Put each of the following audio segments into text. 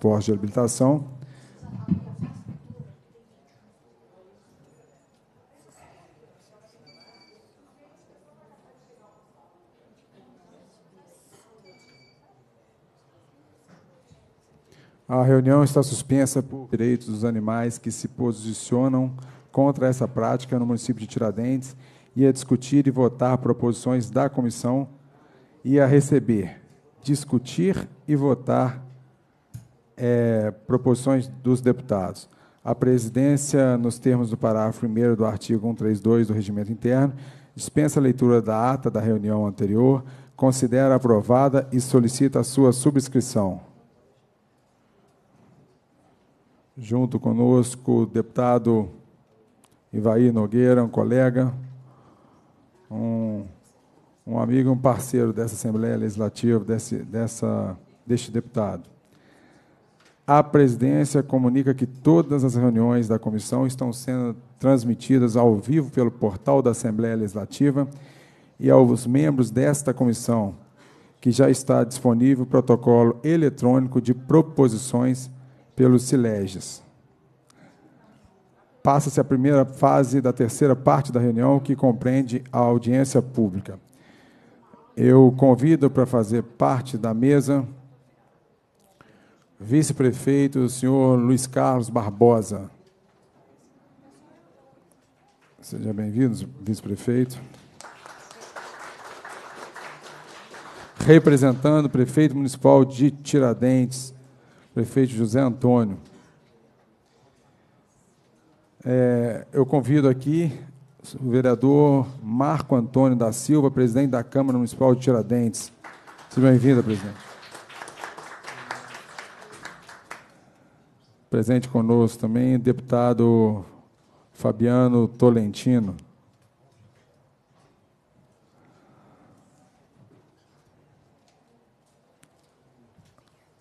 postos de habilitação. A reunião está suspensa por direitos dos animais que se posicionam contra essa prática no município de Tiradentes e a é discutir e votar proposições da comissão e a receber, discutir e votar é, proposições dos deputados. A presidência, nos termos do parágrafo 1 do artigo 132 do Regimento Interno, dispensa a leitura da ata da reunião anterior, considera aprovada e solicita a sua subscrição. Junto conosco, o deputado Ivaí Nogueira, um colega, um, um amigo, um parceiro dessa Assembleia Legislativa, desse, dessa, deste deputado. A presidência comunica que todas as reuniões da comissão estão sendo transmitidas ao vivo pelo portal da Assembleia Legislativa e aos membros desta comissão, que já está disponível o protocolo eletrônico de proposições pelos Sileges. Passa-se a primeira fase da terceira parte da reunião, que compreende a audiência pública. Eu convido para fazer parte da mesa vice-prefeito, o senhor Luiz Carlos Barbosa. Seja bem-vindo, vice-prefeito. Representando o prefeito municipal de Tiradentes, prefeito José Antônio. É, eu convido aqui o vereador Marco Antônio da Silva, presidente da Câmara Municipal de Tiradentes. Seja bem-vindo, presidente. Presente conosco também, deputado Fabiano Tolentino.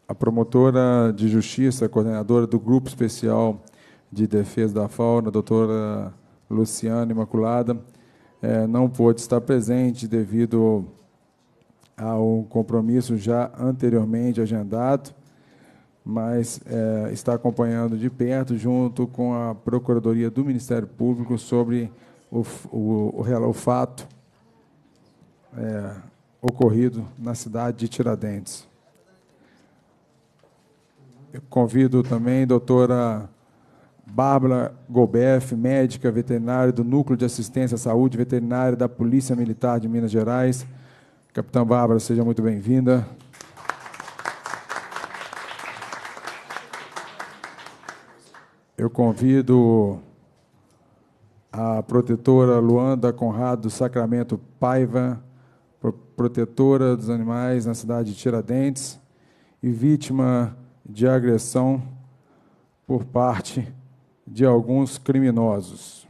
A promotora de justiça, coordenadora do Grupo Especial de Defesa da Fauna, doutora Luciana Imaculada, eh, não pôde estar presente devido a um compromisso já anteriormente agendado, mas é, está acompanhando de perto, junto com a Procuradoria do Ministério Público, sobre o, o, o, o fato é, ocorrido na cidade de Tiradentes. Eu convido também a doutora Bárbara Gobef, médica veterinária do Núcleo de Assistência à Saúde Veterinária da Polícia Militar de Minas Gerais. Capitã Bárbara, seja muito bem-vinda. Eu convido a protetora Luanda Conrado do Sacramento Paiva, protetora dos animais na cidade de Tiradentes e vítima de agressão por parte de alguns criminosos.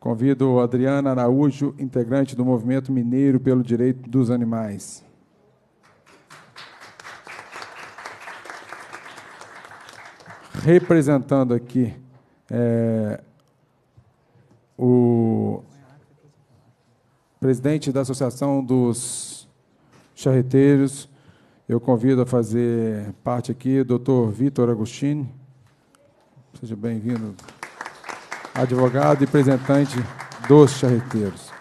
Convido Adriana Araújo, integrante do Movimento Mineiro pelo Direito dos Animais. representando aqui é, o presidente da Associação dos Charreteiros. Eu convido a fazer parte aqui o doutor Vitor Agostini. Seja bem-vindo, advogado e representante dos charreteiros.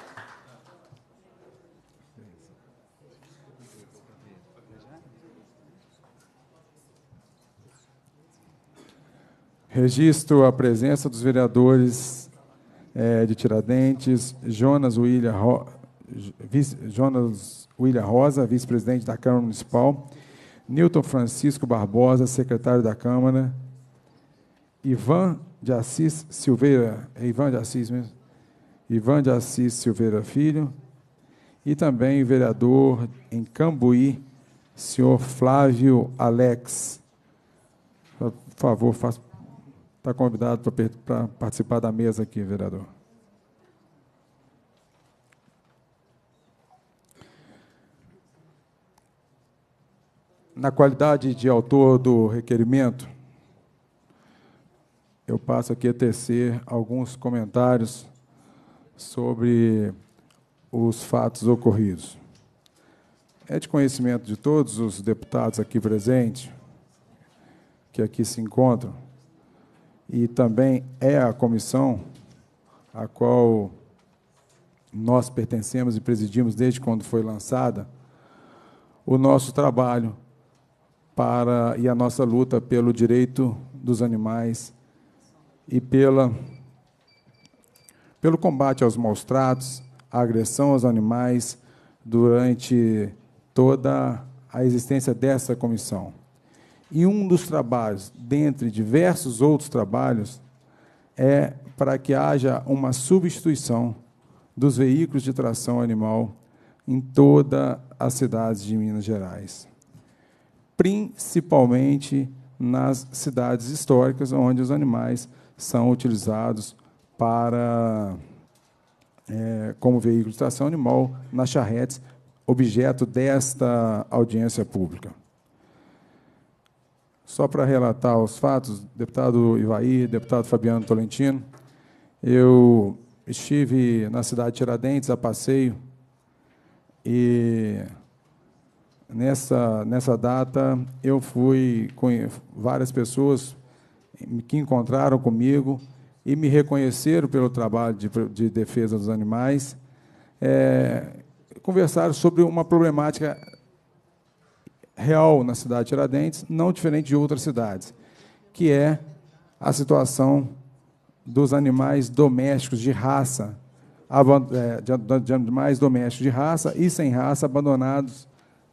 Registro a presença dos vereadores é, de Tiradentes, Jonas William, Ro... Jonas William Rosa, vice-presidente da Câmara Municipal, Newton Francisco Barbosa, secretário da Câmara, Ivan de Assis Silveira, é Ivan de Assis mesmo, Ivan de Assis Silveira Filho, e também vereador em Cambuí, senhor Flávio Alex. Por favor, faça Está convidado para participar da mesa aqui, vereador. Na qualidade de autor do requerimento, eu passo aqui a tecer alguns comentários sobre os fatos ocorridos. É de conhecimento de todos os deputados aqui presentes, que aqui se encontram, e também é a comissão a qual nós pertencemos e presidimos desde quando foi lançada, o nosso trabalho para e a nossa luta pelo direito dos animais e pela pelo combate aos maus tratos, à agressão aos animais durante toda a existência dessa comissão. E um dos trabalhos, dentre diversos outros trabalhos, é para que haja uma substituição dos veículos de tração animal em toda a cidade de Minas Gerais, principalmente nas cidades históricas onde os animais são utilizados para é, como veículo de tração animal nas charretes, objeto desta audiência pública. Só para relatar os fatos, deputado Ivaí, deputado Fabiano Tolentino, eu estive na cidade de Tiradentes a passeio e nessa, nessa data eu fui com várias pessoas que encontraram comigo e me reconheceram pelo trabalho de, de defesa dos animais, é, conversaram sobre uma problemática real na cidade de Tiradentes, não diferente de outras cidades, que é a situação dos animais domésticos de raça, é, de animais domésticos de raça e sem raça abandonados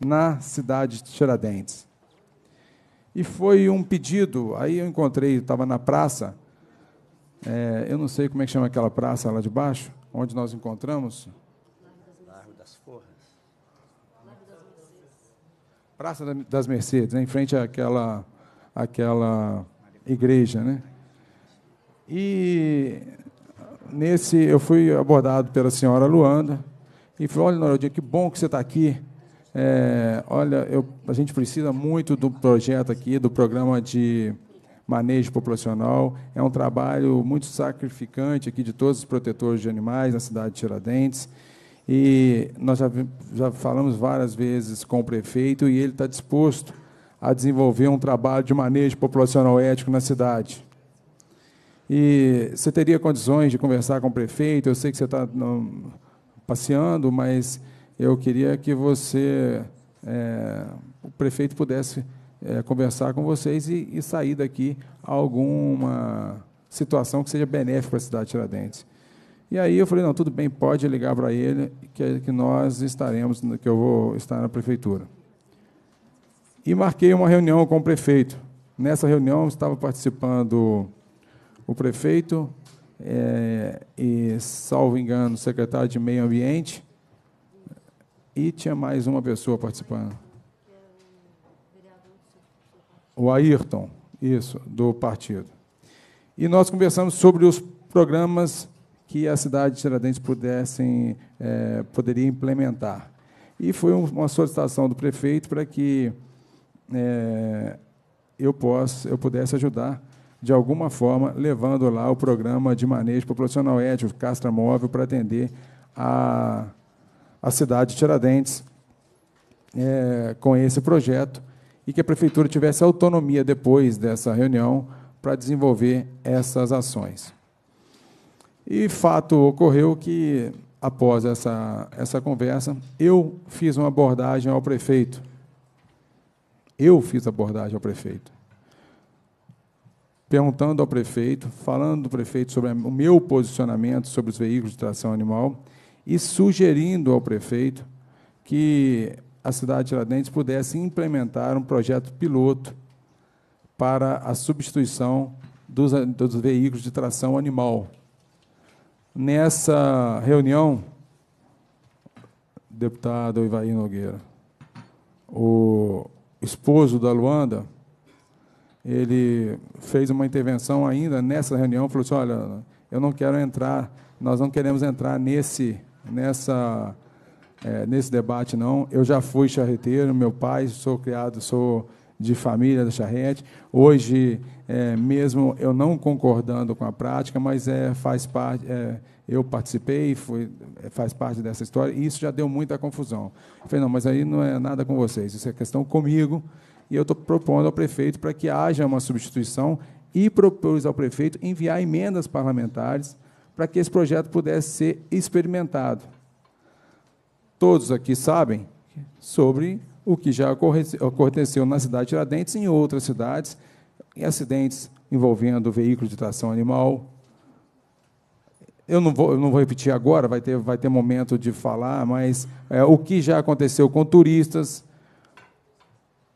na cidade de Tiradentes. E foi um pedido, aí eu encontrei, estava na praça, é, eu não sei como é que chama aquela praça lá de baixo, onde nós encontramos, Praça das Mercedes, né, em frente àquela, àquela igreja. Né? E nesse eu fui abordado pela senhora Luanda e falou, olha, Noraldinho, que bom que você está aqui. É, olha, eu, a gente precisa muito do projeto aqui, do programa de manejo populacional. É um trabalho muito sacrificante aqui de todos os protetores de animais na cidade de Tiradentes. E nós já, já falamos várias vezes com o prefeito e ele está disposto a desenvolver um trabalho de manejo populacional ético na cidade. E você teria condições de conversar com o prefeito? Eu sei que você está passeando, mas eu queria que você, é, o prefeito, pudesse é, conversar com vocês e, e sair daqui alguma situação que seja benéfica para a cidade de Tiradentes. E aí eu falei, não, tudo bem, pode ligar para ele, que, que nós estaremos, que eu vou estar na prefeitura. E marquei uma reunião com o prefeito. Nessa reunião estava participando o prefeito, é, e, salvo engano, secretário de Meio Ambiente, e tinha mais uma pessoa participando. O Ayrton, isso, do partido. E nós conversamos sobre os programas que a cidade de Tiradentes pudessem, é, poderia implementar. E foi uma solicitação do prefeito para que é, eu, possa, eu pudesse ajudar de alguma forma, levando lá o programa de manejo populacional ético, Castra Móvel, para atender a, a cidade de Tiradentes é, com esse projeto e que a prefeitura tivesse autonomia depois dessa reunião para desenvolver essas ações. E fato ocorreu que, após essa, essa conversa, eu fiz uma abordagem ao prefeito. Eu fiz abordagem ao prefeito. Perguntando ao prefeito, falando do prefeito sobre o meu posicionamento sobre os veículos de tração animal e sugerindo ao prefeito que a cidade de Tiradentes pudesse implementar um projeto piloto para a substituição dos, dos veículos de tração animal nessa reunião, deputado Ivaí Nogueira, o esposo da Luanda, ele fez uma intervenção ainda nessa reunião, falou assim, olha, eu não quero entrar, nós não queremos entrar nesse, nessa, é, nesse debate, não. Eu já fui charreteiro, meu pai, sou criado, sou de família da charrete. Hoje é, mesmo eu não concordando com a prática, mas é, faz parte, é, eu participei, fui, é, faz parte dessa história, e isso já deu muita confusão. Eu falei, não, mas aí não é nada com vocês, isso é questão comigo, e eu estou propondo ao prefeito para que haja uma substituição e propus ao prefeito enviar emendas parlamentares para que esse projeto pudesse ser experimentado. Todos aqui sabem sobre o que já aconteceu na cidade de Tiradentes e em outras cidades, em acidentes envolvendo veículos de tração animal. Eu não vou, eu não vou repetir agora, vai ter, vai ter momento de falar, mas é, o que já aconteceu com turistas.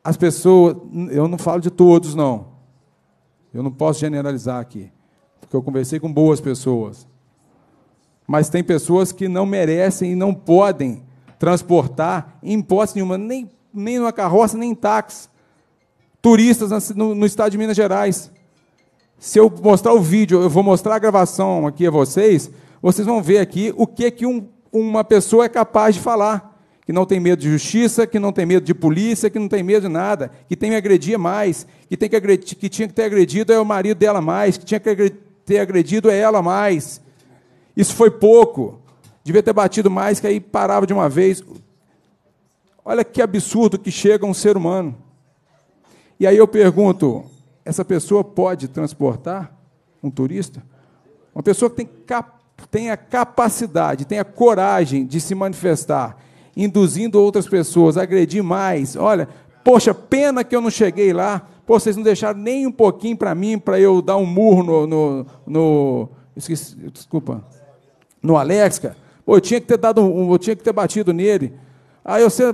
As pessoas, eu não falo de todos, não. Eu não posso generalizar aqui, porque eu conversei com boas pessoas. Mas tem pessoas que não merecem e não podem transportar, em posse nenhuma, nem, nem numa carroça, nem em táxi turistas no, no estado de Minas Gerais. Se eu mostrar o vídeo, eu vou mostrar a gravação aqui a vocês, vocês vão ver aqui o que, é que um, uma pessoa é capaz de falar. Que não tem medo de justiça, que não tem medo de polícia, que não tem medo de nada, que tem que agredir mais, que, tem que, agredir, que tinha que ter agredido é o marido dela mais, que tinha que ter agredido é ela mais. Isso foi pouco. Devia ter batido mais, que aí parava de uma vez. Olha que absurdo que chega um ser humano. E aí eu pergunto: essa pessoa pode transportar um turista? Uma pessoa que tem cap tenha capacidade, tenha coragem de se manifestar, induzindo outras pessoas a agredir mais. Olha, poxa, pena que eu não cheguei lá. Pô, vocês não deixaram nem um pouquinho para mim, para eu dar um murro no. no, no esqueci, desculpa. No Alexca. Pô, eu tinha que ter dado um, eu tinha que ter batido nele. Aí você,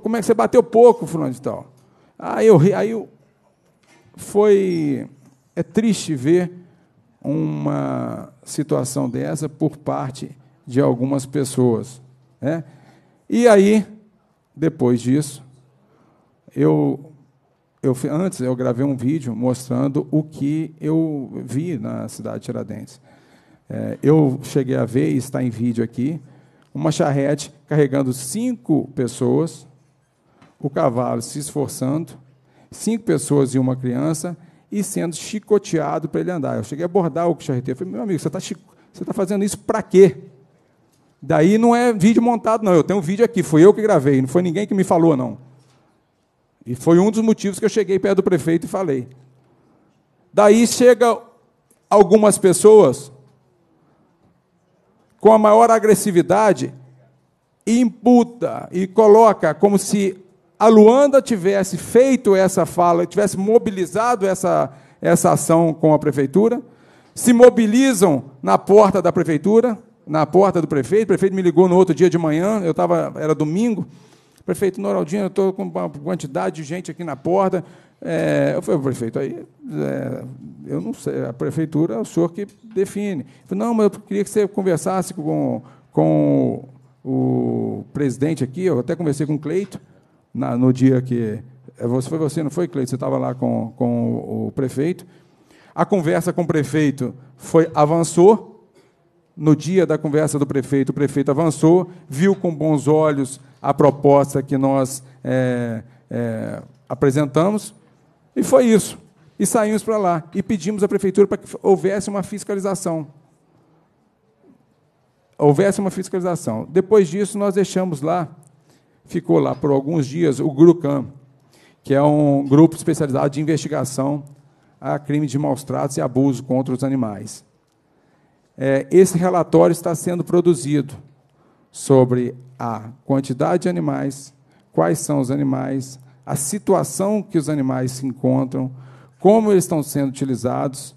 como é que você bateu pouco, fulano de tal? Aí eu, aí foi é triste ver uma situação dessa por parte de algumas pessoas, né? E aí, depois disso, eu eu antes eu gravei um vídeo mostrando o que eu vi na cidade de Tiradentes. É, eu cheguei a ver, e está em vídeo aqui, uma charrete carregando cinco pessoas, o cavalo se esforçando, cinco pessoas e uma criança, e sendo chicoteado para ele andar. Eu cheguei a abordar o Eu Falei, meu amigo, você está você tá fazendo isso para quê? Daí não é vídeo montado, não. Eu tenho um vídeo aqui, foi eu que gravei, não foi ninguém que me falou, não. E foi um dos motivos que eu cheguei perto do prefeito e falei. Daí chega algumas pessoas com a maior agressividade e imputa e coloca como se a Luanda tivesse feito essa fala, tivesse mobilizado essa, essa ação com a prefeitura, se mobilizam na porta da prefeitura, na porta do prefeito. O prefeito me ligou no outro dia de manhã, eu estava, era domingo. Prefeito Noraldinho, eu estou com uma quantidade de gente aqui na porta. É, eu falei, prefeito, aí é, eu não sei, a prefeitura é o senhor que define. Eu falei, não, mas eu queria que você conversasse com, com o presidente aqui, eu até conversei com o Cleito na, no dia que. É, você, foi você, não foi, Cleito? Você estava lá com, com o prefeito. A conversa com o prefeito foi avançou. No dia da conversa do prefeito, o prefeito avançou, viu com bons olhos a proposta que nós é, é, apresentamos, e foi isso. E saímos para lá e pedimos à prefeitura para que houvesse uma fiscalização. Houvesse uma fiscalização. Depois disso, nós deixamos lá ficou lá por alguns dias o GRUCAM, que é um grupo especializado de investigação a crime de maus tratos e abuso contra os animais. É, esse relatório está sendo produzido sobre a quantidade de animais, quais são os animais, a situação que os animais se encontram, como eles estão sendo utilizados.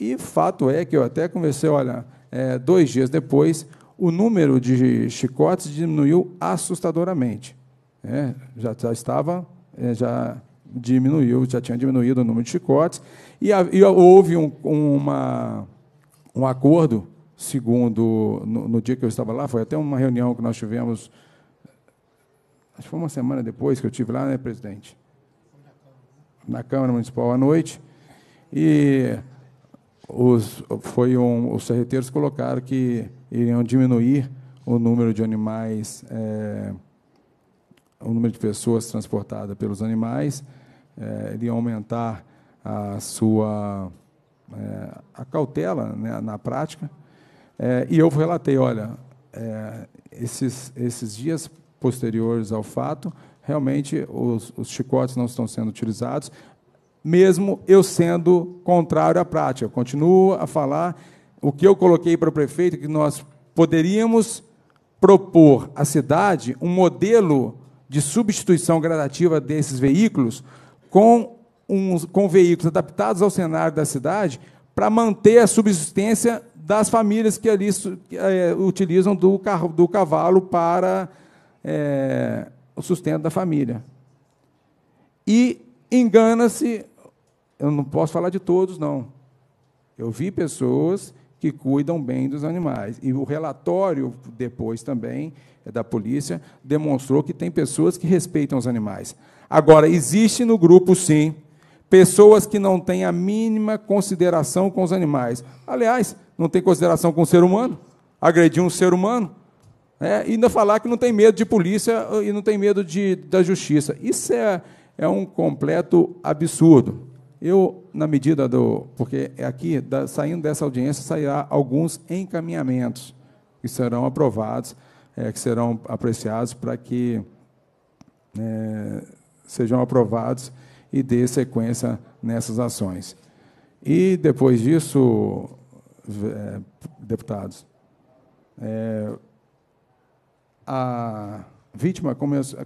E fato é que eu até conversei, olha, é, dois dias depois, o número de chicotes diminuiu assustadoramente. É, já, já, estava, é, já diminuiu, já tinha diminuído o número de chicotes. E, a, e houve um, uma, um acordo, segundo no, no, dia que eu estava lá, foi até uma reunião que nós tivemos, acho que foi uma semana depois que eu tive lá, né, presidente? Na Câmara Municipal à noite. E os, foi um, os serreteiros colocaram que iriam diminuir o número de animais, é, o número de pessoas transportadas pelos animais, é, iriam aumentar a sua é, a cautela né, na prática. É, e eu relatei, olha, esses, esses dias posteriores ao fato, realmente os, os chicotes não estão sendo utilizados, mesmo eu sendo contrário à prática. Eu continuo a falar o que eu coloquei para o prefeito que nós poderíamos propor à cidade um modelo de substituição gradativa desses veículos com, uns, com veículos adaptados ao cenário da cidade para manter a subsistência das famílias que ali é, utilizam do, carro, do cavalo para é, o sustento da família. E engana-se, eu não posso falar de todos, não. Eu vi pessoas que cuidam bem dos animais. E o relatório, depois também, é da polícia, demonstrou que tem pessoas que respeitam os animais. Agora, existe no grupo, sim, pessoas que não têm a mínima consideração com os animais. Aliás, não tem consideração com o ser humano, agredir um ser humano, né? e ainda falar que não tem medo de polícia e não tem medo de, da justiça. Isso é, é um completo absurdo. Eu, na medida do. Porque é aqui, da, saindo dessa audiência, sairá alguns encaminhamentos que serão aprovados, é, que serão apreciados para que é, sejam aprovados e dê sequência nessas ações. E depois disso, é, deputados, é, a vítima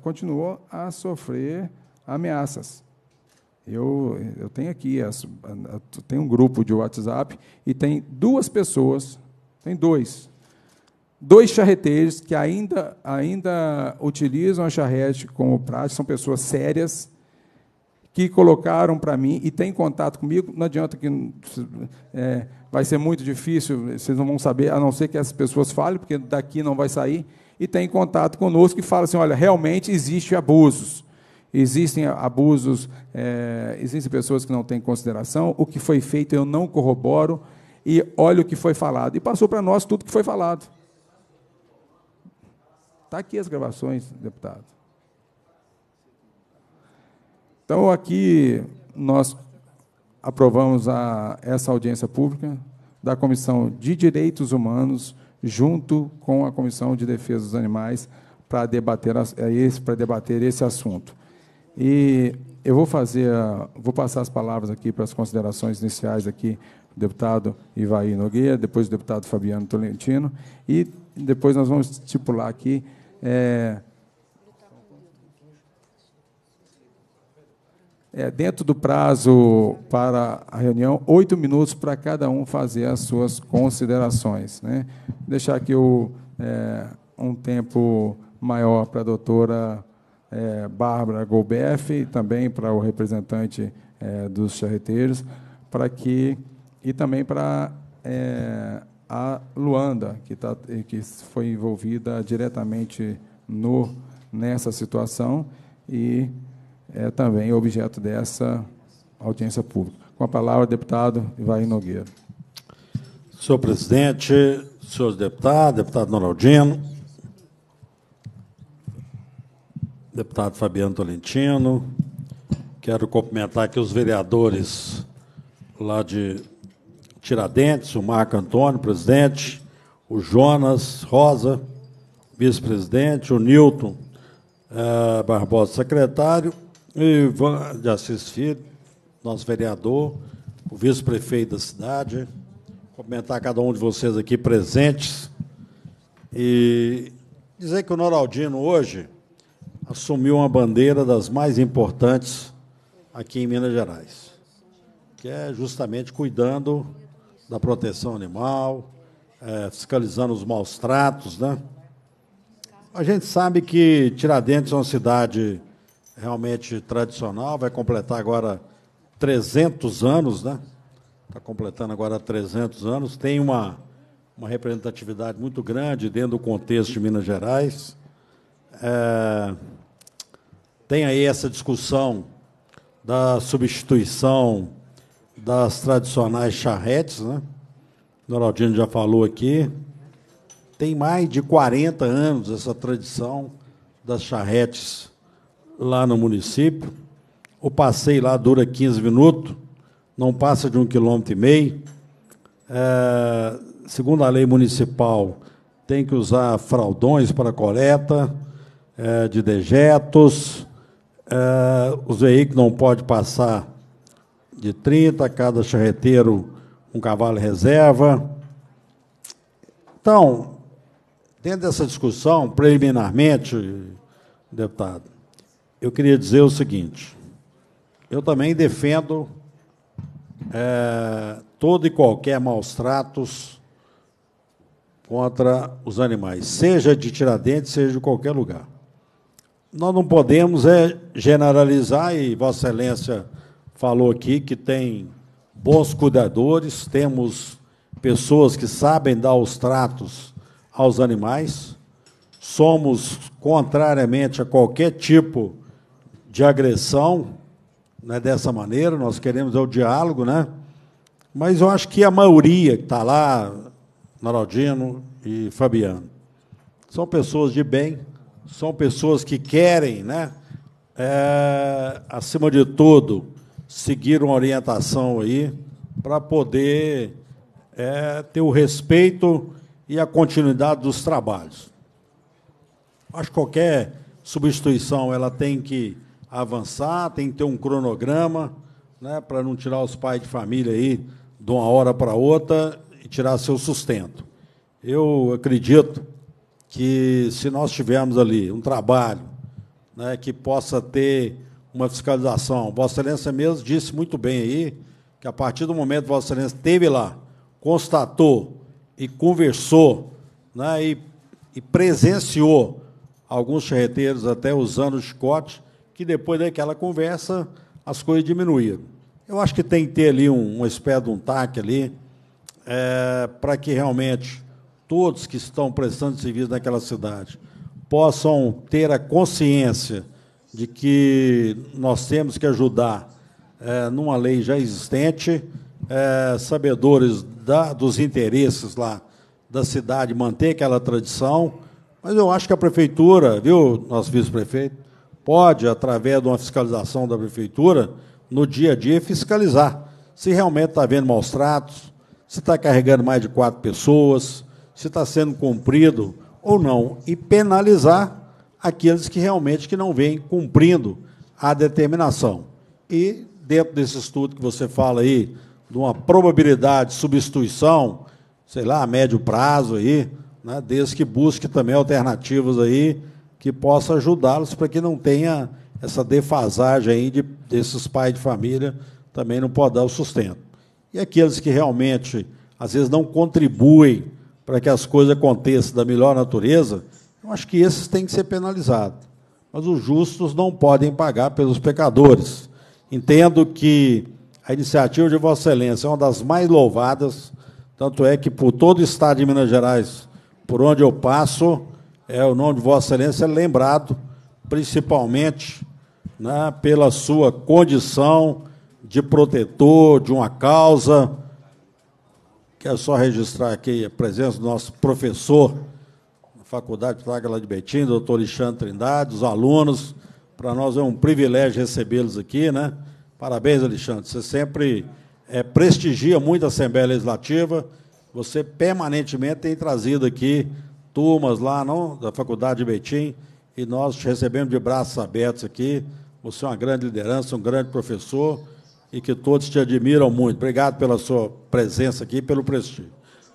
continuou a sofrer ameaças eu, eu tenho aqui, as, tem um grupo de WhatsApp e tem duas pessoas, tem dois, dois charreteiros que ainda, ainda utilizam a charrete como prática, são pessoas sérias, que colocaram para mim e tem contato comigo. Não adianta que é, vai ser muito difícil, vocês não vão saber, a não ser que essas pessoas falem, porque daqui não vai sair. E tem contato conosco e fala assim: olha, realmente existe abusos existem abusos, é, existem pessoas que não têm consideração, o que foi feito eu não corroboro, e olha o que foi falado. E passou para nós tudo que foi falado. Está aqui as gravações, deputado. Então, aqui nós aprovamos a, essa audiência pública da Comissão de Direitos Humanos, junto com a Comissão de Defesa dos Animais, para debater, é para debater esse assunto. E eu vou fazer, vou passar as palavras aqui para as considerações iniciais aqui do deputado Ivaí Nogueira, depois do deputado Fabiano Tolentino, e depois nós vamos estipular aqui é, é, dentro do prazo para a reunião, oito minutos para cada um fazer as suas considerações. Né? Deixar aqui o, é, um tempo maior para a doutora é, Bárbara Golbeff e também para o representante é, dos charreteiros, para que e também para é, a Luanda, que, tá, que foi envolvida diretamente no, nessa situação e é também objeto dessa audiência pública. Com a palavra, deputado Ivair Nogueira. Senhor presidente, senhores deputados, deputado Noraldino, Deputado Fabiano Tolentino, quero cumprimentar aqui os vereadores lá de Tiradentes, o Marco Antônio, presidente, o Jonas Rosa, vice-presidente, o Nilton eh, Barbosa, secretário, e Ivan de Assis Filho, nosso vereador, o vice-prefeito da cidade. Cumprimentar cada um de vocês aqui presentes. E dizer que o Noraldino hoje assumiu uma bandeira das mais importantes aqui em Minas Gerais, que é justamente cuidando da proteção animal, é, fiscalizando os maus tratos. Né? A gente sabe que Tiradentes é uma cidade realmente tradicional, vai completar agora 300 anos, né? Está completando agora 300 anos, tem uma, uma representatividade muito grande dentro do contexto de Minas Gerais. É, tem aí essa discussão da substituição das tradicionais charretes, né? O Noraldino já falou aqui. Tem mais de 40 anos essa tradição das charretes lá no município. O passeio lá dura 15 minutos, não passa de um quilômetro e meio. É, segundo a lei municipal, tem que usar fraldões para coleta é, de dejetos, Uh, os veículos não podem passar de 30, cada charreteiro um cavalo reserva. Então, dentro dessa discussão, preliminarmente, deputado, eu queria dizer o seguinte: eu também defendo é, todo e qualquer maus tratos contra os animais, seja de Tiradentes, seja de qualquer lugar nós não podemos é generalizar, e Vossa Excelência falou aqui que tem bons cuidadores, temos pessoas que sabem dar os tratos aos animais, somos contrariamente a qualquer tipo de agressão, né, dessa maneira, nós queremos é o diálogo, né? Mas eu acho que a maioria que está lá, Noraldino e Fabiano, são pessoas de bem, são pessoas que querem, né, é, acima de tudo, seguir uma orientação aí para poder é, ter o respeito e a continuidade dos trabalhos. Acho que qualquer substituição ela tem que avançar, tem que ter um cronograma, né, para não tirar os pais de família aí de uma hora para outra e tirar seu sustento. Eu acredito que, se nós tivermos ali um trabalho né, que possa ter uma fiscalização, Vossa Excelência mesmo disse muito bem aí que, a partir do momento que Vossa Excelência esteve lá, constatou e conversou né, e, e presenciou alguns charreteiros até usando o chicote, que depois daquela conversa as coisas diminuíram. Eu acho que tem que ter ali um, uma espécie de um taque ali, é, para que realmente todos que estão prestando serviço naquela cidade possam ter a consciência de que nós temos que ajudar é, numa lei já existente, é, sabedores da, dos interesses lá da cidade, manter aquela tradição. Mas eu acho que a prefeitura, viu, nosso vice-prefeito, pode, através de uma fiscalização da prefeitura, no dia a dia, fiscalizar se realmente está havendo maus tratos, se está carregando mais de quatro pessoas, se está sendo cumprido ou não e penalizar aqueles que realmente que não vêm cumprindo a determinação. E dentro desse estudo que você fala aí de uma probabilidade de substituição, sei lá, a médio prazo aí, né, desde que busque também alternativas aí que possa ajudá-los para que não tenha essa defasagem aí de, desses pais de família também não pode dar o sustento. E aqueles que realmente, às vezes, não contribuem para que as coisas aconteçam da melhor natureza, eu acho que esses têm que ser penalizados. Mas os justos não podem pagar pelos pecadores. Entendo que a iniciativa de Vossa Excelência é uma das mais louvadas, tanto é que por todo o estado de Minas Gerais, por onde eu passo, é o nome de Vossa Excelência é lembrado, principalmente né, pela sua condição de protetor de uma causa Quero só registrar aqui a presença do nosso professor da Faculdade lá de Betim, doutor Alexandre Trindade, os alunos. Para nós é um privilégio recebê-los aqui. Né? Parabéns, Alexandre. Você sempre é, prestigia muito a Assembleia Legislativa. Você permanentemente tem trazido aqui turmas lá não, da Faculdade de Betim e nós te recebemos de braços abertos aqui. Você é uma grande liderança, um grande professor e que todos te admiram muito. Obrigado pela sua presença aqui e pelo prestígio.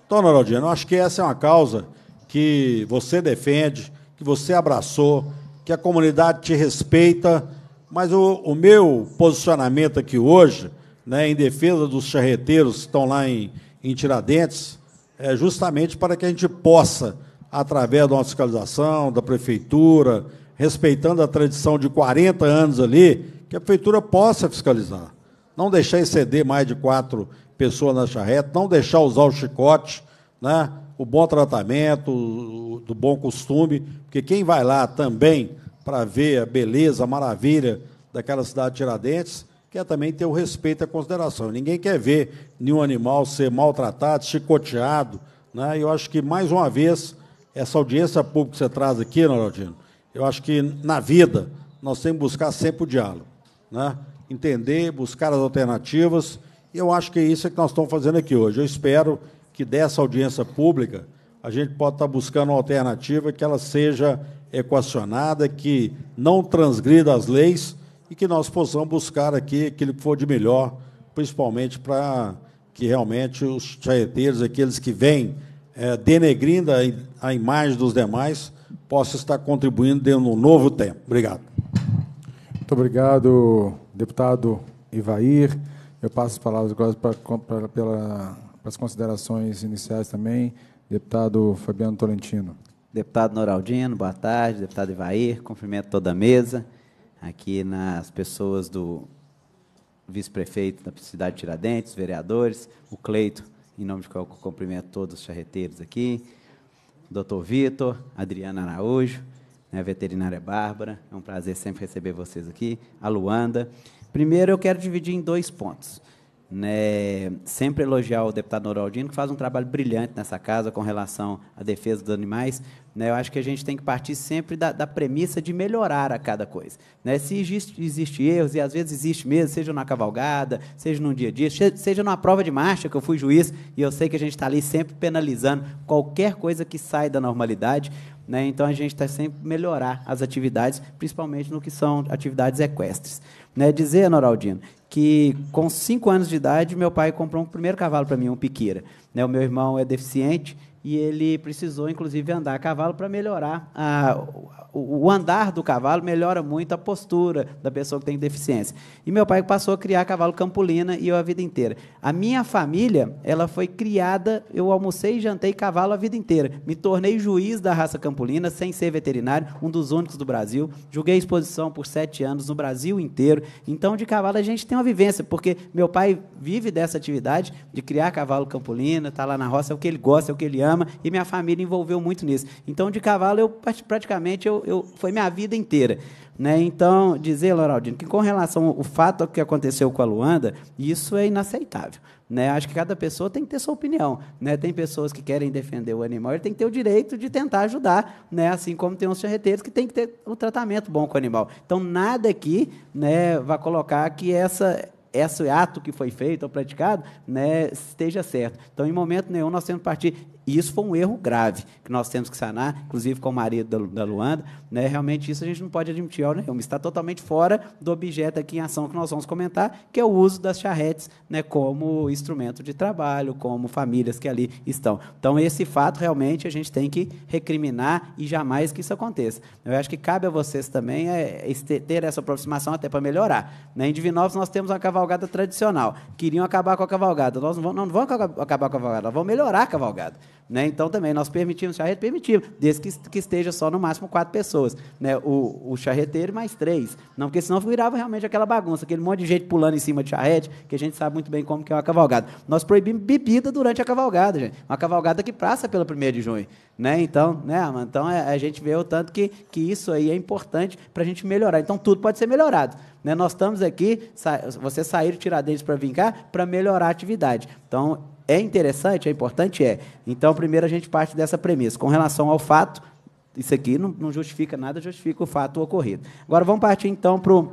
Dona Araldina, eu acho que essa é uma causa que você defende, que você abraçou, que a comunidade te respeita, mas o, o meu posicionamento aqui hoje, né, em defesa dos charreteiros que estão lá em, em Tiradentes, é justamente para que a gente possa, através da fiscalização, da prefeitura, respeitando a tradição de 40 anos ali, que a prefeitura possa fiscalizar não deixar exceder mais de quatro pessoas na charreta, não deixar usar o chicote, né? o bom tratamento, o, do bom costume, porque quem vai lá também para ver a beleza, a maravilha daquela cidade de Tiradentes, quer também ter o respeito e a consideração. Ninguém quer ver nenhum animal ser maltratado, chicoteado. Né? Eu acho que, mais uma vez, essa audiência pública que você traz aqui, Noraldino, eu acho que, na vida, nós temos que buscar sempre o diálogo. Né? entender, buscar as alternativas. E eu acho que é isso que nós estamos fazendo aqui hoje. Eu espero que dessa audiência pública a gente possa estar buscando uma alternativa que ela seja equacionada, que não transgrida as leis e que nós possamos buscar aqui aquilo que for de melhor, principalmente para que realmente os charreteiros, aqueles que vêm é, denegrindo a, a imagem dos demais, possam estar contribuindo dentro de um novo tempo. Obrigado. Muito obrigado, Deputado Ivair, eu passo as palavras agora para, para, pela, para as considerações iniciais também. Deputado Fabiano Tolentino. Deputado Noraldino, boa tarde. Deputado Ivair, cumprimento toda a mesa. Aqui nas pessoas do vice-prefeito da cidade de Tiradentes, vereadores, o Cleito, em nome de qual eu cumprimento todos os charreteiros aqui, doutor Vitor, Adriana Araújo, né, veterinária Bárbara. É um prazer sempre receber vocês aqui, a Luanda. Primeiro, eu quero dividir em dois pontos. Né, sempre elogiar o deputado Noraldino, que faz um trabalho brilhante nessa casa com relação à defesa dos animais. Né, eu acho que a gente tem que partir sempre da, da premissa de melhorar a cada coisa. Né, se existe, existe, erros, e às vezes existe mesmo, seja na cavalgada, seja num dia a dia, seja numa prova de marcha, que eu fui juiz, e eu sei que a gente está ali sempre penalizando qualquer coisa que sai da normalidade, né? Então, a gente está sempre melhorar as atividades, principalmente no que são atividades equestres. Né? Dizer, Noraldino, que com cinco anos de idade, meu pai comprou um primeiro cavalo para mim, um piqueira. Né? O meu irmão é deficiente, e ele precisou, inclusive, andar a cavalo para melhorar. A, o, o, andar do cavalo melhora muito a postura da pessoa que tem deficiência. E meu pai passou a criar cavalo campulina e eu a vida inteira. A minha família, ela foi criada, eu almocei e jantei cavalo a vida inteira. Me tornei juiz da raça campulina, sem ser veterinário, um dos únicos do Brasil. Julguei exposição por sete anos no Brasil inteiro. Então, de cavalo, a gente tem uma vivência, porque meu pai vive dessa atividade de criar cavalo campulina, está lá na roça, é o que ele gosta, é o que ele ama programa e minha família envolveu muito nisso. Então, de cavalo, eu praticamente eu, eu foi minha vida inteira. Né? Então, dizer, Loraldino, que com relação ao fato que aconteceu com a Luanda, isso é inaceitável. Né? Acho que cada pessoa tem que ter sua opinião. Né? Tem pessoas que querem defender o animal, ele tem que ter o direito de tentar ajudar, né? assim como tem os ferreteiros que tem que ter o um tratamento bom com o animal. Então, nada aqui né, vai colocar que essa esse ato que foi feito ou praticado né, esteja certo. Então, em momento nenhum, nós temos que partir e isso foi um erro grave que nós temos que sanar, inclusive com o marido da, Luanda. Né? Realmente, isso a gente não pode admitir ao nenhum. Está totalmente fora do objeto aqui em ação que nós vamos comentar, que é o uso das charretes né, como instrumento de trabalho, como famílias que ali estão. Então, esse fato realmente a gente tem que recriminar e jamais que isso aconteça. Eu acho que cabe a vocês também é, é ter essa aproximação até para melhorar. Né? Em Divinópolis, nós temos uma cavalgada tradicional. Queriam acabar com a cavalgada. Nós não vamos, não vamos acabar com a cavalgada, nós vamos melhorar a cavalgada. Né? Então, também, nós permitimos charrete? Permitimos, desde que, que esteja só no máximo quatro pessoas. Né? O, o charreteiro mais três. Não, porque senão virava realmente aquela bagunça, aquele monte de gente pulando em cima de charrete, que a gente sabe muito bem como que é uma cavalgada. Nós proibimos bebida durante a cavalgada, gente. Uma cavalgada que passa pela 1 de junho. Né? Então, né, então é, a gente vê o tanto que, que isso aí é importante para a gente melhorar. Então, tudo pode ser melhorado. Né? Nós estamos aqui, sa você sair tirar Tiradentes para vir cá, para melhorar a atividade. Então, é interessante, é importante? É. Então, primeiro a gente parte dessa premissa. Com relação ao fato, isso aqui não, não justifica nada, justifica o fato ocorrido. Agora vamos partir então para o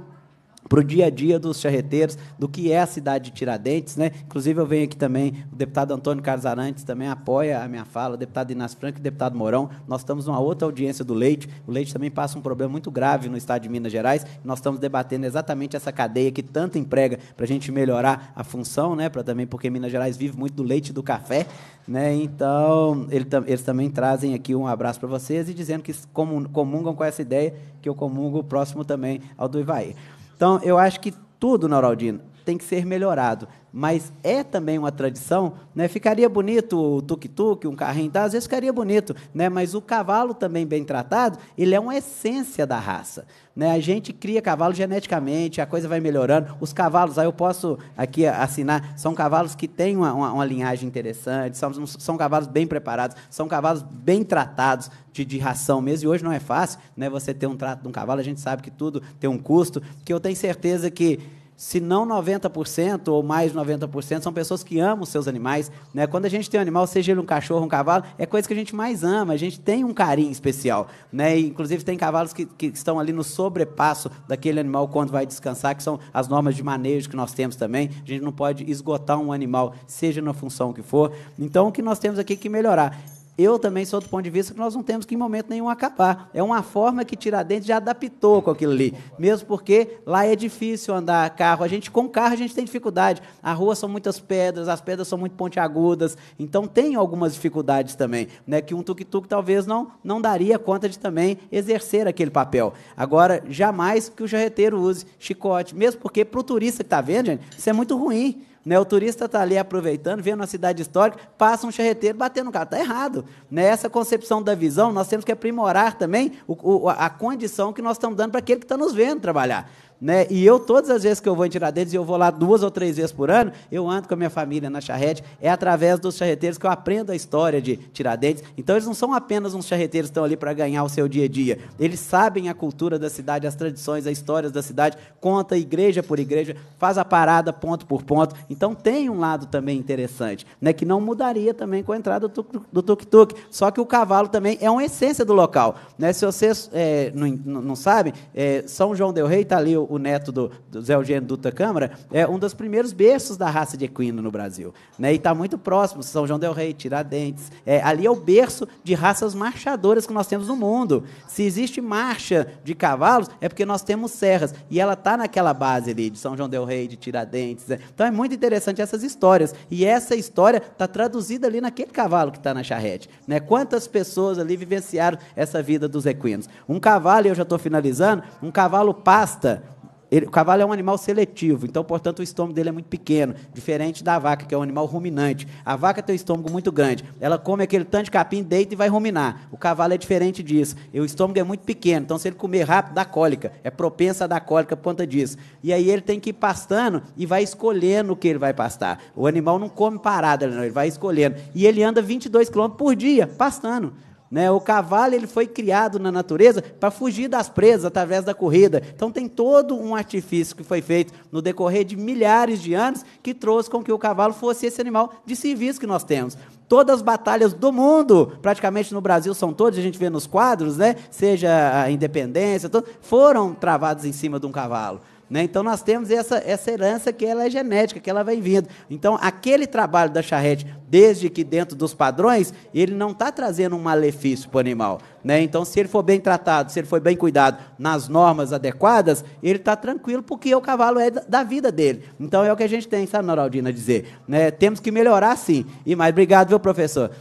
para o dia a dia dos charreteiros, do que é a cidade de Tiradentes. Né? Inclusive, eu venho aqui também, o deputado Antônio Carlos Arantes também apoia a minha fala, o deputado Inácio Franco e o deputado Mourão. Nós estamos numa outra audiência do leite. O leite também passa um problema muito grave no estado de Minas Gerais. Nós estamos debatendo exatamente essa cadeia que tanto emprega para a gente melhorar a função, né? Pra também, porque Minas Gerais vive muito do leite e do café. Né? Então, ele, eles também trazem aqui um abraço para vocês e dizendo que comungam com essa ideia que eu comungo próximo também ao do Ivaí. Então, eu acho que tudo, Noraldino, tem que ser melhorado mas é também uma tradição, né? Ficaria bonito o tuk-tuk, um carrinho, tá? às vezes ficaria bonito, né? Mas o cavalo também bem tratado, ele é uma essência da raça, né? A gente cria cavalo geneticamente, a coisa vai melhorando. Os cavalos, aí eu posso aqui assinar, são cavalos que têm uma, uma, uma linhagem interessante, são, são cavalos bem preparados, são cavalos bem tratados de, de ração mesmo. E hoje não é fácil, né? Você ter um trato de um cavalo, a gente sabe que tudo tem um custo, que eu tenho certeza que se não 90% ou mais de 90%, são pessoas que amam os seus animais. Né? Quando a gente tem um animal, seja ele um cachorro, um cavalo, é coisa que a gente mais ama, a gente tem um carinho especial. Né? E, inclusive, tem cavalos que, que estão ali no sobrepasso daquele animal quando vai descansar, que são as normas de manejo que nós temos também. A gente não pode esgotar um animal, seja na função que for. Então, o que nós temos aqui que melhorar? eu também sou do ponto de vista que nós não temos que em momento nenhum acabar. É uma forma que Tiradentes já adaptou com aquilo ali. Mesmo porque lá é difícil andar carro. A gente, com carro, a gente tem dificuldade. A rua são muitas pedras, as pedras são muito pontiagudas. Então tem algumas dificuldades também, né? Que um tuk-tuk talvez não, não daria conta de também exercer aquele papel. Agora, jamais que o jarreteiro use chicote. Mesmo porque para o turista que está vendo, gente, isso é muito ruim. Né? O turista está ali aproveitando, vendo a cidade histórica, passa um charreteiro batendo no carro. Está errado. Né? Essa concepção da visão, nós temos que aprimorar também o, o, a condição que nós estamos dando para aquele que está nos vendo trabalhar. Né? E eu, todas as vezes que eu vou em Tiradentes, e eu vou lá duas ou três vezes por ano, eu ando com a minha família na charrete. É através dos charreteiros que eu aprendo a história de Tiradentes. Então, eles não são apenas uns charreteiros que estão ali para ganhar o seu dia a dia. Eles sabem a cultura da cidade, as tradições, as histórias da cidade, conta igreja por igreja, faz a parada ponto por ponto. Então, tem um lado também interessante, né? que não mudaria também com a entrada do tuk-tuk. Só que o cavalo também é uma essência do local. Né? Se vocês é, não, não sabem, é, São João Del Rei está ali o, neto do, do Zé Eugênio Duta Câmara, é um dos primeiros berços da raça de equino no Brasil. Né? E está muito próximo, São João del Rei, Tiradentes. É, ali é o berço de raças marchadoras que nós temos no mundo. Se existe marcha de cavalos, é porque nós temos serras. E ela está naquela base ali, de São João del Rei, de Tiradentes. Né? Então é muito interessante essas histórias. E essa história está traduzida ali naquele cavalo que está na charrete. Né? Quantas pessoas ali vivenciaram essa vida dos equinos? Um cavalo, e eu já estou finalizando, um cavalo pasta ele, o cavalo é um animal seletivo, então, portanto, o estômago dele é muito pequeno, diferente da vaca, que é um animal ruminante. A vaca tem um estômago muito grande, ela come aquele tanto de capim, deita e vai ruminar. O cavalo é diferente disso, e o estômago é muito pequeno, então, se ele comer rápido, dá cólica, é propensa a dar cólica por conta disso. E aí ele tem que ir pastando e vai escolhendo o que ele vai pastar. O animal não come parado, ele vai escolhendo. E ele anda 22 km por dia, pastando. Né? O cavalo ele foi criado na natureza para fugir das presas através da corrida. Então tem todo um artifício que foi feito no decorrer de milhares de anos que trouxe com que o cavalo fosse esse animal de serviço que nós temos. Todas as batalhas do mundo, praticamente no Brasil são todas, a gente vê nos quadros, né? seja a independência, foram travadas em cima de um cavalo. Né? Então, nós temos essa, essa herança que ela é genética, que ela vem vindo. Então, aquele trabalho da charrete, desde que dentro dos padrões, ele não está trazendo um malefício para o animal. Né? Então, se ele for bem tratado, se ele for bem cuidado nas normas adequadas, ele está tranquilo, porque o cavalo é da vida dele. Então, é o que a gente tem, sabe, Noraldina, dizer. Né? Temos que melhorar, sim. E mais, obrigado, viu, professor?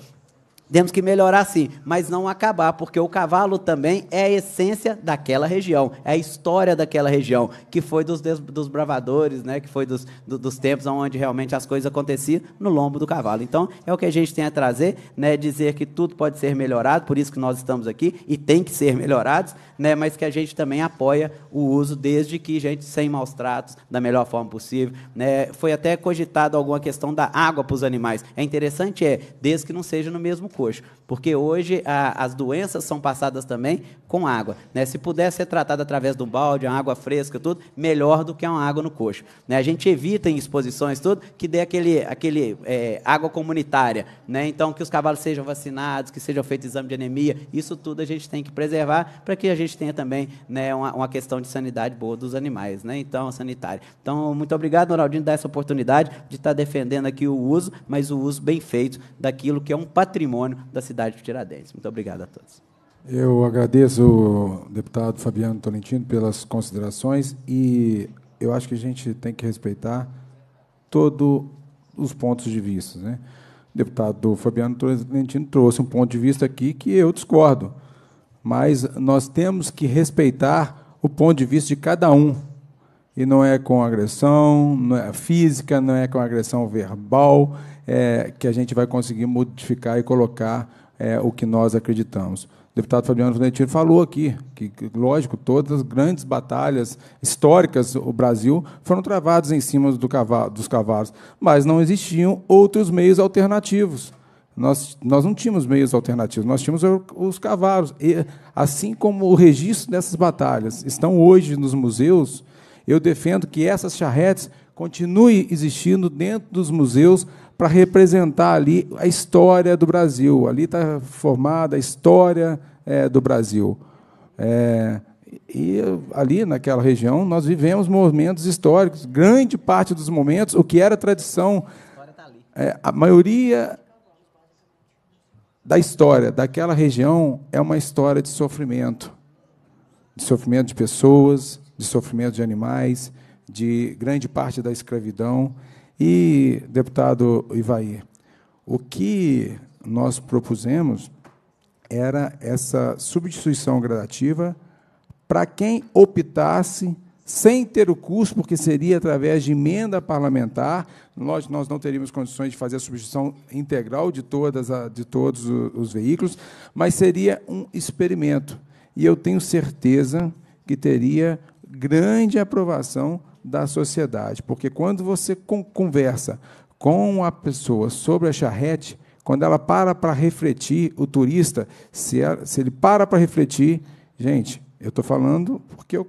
Temos que melhorar sim, mas não acabar, porque o cavalo também é a essência daquela região, é a história daquela região, que foi dos, dos bravadores, né, que foi dos, dos tempos onde realmente as coisas aconteciam no lombo do cavalo. Então, é o que a gente tem a trazer, né, dizer que tudo pode ser melhorado, por isso que nós estamos aqui e tem que ser melhorados, né, mas que a gente também apoia o uso desde que gente sem maus tratos, da melhor forma possível. Né, foi até cogitado alguma questão da água para os animais. É interessante, é, desde que não seja no mesmo coxo, porque hoje a, as doenças são passadas também com água. Né? Se puder ser tratado através do balde, uma água fresca, tudo, melhor do que uma água no coxo. Né? A gente evita em exposições tudo que dê aquele, aquele é, água comunitária. Né? Então, que os cavalos sejam vacinados, que seja feito exame de anemia, isso tudo a gente tem que preservar para que a gente tenha também né, uma, uma, questão de sanidade boa dos animais, né? então, sanitária. Então, muito obrigado, Noraldinho, dar essa oportunidade de estar defendendo aqui o uso, mas o uso bem feito daquilo que é um patrimônio patrimônio da cidade de Tiradentes. Muito obrigado a todos. Eu agradeço, deputado Fabiano Tolentino, pelas considerações e eu acho que a gente tem que respeitar todos os pontos de vista. Né? O deputado Fabiano Tolentino trouxe um ponto de vista aqui que eu discordo, mas nós temos que respeitar o ponto de vista de cada um. E não é com agressão não é física, não é com agressão verbal, é, que a gente vai conseguir modificar e colocar é, o que nós acreditamos. O deputado Fabiano Florentino falou aqui que, lógico, todas as grandes batalhas históricas do Brasil foram travadas em cima do cavalo, dos cavalos, mas não existiam outros meios alternativos. Nós, nós não tínhamos meios alternativos, nós tínhamos os cavalos. E, assim como o registro dessas batalhas estão hoje nos museus, eu defendo que essas charretes continuem existindo dentro dos museus para representar ali a história do Brasil. Ali está formada a história é, do Brasil. É, e ali, naquela região, nós vivemos momentos históricos. Grande parte dos momentos, o que era tradição, tá é, a maioria da história daquela região é uma história de sofrimento. De sofrimento de pessoas, de sofrimento de animais, de grande parte da escravidão. E, deputado Ivaí, o que nós propusemos era essa substituição gradativa para quem optasse sem ter o custo, porque seria através de emenda parlamentar. Nós, nós não teríamos condições de fazer a substituição integral de, todas a, de todos os veículos, mas seria um experimento. E eu tenho certeza que teria grande aprovação da sociedade. Porque quando você conversa com a pessoa sobre a charrete, quando ela para para refletir, o turista, se, ela, se ele para para refletir, gente, eu estou falando porque eu,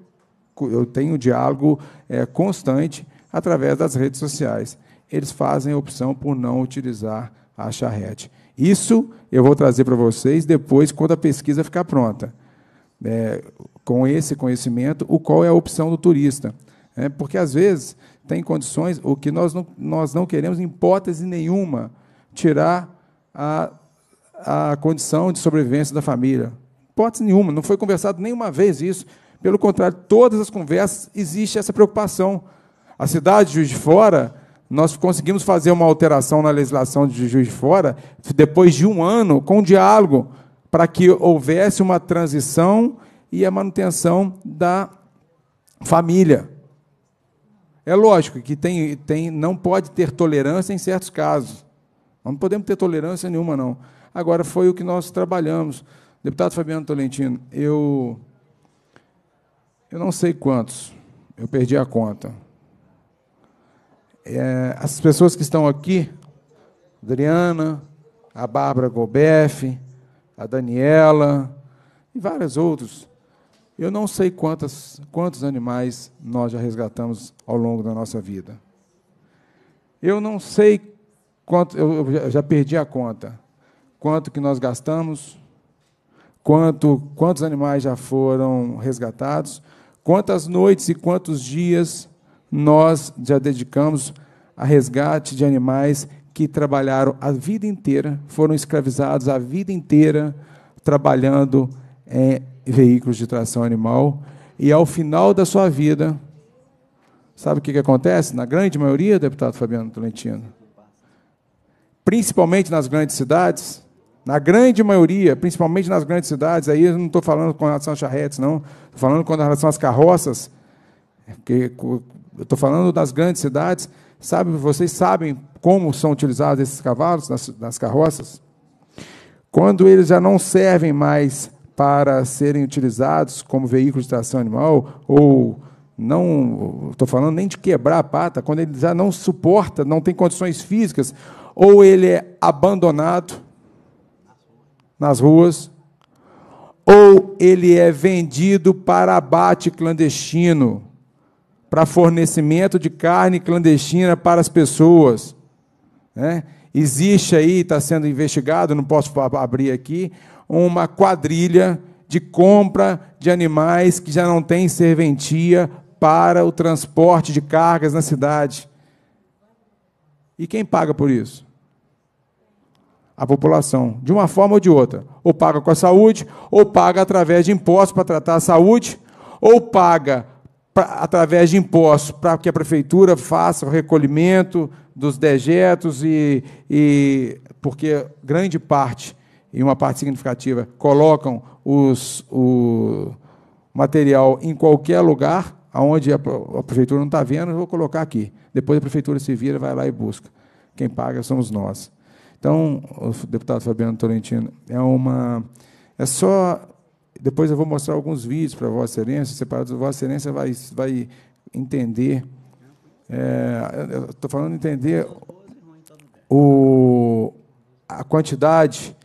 eu tenho diálogo é, constante através das redes sociais. Eles fazem a opção por não utilizar a charrete. Isso eu vou trazer para vocês depois, quando a pesquisa ficar pronta. É, com esse conhecimento, o qual é a opção do turista. É Porque, às vezes, tem condições, o que nós não, nós não queremos, em hipótese nenhuma, tirar a, a condição de sobrevivência da família. Hipótese nenhuma, não foi conversado nenhuma vez isso. Pelo contrário, todas as conversas existe essa preocupação. A cidade de Juiz de Fora, nós conseguimos fazer uma alteração na legislação de Juiz de Fora, depois de um ano, com um diálogo, para que houvesse uma transição e a manutenção da família. É lógico que tem, tem, não pode ter tolerância em certos casos. Não podemos ter tolerância nenhuma, não. Agora, foi o que nós trabalhamos. Deputado Fabiano Tolentino, eu, eu não sei quantos, eu perdi a conta. É, as pessoas que estão aqui, Adriana, a Bárbara Golbeff, a Daniela e vários outros, eu não sei quantas, quantos animais nós já resgatamos ao longo da nossa vida. Eu não sei quanto, eu já perdi a conta, quanto que nós gastamos, quanto, quantos animais já foram resgatados, quantas noites e quantos dias nós já dedicamos a resgate de animais que trabalharam a vida inteira, foram escravizados a vida inteira trabalhando. É, veículos de tração animal. E ao final da sua vida, sabe o que, que acontece? Na grande maioria, deputado Fabiano Tolentino, principalmente nas grandes cidades, na grande maioria, principalmente nas grandes cidades, aí eu não estou falando com relação às charretes, não, estou falando com relação às carroças, é que estou falando das grandes cidades, sabe, vocês sabem como são utilizados esses cavalos nas, nas carroças? Quando eles já não servem mais para serem utilizados como veículos de tração animal ou não estou falando nem de quebrar a pata, quando ele já não suporta, não tem condições físicas, ou ele é abandonado nas ruas, ou ele é vendido para abate clandestino, para fornecimento de carne clandestina para as pessoas. Né? Existe aí, está sendo investigado, não posso abrir aqui, uma quadrilha de compra de animais que já não tem serventia para o transporte de cargas na cidade. E quem paga por isso? A população, de uma forma ou de outra. Ou paga com a saúde, ou paga através de impostos para tratar a saúde, ou paga pra, através de impostos para que a prefeitura faça o recolhimento dos dejetos e, e porque grande parte e uma parte significativa colocam os, o material em qualquer lugar, aonde a, a prefeitura não está vendo, eu vou colocar aqui. Depois a prefeitura se vira, vai lá e busca. Quem paga somos nós. Então, o deputado Fabiano Tolentino, é uma. É só. Depois eu vou mostrar alguns vídeos para Vossa Excelência, separados. Vossa Excelência vai, vai entender. É, Estou falando entender o, a quantidade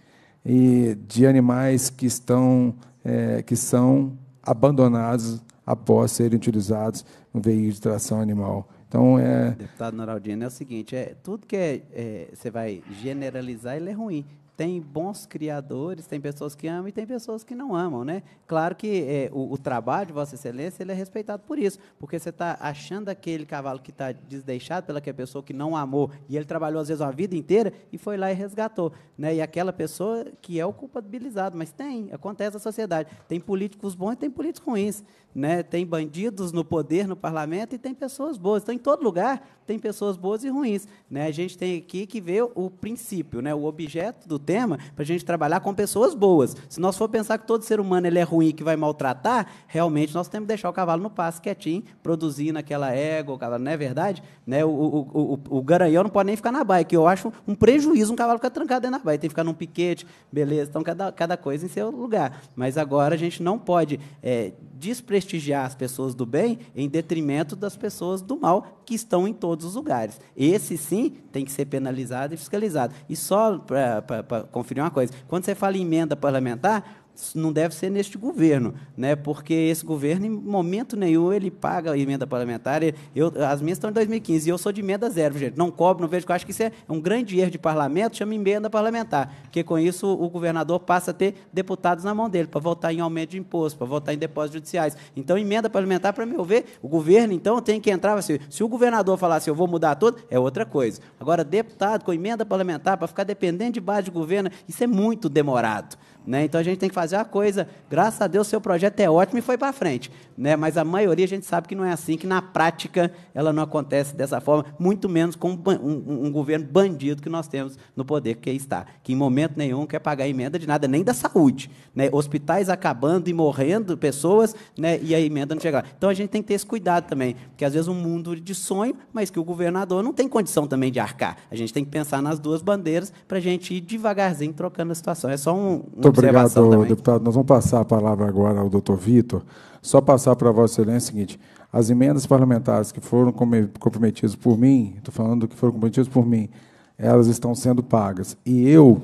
e de animais que, estão, é, que são abandonados após serem utilizados no veículo de tração animal. Então, é... Deputado Noraldino, é o seguinte, é, tudo que é, é, você vai generalizar, ele é ruim tem bons criadores, tem pessoas que amam e tem pessoas que não amam, né? Claro que é, o, o, trabalho de Vossa Excelência ele é respeitado por isso, porque você está achando aquele cavalo que está desdeixado pela pessoa que não amou e ele trabalhou às vezes uma vida inteira e foi lá e resgatou, né? E aquela pessoa que é o culpabilizado, mas tem, acontece na sociedade, tem políticos bons e tem políticos ruins. Né? Tem bandidos no poder no parlamento e tem pessoas boas. Então, em todo lugar, tem pessoas boas e ruins. Né? A gente tem aqui que ver o princípio, né? o objeto do tema, para a gente trabalhar com pessoas boas. Se nós for pensar que todo ser humano ele é ruim e que vai maltratar, realmente nós temos que deixar o cavalo no passo, quietinho, produzindo aquela égua, o cavalo, não é verdade? Né? O, o, o, o garanhão não pode nem ficar na baia, que eu acho um prejuízo um cavalo ficar trancado dentro da baia. Tem que ficar num piquete, beleza, então cada, cada coisa em seu lugar. Mas agora a gente não pode é, desprestigiar as pessoas do bem em detrimento das pessoas do mal que estão em todos os lugares. Esse sim tem que ser penalizado e fiscalizado. E só para conferir uma coisa, quando você fala em emenda parlamentar, não deve ser neste governo, né? porque esse governo, em momento nenhum, ele paga a emenda parlamentar. Eu, as minhas estão em 2015 e eu sou de emenda zero, gente. Não cobro, não vejo. Eu acho que isso é um grande erro de parlamento, chama emenda parlamentar, porque com isso o governador passa a ter deputados na mão dele para votar em aumento de imposto, para votar em depósitos judiciais. Então, emenda parlamentar, para meu ver, o governo, então, tem que entrar. Assim, se o governador falar assim, eu vou mudar tudo, é outra coisa. Agora, deputado com emenda parlamentar, para ficar dependente de base de governo, isso é muito demorado. Né? Então a gente tem que fazer a coisa. Graças a Deus, seu projeto é ótimo e foi para frente. Né? Mas a maioria a gente sabe que não é assim, que na prática ela não acontece dessa forma, muito menos com um, um, um governo bandido que nós temos no poder que está, que em momento nenhum quer pagar emenda de nada, nem da saúde. Né? Hospitais acabando e morrendo pessoas né? e a emenda não chega lá. Então a gente tem que ter esse cuidado também, porque às vezes um mundo de sonho, mas que o governador não tem condição também de arcar. A gente tem que pensar nas duas bandeiras para a gente ir devagarzinho trocando a situação. É só um. um obrigado, também. deputado. Nós vamos passar a palavra agora ao doutor Vitor. Só passar para Vossa Excelência o seguinte: as emendas parlamentares que foram comprometidas por mim, estou falando que foram comprometidas por mim, elas estão sendo pagas. E eu,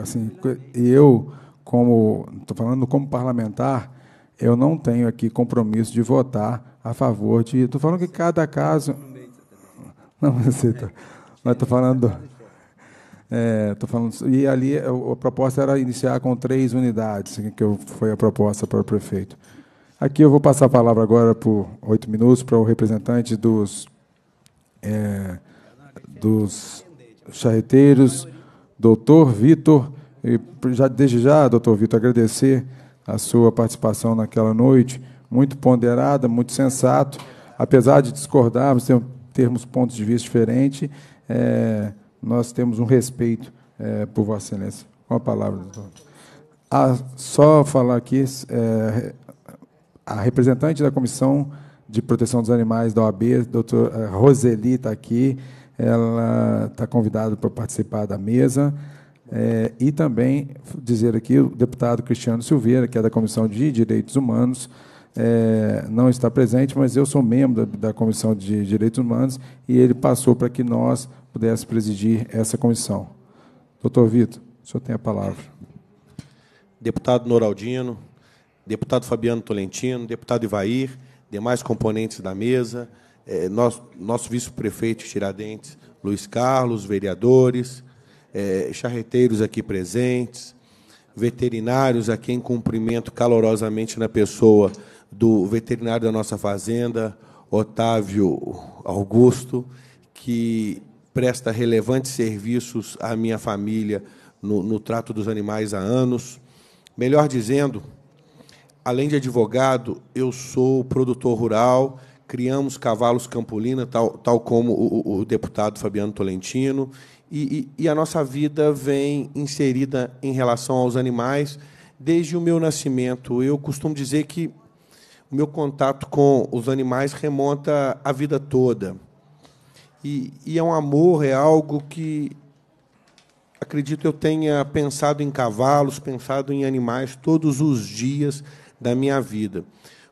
assim, eu como estou falando como parlamentar, eu não tenho aqui compromisso de votar a favor de. Estou falando que cada caso. Não, você tá, mas estou falando. É, falando, e ali é, a, proposta era iniciar com três unidades, assim, que foi a proposta para o prefeito. Aqui eu vou passar a palavra agora por oito minutos para o representante dos, é, dos charreteiros, doutor Vitor. E já, desde já, doutor Vitor, agradecer a sua participação naquela noite, muito ponderada, muito sensato. Apesar de discordarmos, termos pontos de vista diferentes, é, nós temos um respeito é, por Vossa Excelência. Com a palavra, doutor. Ah, só falar aqui, é, a representante da Comissão de Proteção dos Animais da OAB, doutora eh, Roseli, está aqui. Ela está convidada para participar da mesa. É, e também dizer aqui, o deputado Cristiano Silveira, que é da Comissão de Direitos Humanos, é, não está presente, mas eu sou membro da, da Comissão de Direitos Humanos e ele passou para que nós pudesse presidir essa comissão. Doutor Vitor, o senhor tem a palavra. Deputado Noraldino, deputado Fabiano Tolentino, deputado Ivair, demais componentes da mesa, é, nosso, nosso vice-prefeito Tiradentes, Luiz Carlos, vereadores, é, charreteiros aqui presentes, veterinários a quem cumprimento calorosamente na pessoa do veterinário da nossa fazenda, Otávio Augusto, que presta relevantes serviços à minha família no, no trato dos animais há anos. Melhor dizendo, além de advogado, eu sou produtor rural, criamos Cavalos Campolina, tal, tal como o, o deputado Fabiano Tolentino, e, e, e, a nossa vida vem inserida em relação aos animais desde o meu nascimento. Eu costumo dizer que o meu contato com os animais remonta a vida toda. E, e é um amor, é algo que acredito eu tenha pensado em cavalos, pensado em animais todos os dias da minha vida.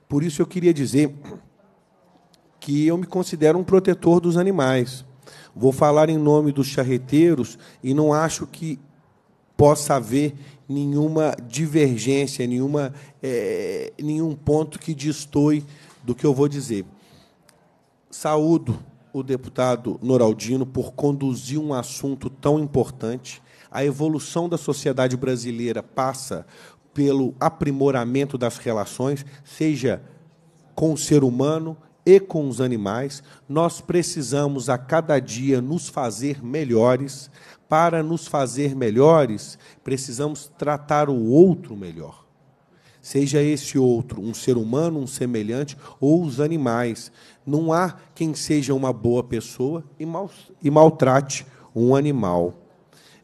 Por isso eu queria dizer que eu me considero um protetor dos animais. Vou falar em nome dos charreteiros e não acho que possa haver nenhuma divergência, nenhuma, é, nenhum ponto que distoi do que eu vou dizer. Saúdo o deputado Noraldino por conduzir um assunto tão importante. A evolução da sociedade brasileira passa pelo aprimoramento das relações, seja com o ser humano e com os animais. Nós precisamos a cada dia nos fazer melhores. Para nos fazer melhores, precisamos tratar o outro melhor seja esse outro um ser humano, um semelhante ou os animais. Não há quem seja uma boa pessoa e, mal, e maltrate um animal.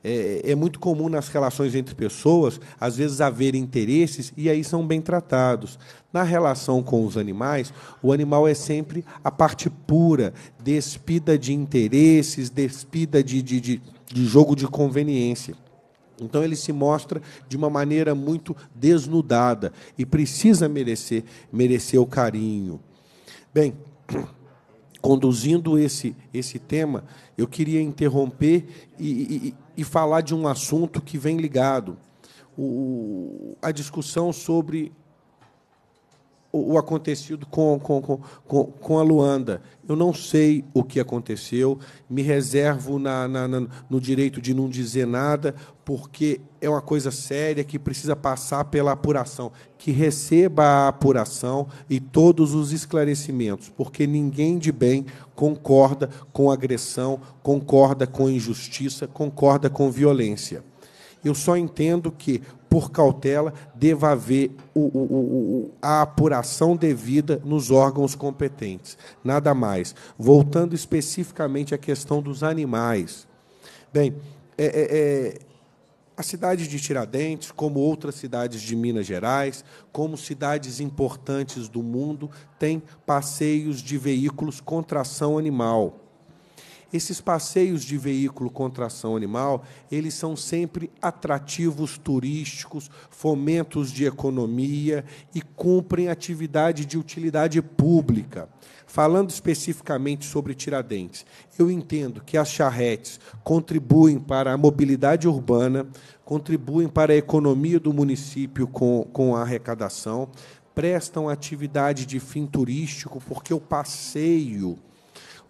É, é, muito comum nas relações entre pessoas, às vezes, haver interesses e aí são bem tratados. Na relação com os animais, o animal é sempre a parte pura, despida de interesses, despida de, de, de, de jogo de conveniência. Então ele se mostra de uma maneira muito desnudada e precisa merecer merecer o carinho. Bem, conduzindo esse, esse tema, eu queria interromper e, e, e falar de um assunto que vem ligado. O, a discussão sobre o, acontecido com, com, com, com, a Luanda. Eu não sei o que aconteceu, me reservo na, na, na, no direito de não dizer nada, porque é uma coisa séria que precisa passar pela apuração. Que receba a apuração e todos os esclarecimentos, porque ninguém de bem concorda com agressão, concorda com injustiça, concorda com violência. Eu só entendo que por cautela, deva haver o, o, o, a apuração devida nos órgãos competentes. Nada mais. Voltando especificamente à questão dos animais. Bem, é, é, é, a cidade de Tiradentes, como outras cidades de Minas Gerais, como cidades importantes do mundo, tem passeios de veículos com tração animal. Esses passeios de veículo com tração animal, eles são sempre atrativos turísticos, fomentos de economia e cumprem atividade de utilidade pública. Falando especificamente sobre Tiradentes, eu entendo que as charretes contribuem para a mobilidade urbana, contribuem para a economia do município com, com a arrecadação, prestam atividade de fim turístico, porque o passeio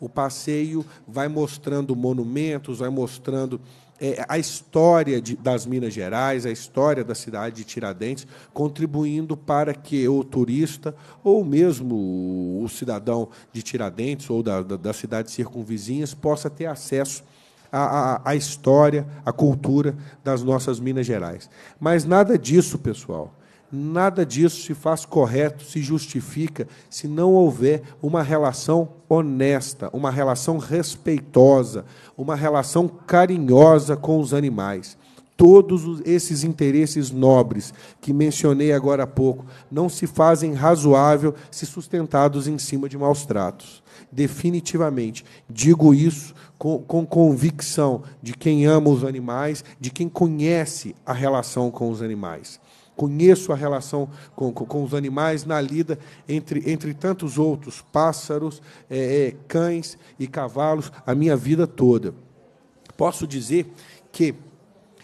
o passeio vai mostrando monumentos, vai mostrando é, a história de, das Minas Gerais, a história da cidade de Tiradentes, contribuindo para que o turista ou mesmo o, cidadão de Tiradentes ou da, da, das cidades circunvizinhas possa ter acesso à, à, à história, à cultura das nossas Minas Gerais. Mas nada disso, pessoal Nada disso se faz correto, se justifica, se não houver uma relação honesta, uma relação respeitosa, uma relação carinhosa com os animais. Todos esses interesses nobres que mencionei agora há pouco não se fazem razoável se sustentados em cima de maus tratos. Definitivamente, digo isso com, com convicção de quem ama os animais, de quem conhece a relação com os animais conheço a relação com, com, com, os animais na lida entre, entre tantos outros, pássaros, é, é, cães e cavalos, a minha vida toda. Posso dizer que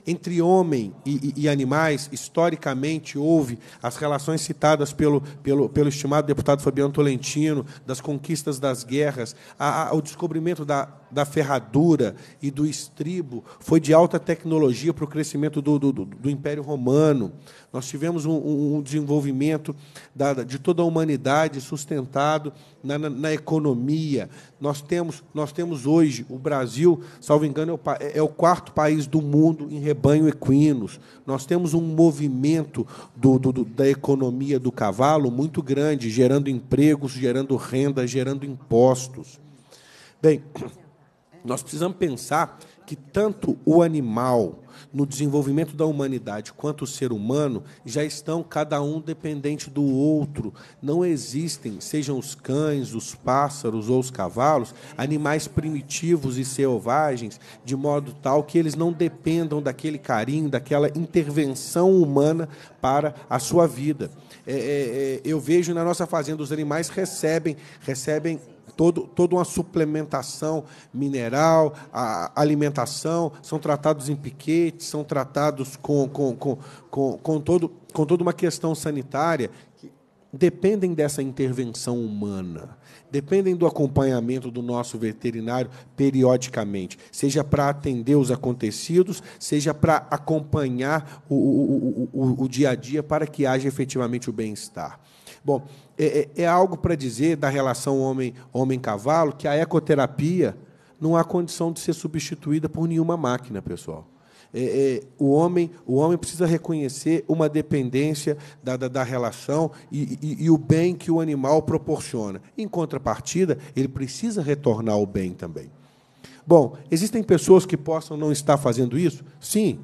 entre homem e, e, e, animais, historicamente, houve as relações citadas pelo, pelo, pelo estimado deputado Fabiano Tolentino, das conquistas das guerras, a, a, o descobrimento da da ferradura e do estribo foi de alta tecnologia para o crescimento do, do, do Império Romano. Nós tivemos um, um desenvolvimento da, de toda a humanidade sustentado na, na, na, economia. Nós temos, nós temos hoje o Brasil, salvo engano, é o, é, é o quarto país do mundo em rebanho equinos. Nós temos um movimento do, do, do da economia do cavalo muito grande, gerando empregos, gerando renda, gerando impostos. Bem, nós precisamos pensar que tanto o animal no desenvolvimento da humanidade quanto o ser humano já estão cada um dependente do outro. Não existem, sejam os cães, os pássaros ou os cavalos, animais primitivos e selvagens, de modo tal que eles não dependam daquele carinho, daquela intervenção humana para a sua vida. É, é, é, eu vejo na nossa fazenda os animais recebem, recebem todo, toda uma suplementação mineral, alimentação, são tratados em piquetes, são tratados com, com, com, com, com, todo, com toda uma questão sanitária que dependem dessa intervenção humana. Dependem do acompanhamento do nosso veterinário periodicamente, seja para atender os acontecidos, seja para acompanhar o, o, o, o, o dia a dia para que haja efetivamente o bem-estar. Bom, é, é, é algo para dizer da relação homem-cavalo homem que a ecoterapia não há condição de ser substituída por nenhuma máquina, pessoal. É, é, o, homem, o homem precisa reconhecer uma dependência da, da, da relação e, e, e, o bem que o animal proporciona. Em contrapartida, ele precisa retornar o bem também. Bom, existem pessoas que possam não estar fazendo isso? Sim,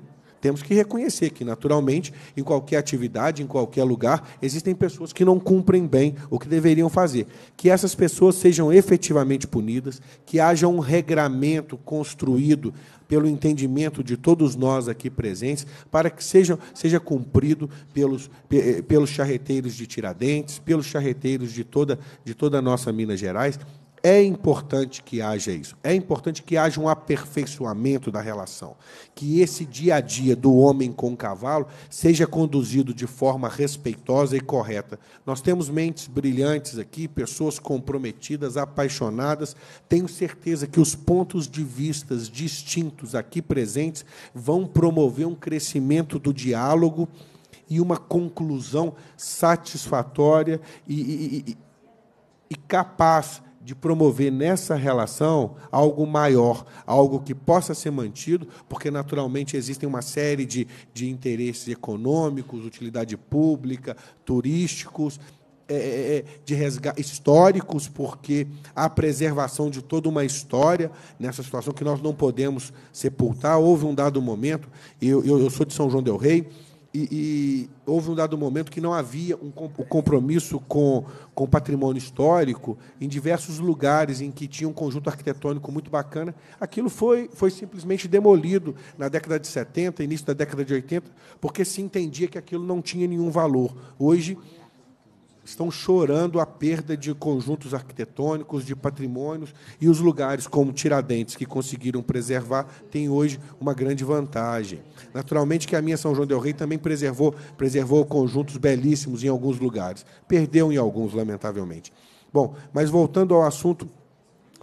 temos que reconhecer que, naturalmente, em qualquer atividade, em qualquer lugar, existem pessoas que não cumprem bem o que deveriam fazer. Que essas pessoas sejam efetivamente punidas, que haja um regramento construído pelo entendimento de todos nós aqui presentes, para que seja, seja cumprido pelos, eh, pelos charreteiros de Tiradentes, pelos charreteiros de toda, de toda a nossa Minas Gerais, é importante que haja isso. É importante que haja um aperfeiçoamento da relação. Que esse dia a dia do homem com o cavalo seja conduzido de forma respeitosa e correta. Nós temos mentes brilhantes aqui, pessoas comprometidas, apaixonadas. Tenho certeza que os pontos de vistas distintos aqui presentes vão promover um crescimento do diálogo e uma conclusão satisfatória e, e, e, e capaz de promover nessa relação algo maior, algo que possa ser mantido, porque naturalmente existem uma série de, de interesses econômicos, utilidade pública, turísticos, é, é, é de resgate históricos, porque a preservação de toda uma história nessa situação que nós não podemos sepultar. Houve um dado momento, eu, eu, eu sou de São João Del Rei, e, e, houve um dado momento que não havia um, um compromisso com, com o patrimônio histórico em diversos lugares em que tinha um conjunto arquitetônico muito bacana. Aquilo foi, foi simplesmente demolido na década de 70, início da década de 80, porque se entendia que aquilo não tinha nenhum valor. Hoje, estão chorando a perda de conjuntos arquitetônicos, de patrimônios, e os lugares como Tiradentes, que conseguiram preservar, têm hoje uma grande vantagem. Naturalmente que a minha São João del Rei também preservou, preservou conjuntos belíssimos em alguns lugares, perdeu em alguns, lamentavelmente. Bom, mas voltando ao assunto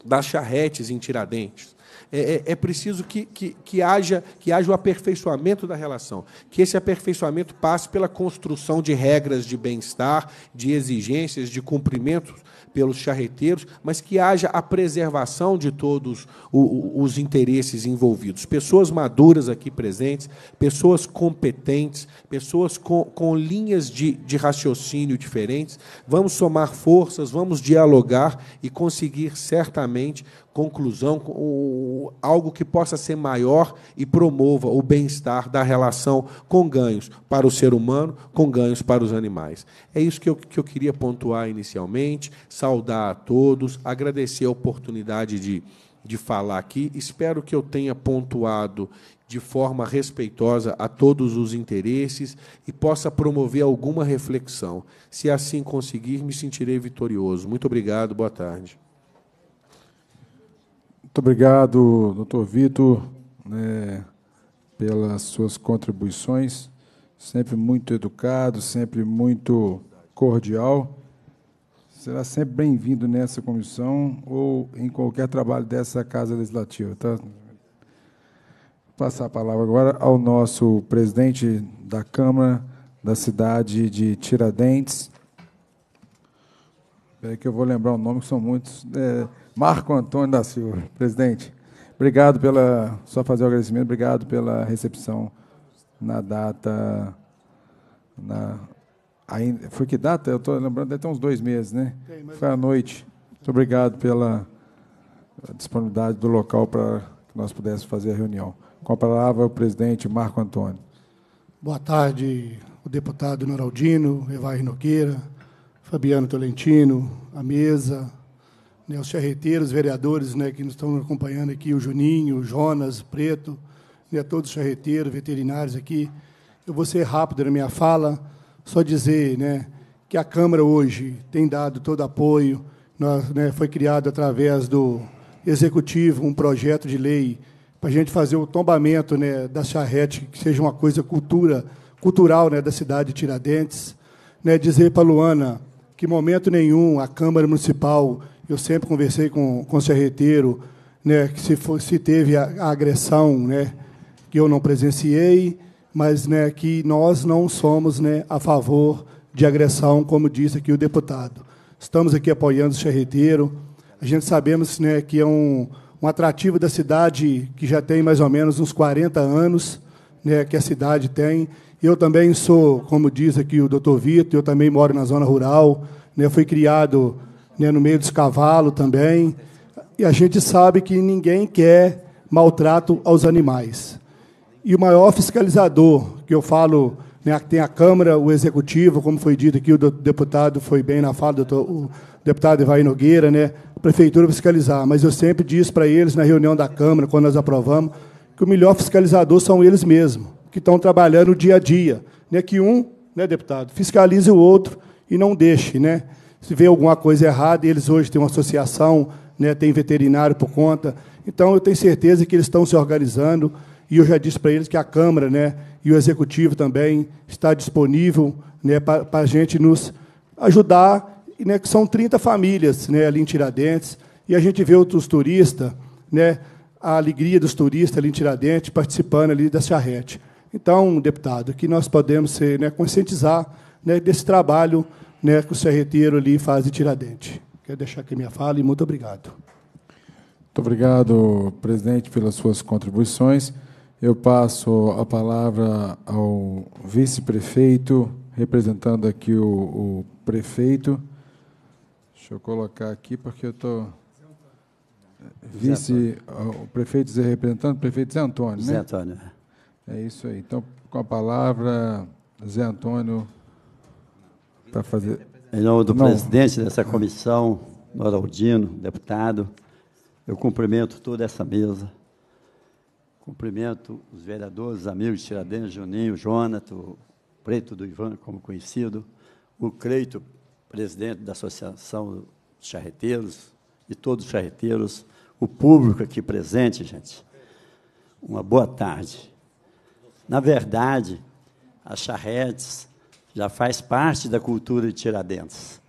das charretes em Tiradentes. É, é, é preciso que, que, que, haja, que haja o aperfeiçoamento da relação, que esse aperfeiçoamento passe pela construção de regras de bem-estar, de exigências, de cumprimentos pelos charreteiros, mas que haja a preservação de todos os interesses envolvidos. Pessoas maduras aqui presentes, pessoas competentes, pessoas com, com linhas de, de raciocínio diferentes. Vamos somar forças, vamos dialogar e conseguir certamente conclusão, algo que possa ser maior e promova o bem-estar da relação com ganhos para o ser humano, com ganhos para os animais. É isso que eu, que eu queria pontuar inicialmente, saudar a todos, agradecer a oportunidade de, de falar aqui. Espero que eu tenha pontuado de forma respeitosa a todos os interesses e possa promover alguma reflexão. Se assim conseguir, me sentirei vitorioso. Muito obrigado, boa tarde. Muito obrigado, doutor Vitor, né, pelas suas contribuições, sempre muito educado, sempre muito cordial. Será sempre bem-vindo nessa comissão ou em qualquer trabalho dessa Casa Legislativa. Tá? Vou passar a palavra agora ao nosso presidente da Câmara da cidade de Tiradentes. Espera é que eu vou lembrar o nome, que são muitos. É, Marco Antônio da Silva. Presidente, obrigado pela. Só fazer o agradecimento, obrigado pela recepção na data. Na, foi que data? Eu estou lembrando, deve ter uns dois meses, né? Foi à noite. Muito obrigado pela disponibilidade do local para que nós pudéssemos fazer a reunião. Com a palavra, o presidente Marco Antônio. Boa tarde, o deputado Noraldino, Evar Nogueira, Fabiano Tolentino, a mesa, né, os charreteiros, vereadores né, que nos estão acompanhando aqui, o Juninho, o Jonas, Preto, né, todos os charreteiros, veterinários aqui. Eu vou ser rápido na minha fala, só dizer né, que a Câmara hoje tem dado todo apoio, nós, né, foi criado através do Executivo um projeto de lei para a gente fazer o tombamento né, da charrete, que seja uma coisa cultura, cultural né, da cidade de Tiradentes. Né, dizer para a Luana que, em momento nenhum, a Câmara Municipal eu sempre conversei com, com o serreteiro, né, que se, for, se teve a, a, agressão, né, que eu não presenciei, mas né, que nós não somos né, a favor de agressão, como disse aqui o deputado. Estamos aqui apoiando o serreteiro. A gente sabemos né, que é um, um atrativo da cidade que já tem mais ou menos uns 40 anos, né, que a cidade tem. Eu também sou, como diz aqui o doutor Vitor, eu também moro na zona rural. Né, fui criado né, no meio dos cavalos também. E a gente sabe que ninguém quer maltrato aos animais. E o maior fiscalizador, que eu falo, né, tem a Câmara, o Executivo, como foi dito aqui, o deputado foi bem na fala, doutor, o deputado Ivaí Nogueira, né, a Prefeitura fiscalizar. Mas eu sempre disse para eles, na reunião da Câmara, quando nós aprovamos, que o melhor fiscalizador são eles mesmos, que estão trabalhando dia a dia. Né, que um, né, deputado, fiscalize o outro e não deixe, né? se vê alguma coisa errada, e eles hoje têm uma associação, né, têm veterinário por conta. Então, eu tenho certeza que eles estão se organizando, e eu já disse para eles que a Câmara né, e o Executivo também está disponível né, para a gente nos ajudar, né, que são 30 famílias né, ali em Tiradentes, e a gente vê outros turistas, né, a alegria dos turistas ali em Tiradentes, participando ali da charrete. Então, deputado, que nós podemos ser, né, conscientizar né, desse trabalho né, com o Serreteiro ali, fase Tiradentes. Quero deixar aqui minha fala e muito obrigado. Muito obrigado, presidente, pelas suas contribuições. Eu passo a palavra ao vice-prefeito, representando aqui o, o, prefeito. Deixa eu colocar aqui, porque eu estou... Vice, o prefeito Zé representando, o prefeito Zé Antônio, né? Zé Antônio. É. é isso aí. Então, com a palavra, Zé Antônio, para fazer. Em nome do Não. presidente dessa comissão, Noraldino, deputado, eu cumprimento toda essa mesa. Cumprimento os vereadores, amigos de Tiradentes, Juninho, Jonato, Preto do Ivan, como conhecido, o Creito, presidente da Associação dos Charreteiros, e todos os charreteiros, o público aqui presente, gente. Uma boa tarde. Na verdade, as charretes já faz parte da cultura de Tiradentes.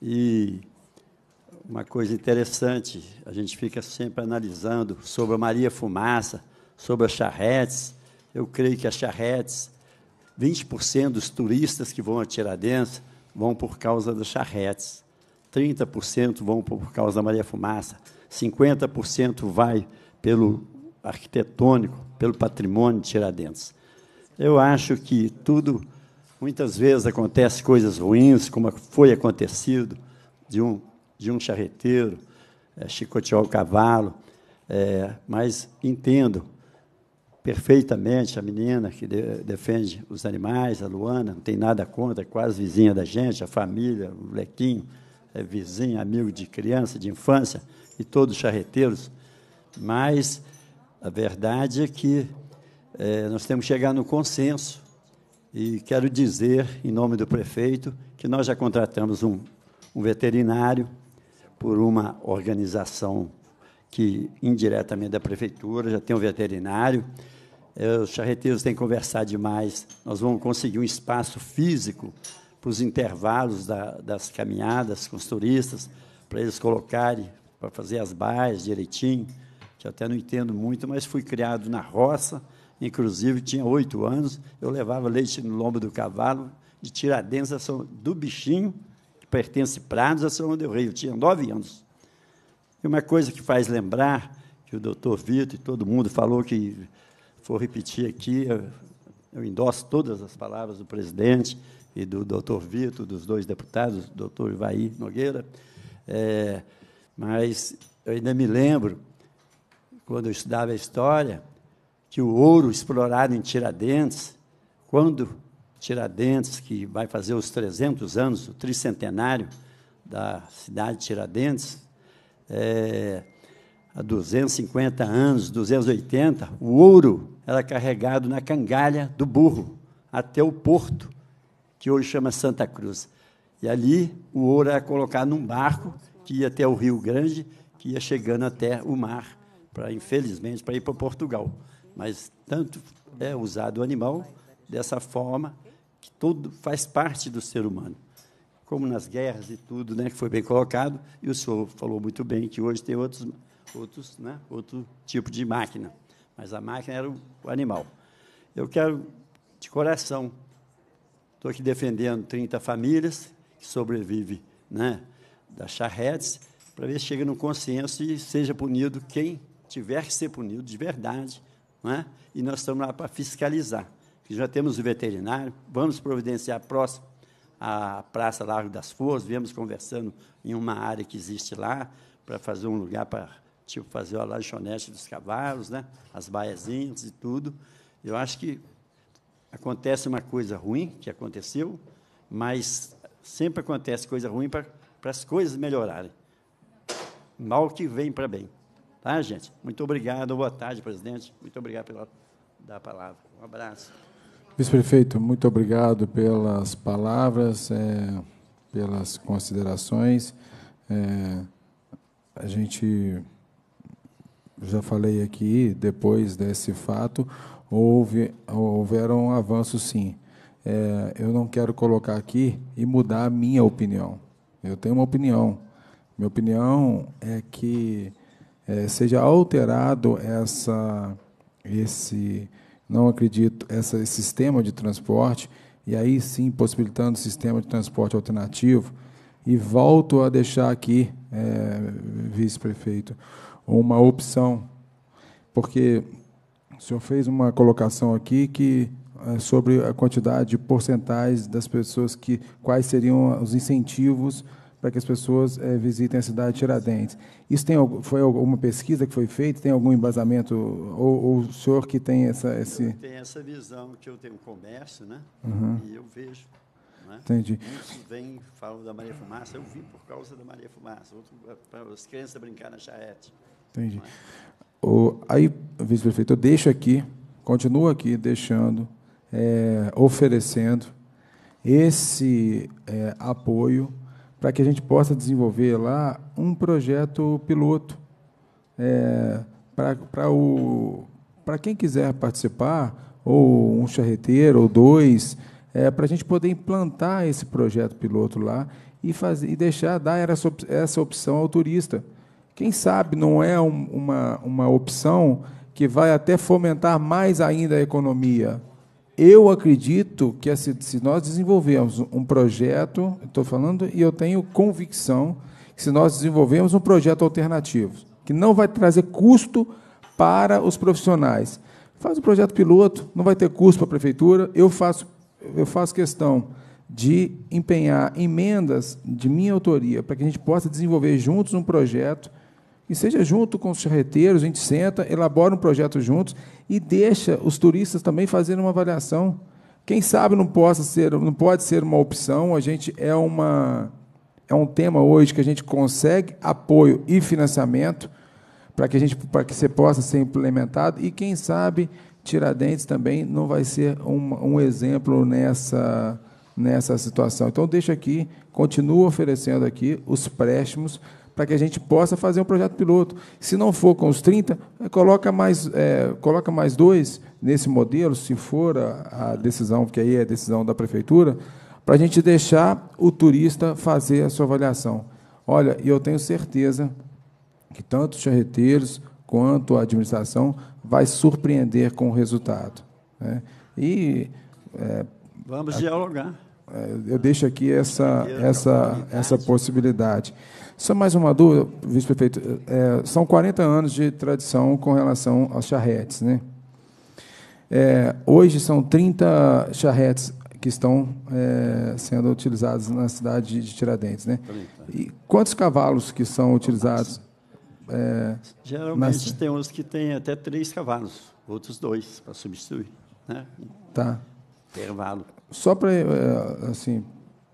E uma coisa interessante, a gente fica sempre analisando sobre a Maria Fumaça, sobre as charretes. Eu creio que as charretes, 20% dos turistas que vão a Tiradentes vão por causa das charretes, 30% vão por causa da Maria Fumaça, 50% vai pelo arquitetônico, pelo patrimônio de Tiradentes. Eu acho que tudo Muitas vezes acontecem coisas ruins, como foi acontecido de um, de um charreteiro é, chicotear o cavalo, é, mas entendo perfeitamente a menina que de, defende os animais, a Luana, não tem nada contra, é quase vizinha da gente, a família, o molequinho, é vizinho, amigo de criança, de infância, e todos charreteiros, mas a verdade é que é, nós temos que chegar no consenso e quero dizer, em nome do prefeito, que nós já contratamos um, um veterinário por uma organização que indiretamente é da prefeitura já tem um veterinário. É, os charreteiros têm que conversar demais. Nós vamos conseguir um espaço físico para os intervalos da, das caminhadas com os turistas, para eles colocarem, para fazer as baias direitinho, que eu até não entendo muito, mas fui criado na roça Inclusive, tinha oito anos, eu levava leite no lombo do cavalo, de Tiradentes do Bichinho, que pertence Prados, a São João del Rei. Eu tinha nove anos. E uma coisa que faz lembrar, que o doutor Vitor e todo mundo falou que, vou repetir aqui, eu, eu endosso todas as palavras do presidente e do doutor Vitor, dos dois deputados, doutor Ivaí Nogueira, é, mas eu ainda me lembro, quando eu estudava história, que o ouro explorado em Tiradentes, quando Tiradentes, que vai fazer os 300 anos, o tricentenário da cidade de Tiradentes, é, há 250 anos, 280, o ouro era carregado na cangalha do burro até o porto, que hoje chama Santa Cruz. E ali o ouro era colocado num barco que ia até o Rio Grande, que ia chegando até o mar, para infelizmente para ir para Portugal mas tanto é usado o animal dessa forma que tudo faz parte do ser humano. Como nas guerras e tudo, né, que foi bem colocado, e o senhor falou muito bem que hoje tem outros, outros, né, outro tipo de máquina, mas a máquina era o animal. Eu quero, de coração, estou aqui defendendo 30 famílias que sobrevivem né, da charretes, para ver se chega no consenso e seja punido quem tiver que ser punido de verdade é? e nós estamos lá para fiscalizar. Já temos o veterinário, vamos providenciar próximo à Praça Largo das Forças, viemos conversando em uma área que existe lá, para fazer um lugar para tipo, fazer a lanchonete dos cavalos, né? as baiazinhas e tudo. Eu acho que acontece uma coisa ruim, que aconteceu, mas sempre acontece coisa ruim para, para as coisas melhorarem. Mal que vem para bem. Tá, gente? Muito obrigado. Boa tarde, presidente. Muito obrigado pela da palavra. Um abraço. Vice-prefeito, muito obrigado pelas palavras, é, pelas considerações. É, a gente já falei aqui, depois desse fato, houve, houveram avanços sim. É, eu não quero colocar aqui e mudar a minha opinião. Eu tenho uma opinião. Minha opinião é que é, seja alterado essa, esse, não acredito, essa, esse sistema de transporte, e aí sim possibilitando o sistema de transporte alternativo. E volto a deixar aqui, é, vice-prefeito, uma opção, porque o senhor fez uma colocação aqui que é, sobre a quantidade de porcentagens das pessoas que quais seriam os incentivos para que as pessoas é, visitem a cidade de Tiradentes. Isso tem, foi alguma pesquisa que foi feita? Tem algum embasamento? Ou, ou o senhor que tem essa... Esse... Tem essa visão que eu tenho comércio, né? Uhum. E eu vejo. Né? Entendi. Muitos vêm falam da Maria Fumaça. Eu vi por causa da Maria Fumaça. Outro, para as crianças brincar na charrete. Entendi. Né? O, aí, vice-prefeito, eu deixo aqui, continuo aqui deixando, é, oferecendo esse eh, apoio para que a gente possa desenvolver lá um projeto piloto é, para quem quiser participar, ou um charreteiro, ou dois, é, para a gente poder implantar esse projeto piloto lá e, fazer, e deixar dar essa, essa opção ao turista. Quem sabe não é um, uma, uma opção que vai até fomentar mais ainda a economia eu acredito que assim, se, nós desenvolvermos um projeto, estou falando, e eu tenho convicção que se nós desenvolvermos um projeto alternativo, que não vai trazer custo para os profissionais, faz um projeto piloto, não vai ter custo para a prefeitura, eu faço, eu faço questão de empenhar emendas de minha autoria para que a gente possa desenvolver juntos um projeto e seja junto com os charreteiros, a gente senta, elabora um projeto juntos e deixa os turistas também fazerem uma avaliação. Quem sabe não possa ser, não pode ser uma opção. A gente é uma é um tema hoje que a gente consegue apoio e financiamento para que a gente para que você possa ser implementado e quem sabe Tiradentes também não vai ser um, um exemplo nessa nessa situação. Então deixa aqui, continua oferecendo aqui os préstimos para que a gente possa fazer um projeto piloto. Se não for com os 30, eh, coloca mais, é, coloca mais dois nesse modelo, se for a, a decisão, que aí é a decisão da prefeitura, para a gente deixar o turista fazer a sua avaliação. Olha, e eu tenho certeza que tanto os charreteiros quanto a administração vai surpreender com o resultado. Né? E é, vamos dialogar. Eu deixo aqui essa, essa, essa possibilidade. Só mais uma dúvida, vice-prefeito. É, são 40 anos de tradição com relação aos charretes. Né? É, hoje são 30 charretes que estão é, sendo utilizados na cidade de Tiradentes. Né? E quantos cavalos que são utilizados? É, Geralmente tem uns que têm até três cavalos, outros dois para substituir. Né? Tá. Intervalo. Só para é, assim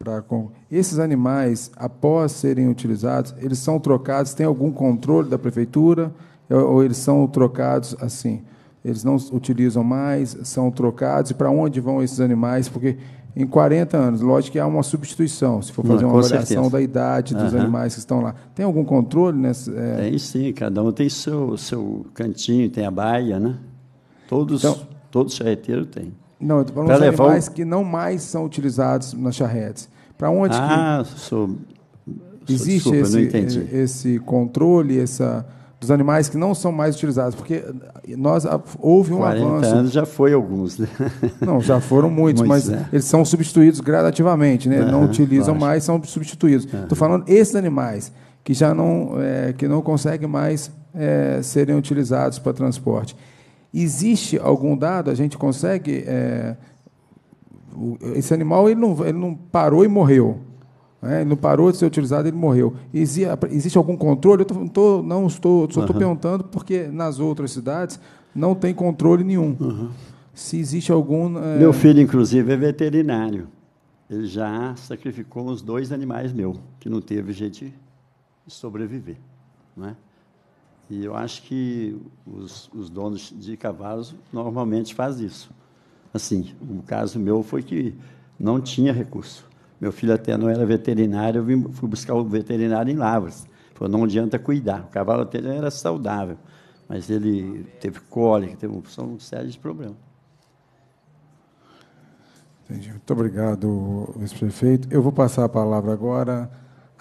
para com esses animais após serem utilizados, eles são trocados? Tem algum controle da prefeitura é, ou eles são trocados assim? Eles não utilizam mais, são trocados e para onde vão esses animais? Porque em 40 anos. Lógico que há uma substituição, se for fazer não, uma avaliação certeza. da idade dos uhum. animais que estão lá. Tem algum controle nessa? É... Tem sim, cada um tem seu seu cantinho, tem a baia, né? Todos então, todos charreteiros têm. Não, eu estou falando dos animais o... que não mais são utilizados nas charretes. Para onde ah, que sou, existe desculpa, esse, eh, esse controle, essa dos animais que não são mais utilizados, porque nós ah, houve um 40 avanço. anos já foi alguns. Né? Não, já foram muitos, muitos mas é. eles são substituídos gradativamente, né? não é, utilizam lógico. mais, são substituídos. Estou é. falando esses animais que já não é, que não conseguem mais é, serem utilizados para transporte. Existe algum dado? A gente consegue é, esse animal ele não, ele não parou e morreu. Né? Ele não parou de ser utilizado, ele morreu. Existe algum controle? Eu tô, não estou, só estou uhum. perguntando porque nas outras cidades não tem controle nenhum. Uhum. Se existe algum. É... Meu filho, inclusive, é veterinário. Ele já sacrificou uns dois animais meu, que não teve gente sobreviver. Né? E eu acho que os, os donos de cavalos normalmente fazem isso assim, um caso meu foi que não tinha recurso. Meu filho até não era veterinário, eu fui buscar o veterinário em Lavras. Falou, não adianta cuidar. O cavalo até era saudável, mas ele teve cólica, teve um sério de problemas. Entendi. Muito obrigado, vice-prefeito. Eu vou passar a palavra agora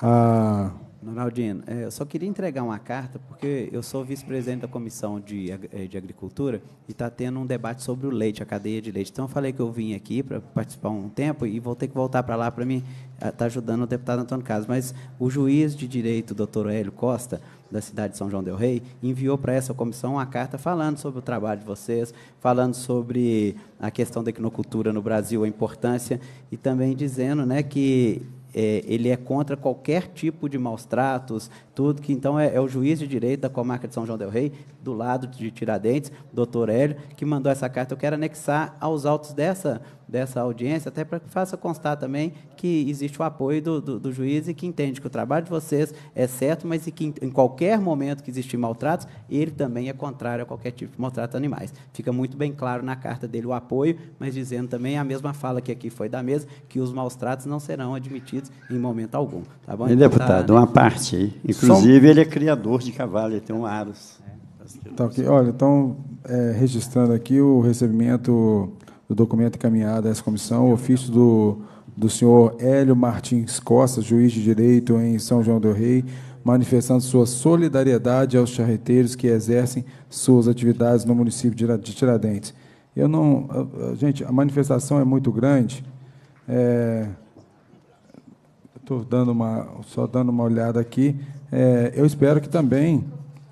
a Noraldino, é, eu só queria entregar uma carta, porque eu sou vice-presidente da Comissão de, é, de Agricultura e está tendo um debate sobre o leite, a cadeia de leite. Então, eu falei que eu vim aqui para participar um tempo e vou ter que voltar para lá para me estar é, tá ajudando o deputado Antônio Carlos. Mas o juiz de direito, doutor Hélio Costa, da cidade de São João del Rei, enviou para essa comissão uma carta falando sobre o trabalho de vocês, falando sobre a questão da equinocultura no Brasil, a importância, e também dizendo né, que é, ele é contra qualquer tipo de maus tratos, tudo que então é, é, o juiz de direito da comarca de São João del Rei, do lado de Tiradentes, doutor Hélio, que mandou essa carta. Eu quero anexar aos autos dessa dessa audiência, até para que faça constar também que existe o apoio do, do, do, juiz e que entende que o trabalho de vocês é certo, mas e que em, em qualquer momento que existir maltratos, ele também é contrário a qualquer tipo de maltrato a animais. Fica muito bem claro na carta dele o apoio, mas dizendo também a mesma fala que aqui foi da mesa, que os maus tratos não serão admitidos em momento algum. Tá bom? E, então, tá, deputado, tá, né? uma parte. Inclusive, Som... ele é criador de cavalo, ele tem um aros. Tá, okay. Olha, estão é, registrando aqui o recebimento do documento encaminhado a essa comissão, o ofício do, do senhor Hélio Martins Costa, juiz de direito em São João do Rei, manifestando sua solidariedade aos charreteiros que exercem suas atividades no município de Tiradentes. Eu não, gente, a manifestação é muito grande. É, Estou dando uma, só dando uma olhada aqui. É, eu espero que também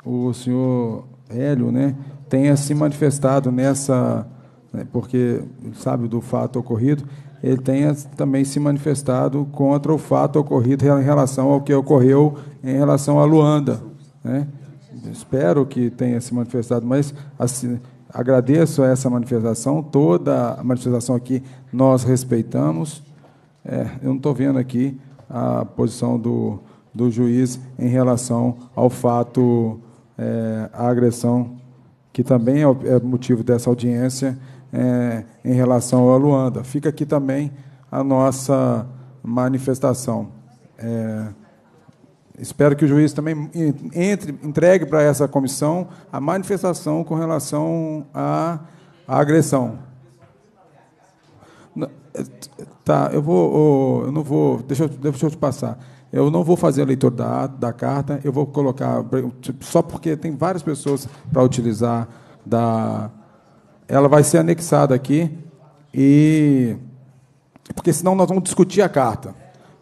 o senhor Hélio, né, tenha se manifestado nessa né, porque sabe do fato ocorrido, ele tenha também se manifestado contra o fato ocorrido em relação ao que ocorreu em relação a Luanda. Né? Espero que tenha se manifestado, mas assim, agradeço essa manifestação, toda a manifestação aqui nós respeitamos. É, eu não estou vendo aqui a posição do, do juiz em relação ao fato, é, agressão, que também é, é motivo dessa audiência é, em relação à Luanda. Fica aqui também a nossa manifestação. É, espero que o juiz também entre, entregue para essa comissão a manifestação com relação à, à agressão. Tá, eu vou, eu não vou, deixa, eu, deixa eu te passar. Eu não vou fazer a leitura da, da carta, eu vou colocar, só porque tem várias pessoas para utilizar da, ela vai ser anexada aqui e porque senão nós vamos discutir a carta.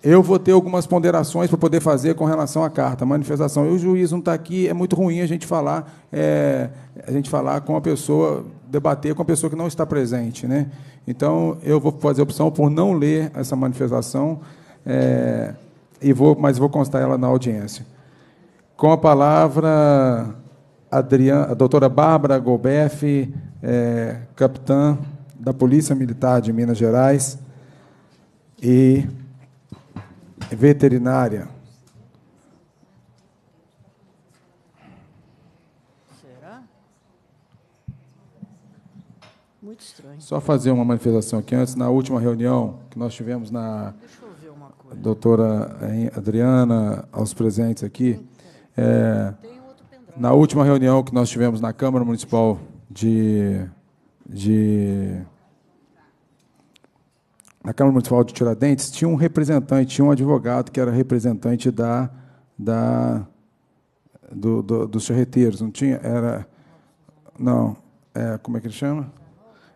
Eu vou ter algumas ponderações para poder fazer com relação à carta, manifestação. E o juiz não está aqui, é muito ruim a gente falar, é, a gente falar com a pessoa, debater com a pessoa que não está presente, né? Então eu vou fazer a opção por não ler essa manifestação é, e vou, mas vou constar ela na audiência. Com a palavra, Adriana, a doutora Bárbara Golbeff, é, capitã da Polícia Militar de Minas Gerais e veterinária. Será? Muito estranho. Só fazer uma manifestação aqui antes. Na última reunião que nós tivemos na doutora Adriana, aos presentes aqui, é, na última reunião que nós tivemos na Câmara Municipal de, de na Câmara Municipal de Tiradentes, tinha um representante, tinha um advogado que era representante da, da, do, do, dos charreteiros. Não tinha? Era. Não. É, como é que ele chama?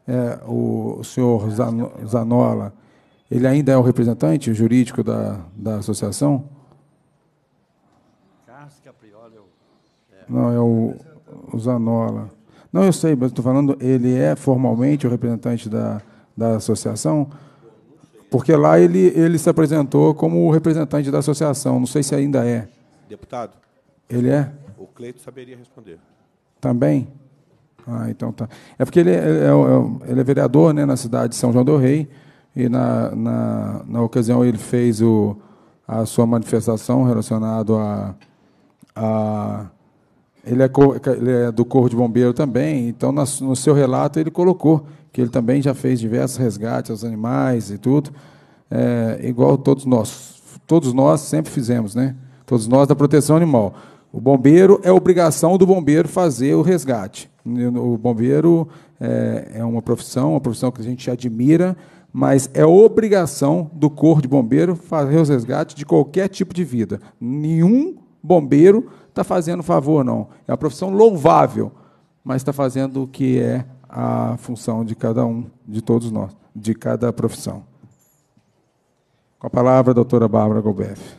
É, o, o senhor Zanola. Ele ainda é o representante jurídico da, da associação? Carlos Capriola. É o... É. Não, é o, o Zanola. Não, eu sei, mas estou falando, ele é formalmente o representante da, da associação? Porque lá ele, ele se apresentou como o representante da associação, não sei se ainda é. Deputado? Ele é? O Cleito saberia responder. Também? Ah, então tá. É porque ele é, é, é ele é vereador né, na cidade de São João do Rei, e na, na, na ocasião ele fez o, a sua manifestação relacionada a, a ele é, ele é, do Corpo de Bombeiro também, então no seu relato ele colocou que ele também já fez diversos resgates aos animais e tudo, é, igual todos nós. Todos nós sempre fizemos, né? Todos nós da proteção animal. O bombeiro é obrigação do bombeiro fazer o resgate. O bombeiro é, é uma profissão, uma profissão que a gente admira, mas é obrigação do Corpo de Bombeiro fazer os resgates de qualquer tipo de vida. Nenhum bombeiro está fazendo favor, não. É uma profissão louvável, mas está fazendo o que é a função de cada um, de todos nós, de cada profissão. Com a palavra, a doutora Bárbara Golbeff.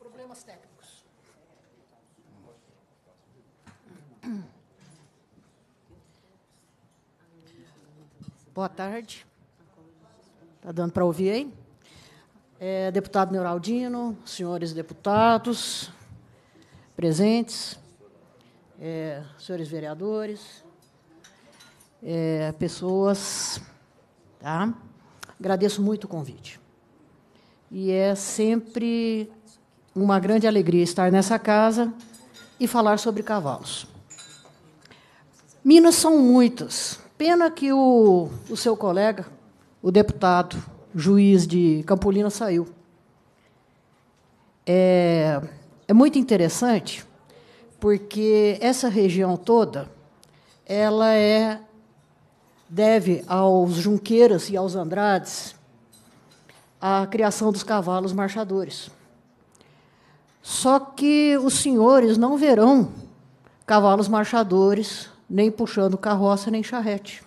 Problemas técnicos. Boa tarde. Está dando para ouvir aí? É, deputado Neuraldino, senhores deputados presentes, é, senhores vereadores, é, pessoas, tá? agradeço muito o convite. E é sempre uma grande alegria estar nessa casa e falar sobre cavalos. Minas são muitas. Pena que o, o seu colega, o deputado juiz de Campolina saiu. É, é muito interessante porque essa região toda ela é deve aos Junqueiras e aos Andrades a criação dos cavalos marchadores. Só que os senhores não verão cavalos marchadores nem puxando carroça nem charrete.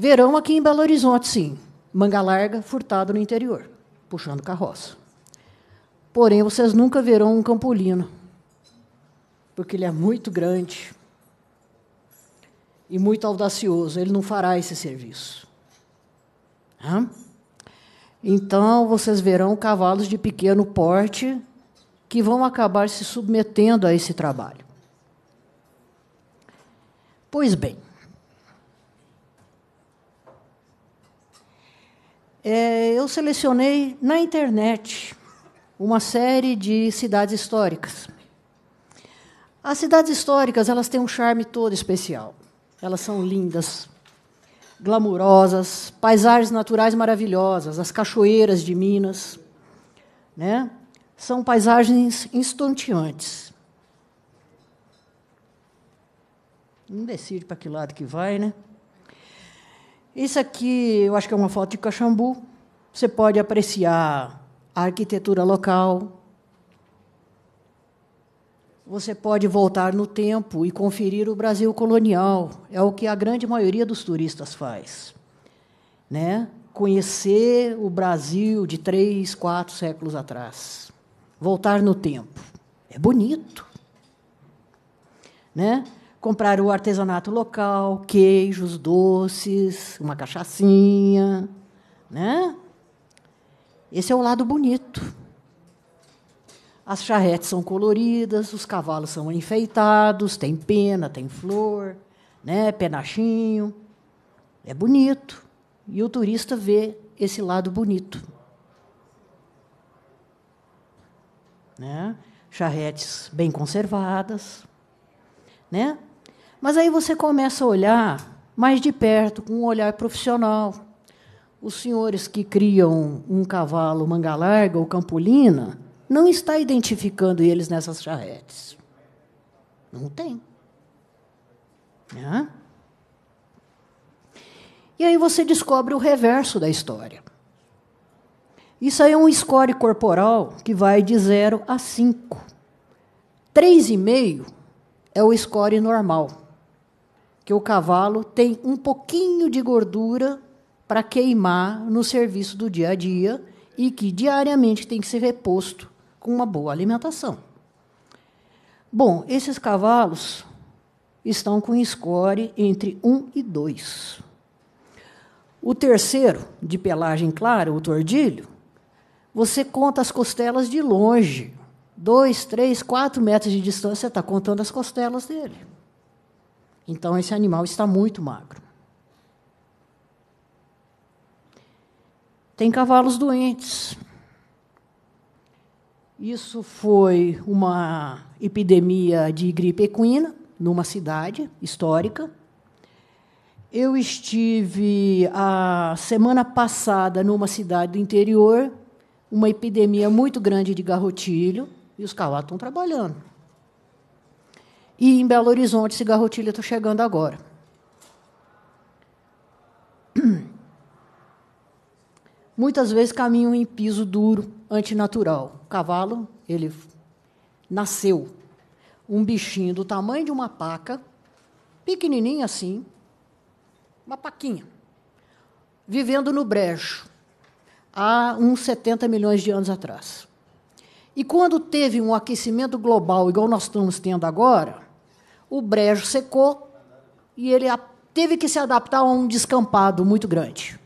Verão aqui em Belo Horizonte, sim. Manga larga, furtado no interior, puxando carroça. Porém, vocês nunca verão um campolino, porque ele é muito grande e muito audacioso. Ele não fará esse serviço. Hã? Então, vocês verão cavalos de pequeno porte que vão acabar se submetendo a esse trabalho. Pois bem, é, eu selecionei na internet uma série de cidades históricas. As cidades históricas elas têm um charme todo especial. Elas são lindas, glamurosas, paisagens naturais maravilhosas, as cachoeiras de Minas, né? São paisagens estonteantes. Não decide para que lado que vai, né? Isso aqui, eu acho que é uma foto de Caxambu. Você pode apreciar a arquitetura local. Você pode voltar no tempo e conferir o Brasil colonial. É o que a grande maioria dos turistas faz. Né? Conhecer o Brasil de três, quatro séculos atrás. Voltar no tempo. É bonito. Né? comprar o artesanato local, queijos, doces, uma cachaçinha, né? Esse é o lado bonito. As charretes são coloridas, os cavalos são enfeitados, tem pena, tem flor, né? Penachinho. É bonito. E o turista vê esse lado bonito. Né? Charretes bem conservadas, né? Mas aí você começa a olhar mais de perto, com um olhar profissional. Os senhores que criam um cavalo manga larga ou campolina não está identificando eles nessas charretes. Não tem. Né? E aí você descobre o reverso da história. Isso aí é um score corporal que vai de 0 a 5. 3,5 é o score normal que o cavalo tem um pouquinho de gordura para queimar no serviço do dia a dia e que diariamente tem que ser reposto com uma boa alimentação. Bom, esses cavalos estão com score entre 1 e 2. O terceiro, de pelagem clara, o tordilho, você conta as costelas de longe. 2, 3, 4 metros de distância, você está contando as costelas dele. Então, esse animal está muito magro. Tem cavalos doentes. Isso foi uma epidemia de gripe equina numa cidade histórica. Eu estive a semana passada numa cidade do interior, uma epidemia muito grande de garrotilho, e os cavalos estão trabalhando. E em Belo Horizonte, Cigarrotilha, estou tá chegando agora. Muitas vezes caminho em piso duro, antinatural. O cavalo, ele nasceu um bichinho do tamanho de uma paca, pequenininho assim, uma paquinha, vivendo no brejo há uns 70 milhões de anos atrás. E quando teve um aquecimento global igual nós estamos tendo agora, o brejo secou e ele teve que se adaptar a um descampado muito grande.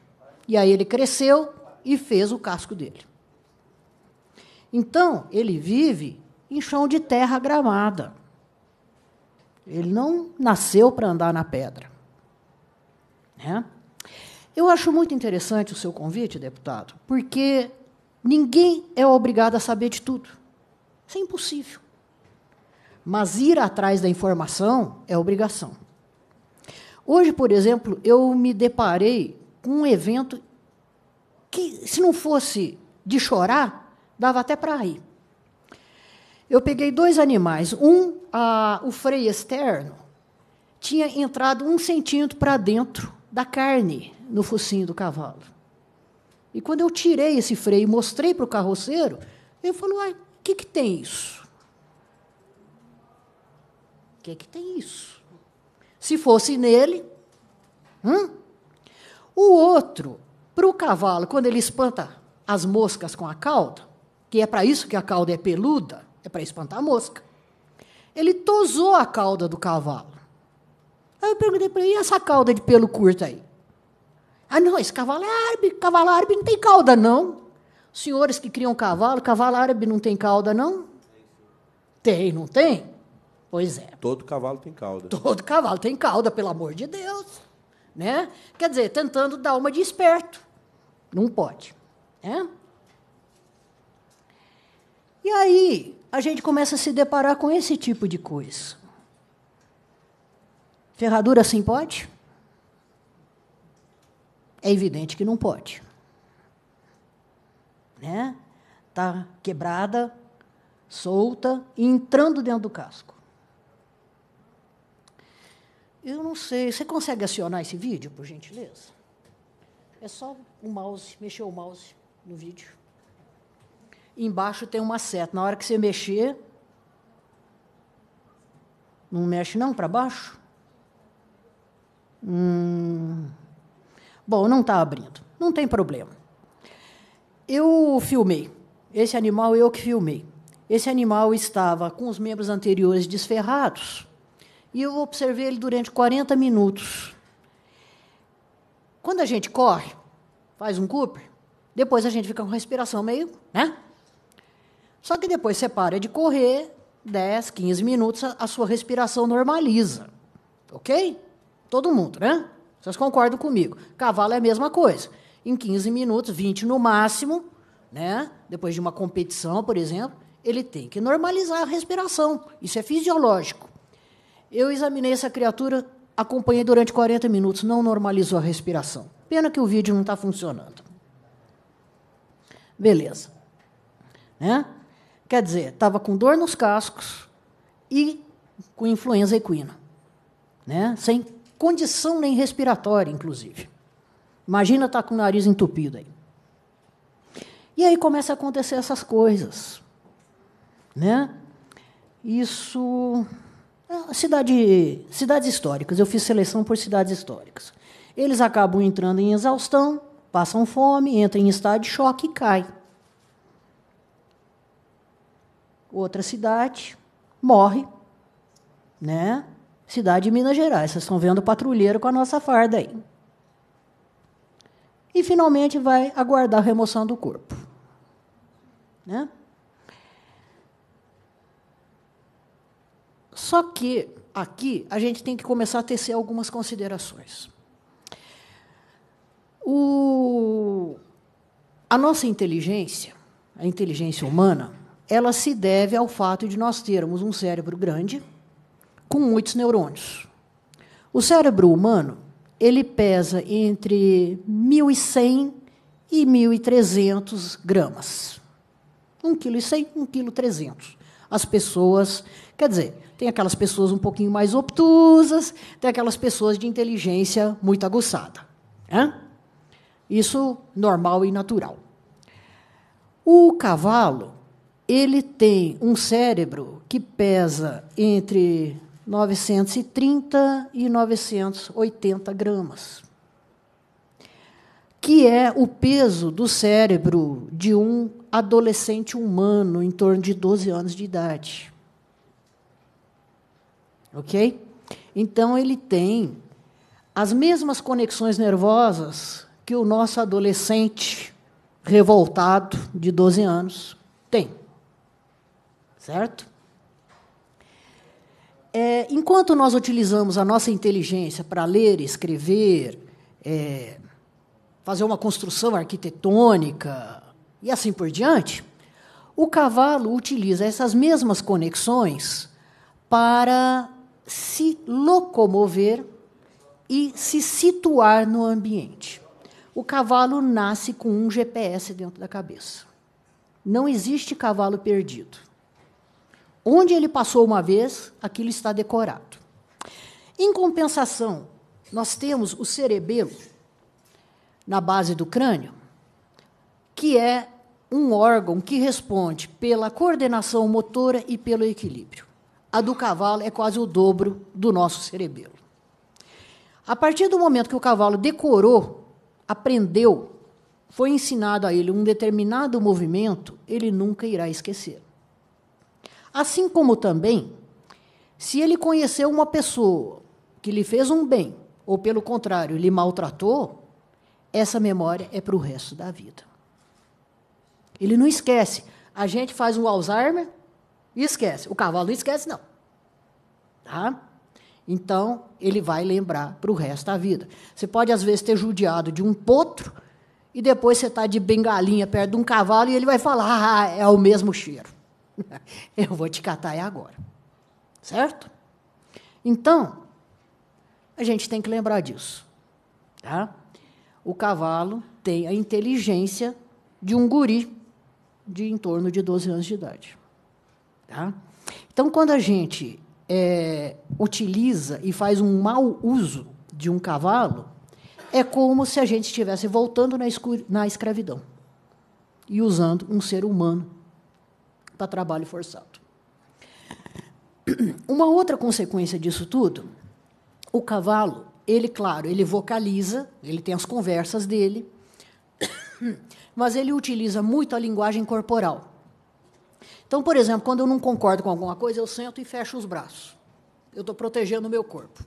E aí ele cresceu e fez o casco dele. Então, ele vive em chão de terra gramada. Ele não nasceu para andar na pedra. Né? Eu acho muito interessante o seu convite, deputado, porque ninguém é obrigado a saber de tudo. Isso é impossível mas ir atrás da informação é obrigação. Hoje, por exemplo, eu me deparei com um evento que, se não fosse de chorar, dava até para rir. Eu peguei dois animais. Um, a, o freio externo, tinha entrado um centímetro para dentro da carne no focinho do cavalo. E quando eu tirei esse freio e mostrei para o carroceiro, ele falou: o que, que tem isso? que é que tem isso? Se fosse nele. Hum? O outro, para o cavalo, quando ele espanta as moscas com a cauda, que é para isso que a cauda é peluda, é para espantar a mosca, ele tosou a cauda do cavalo. Aí eu perguntei para ele, e essa cauda de pelo curto aí? Ah, não, esse cavalo é árabe, cavalo árabe não tem cauda, não. Senhores que criam cavalo, cavalo árabe não tem cauda, não? Tem, não tem? Pois é. Todo cavalo tem cauda. Todo cavalo tem cauda, pelo amor de Deus. Né? Quer dizer, tentando dar uma de esperto. Não pode. Né? E aí a gente começa a se deparar com esse tipo de coisa. Ferradura assim pode? É evidente que não pode. Né? Tá quebrada, solta e entrando dentro do casco. Eu não sei. Você consegue acionar esse vídeo, por gentileza? É só o mouse, mexer o mouse no vídeo. Embaixo tem uma seta. Na hora que você mexer. Não mexe não para baixo? Hum. Bom, não está abrindo. Não tem problema. Eu filmei. Esse animal eu que filmei. Esse animal estava com os membros anteriores desferrados e eu observei ele durante 40 minutos. Quando a gente corre, faz um Cooper, depois a gente fica com respiração meio, né? Só que depois você para de correr, 10, 15 minutos, a sua respiração normaliza. Ok? Todo mundo, né? Vocês concordam comigo? Cavalo é a mesma coisa. Em 15 minutos, 20 no máximo, né? Depois de uma competição, por exemplo, ele tem que normalizar a respiração. Isso é fisiológico. Eu examinei essa criatura, acompanhei durante 40 minutos, não normalizou a respiração. Pena que o vídeo não está funcionando. Beleza. Né? Quer dizer, estava com dor nos cascos e com influenza equina. Né? Sem condição nem respiratória, inclusive. Imagina estar tá com o nariz entupido aí. E aí começa a acontecer essas coisas. Né? Isso ah, cidade, cidades históricas, eu fiz seleção por cidades históricas. Eles acabam entrando em exaustão, passam fome, entram em estado de choque e caem. Outra cidade morre, né? Cidade de Minas Gerais, vocês estão vendo o patrulheiro com a nossa farda aí. E finalmente vai aguardar a remoção do corpo, né? Só que aqui a gente tem que começar a tecer algumas considerações. O, a nossa inteligência, a inteligência humana, ela se deve ao fato de nós termos um cérebro grande com muitos neurônios. O cérebro humano, ele pesa entre 1.100 e 1.300 gramas. 1,1 kg, 1,3 kg. As pessoas Quer dizer, tem aquelas pessoas um pouquinho mais obtusas, tem aquelas pessoas de inteligência muito aguçada. é? Isso normal e natural. O cavalo, ele tem um cérebro que pesa entre 930 e 980 gramas, que é o peso do cérebro de um adolescente humano em torno de 12 anos de idade ok? Então ele tem as mesmas conexões nervosas que o nosso adolescente revoltado de 12 anos tem, certo? É, enquanto nós utilizamos a nossa inteligência para ler, escrever, é, fazer uma construção arquitetônica e assim por diante, o cavalo utiliza essas mesmas conexões para se locomover e se situar no ambiente. O cavalo nasce com um GPS dentro da cabeça. Não existe cavalo perdido. Onde ele passou uma vez, aquilo está decorado. Em compensação, nós temos o cerebelo na base do crânio, que é um órgão que responde pela coordenação motora e pelo equilíbrio a do cavalo é quase o dobro do nosso cerebelo. A partir do momento que o cavalo decorou, aprendeu, foi ensinado a ele um determinado movimento, ele nunca irá esquecer. Assim como também, se ele conheceu uma pessoa que lhe fez um bem, ou pelo contrário, lhe maltratou, essa memória é para o resto da vida. Ele não esquece. A gente faz o Alzheimer, e esquece. O cavalo não esquece, não. Tá? Então, ele vai lembrar para o resto da vida. Você pode, às vezes, ter judiado de um potro e depois você está de bengalinha perto de um cavalo e ele vai falar: ah, é o mesmo cheiro. Eu vou te catar aí agora. Certo? Então, a gente tem que lembrar disso. Tá? O cavalo tem a inteligência de um guri de em torno de 12 anos de idade. Tá? Então, quando a gente é, utiliza e faz um mau uso de um cavalo, é como se a gente estivesse voltando na, na escravidão e usando um ser humano para trabalho forçado. Uma outra consequência disso tudo, o cavalo, ele, claro, ele vocaliza, ele tem as conversas dele, mas ele utiliza muito a linguagem corporal. Então, por exemplo, quando eu não concordo com alguma coisa, eu sento e fecho os braços. Eu estou protegendo o meu corpo.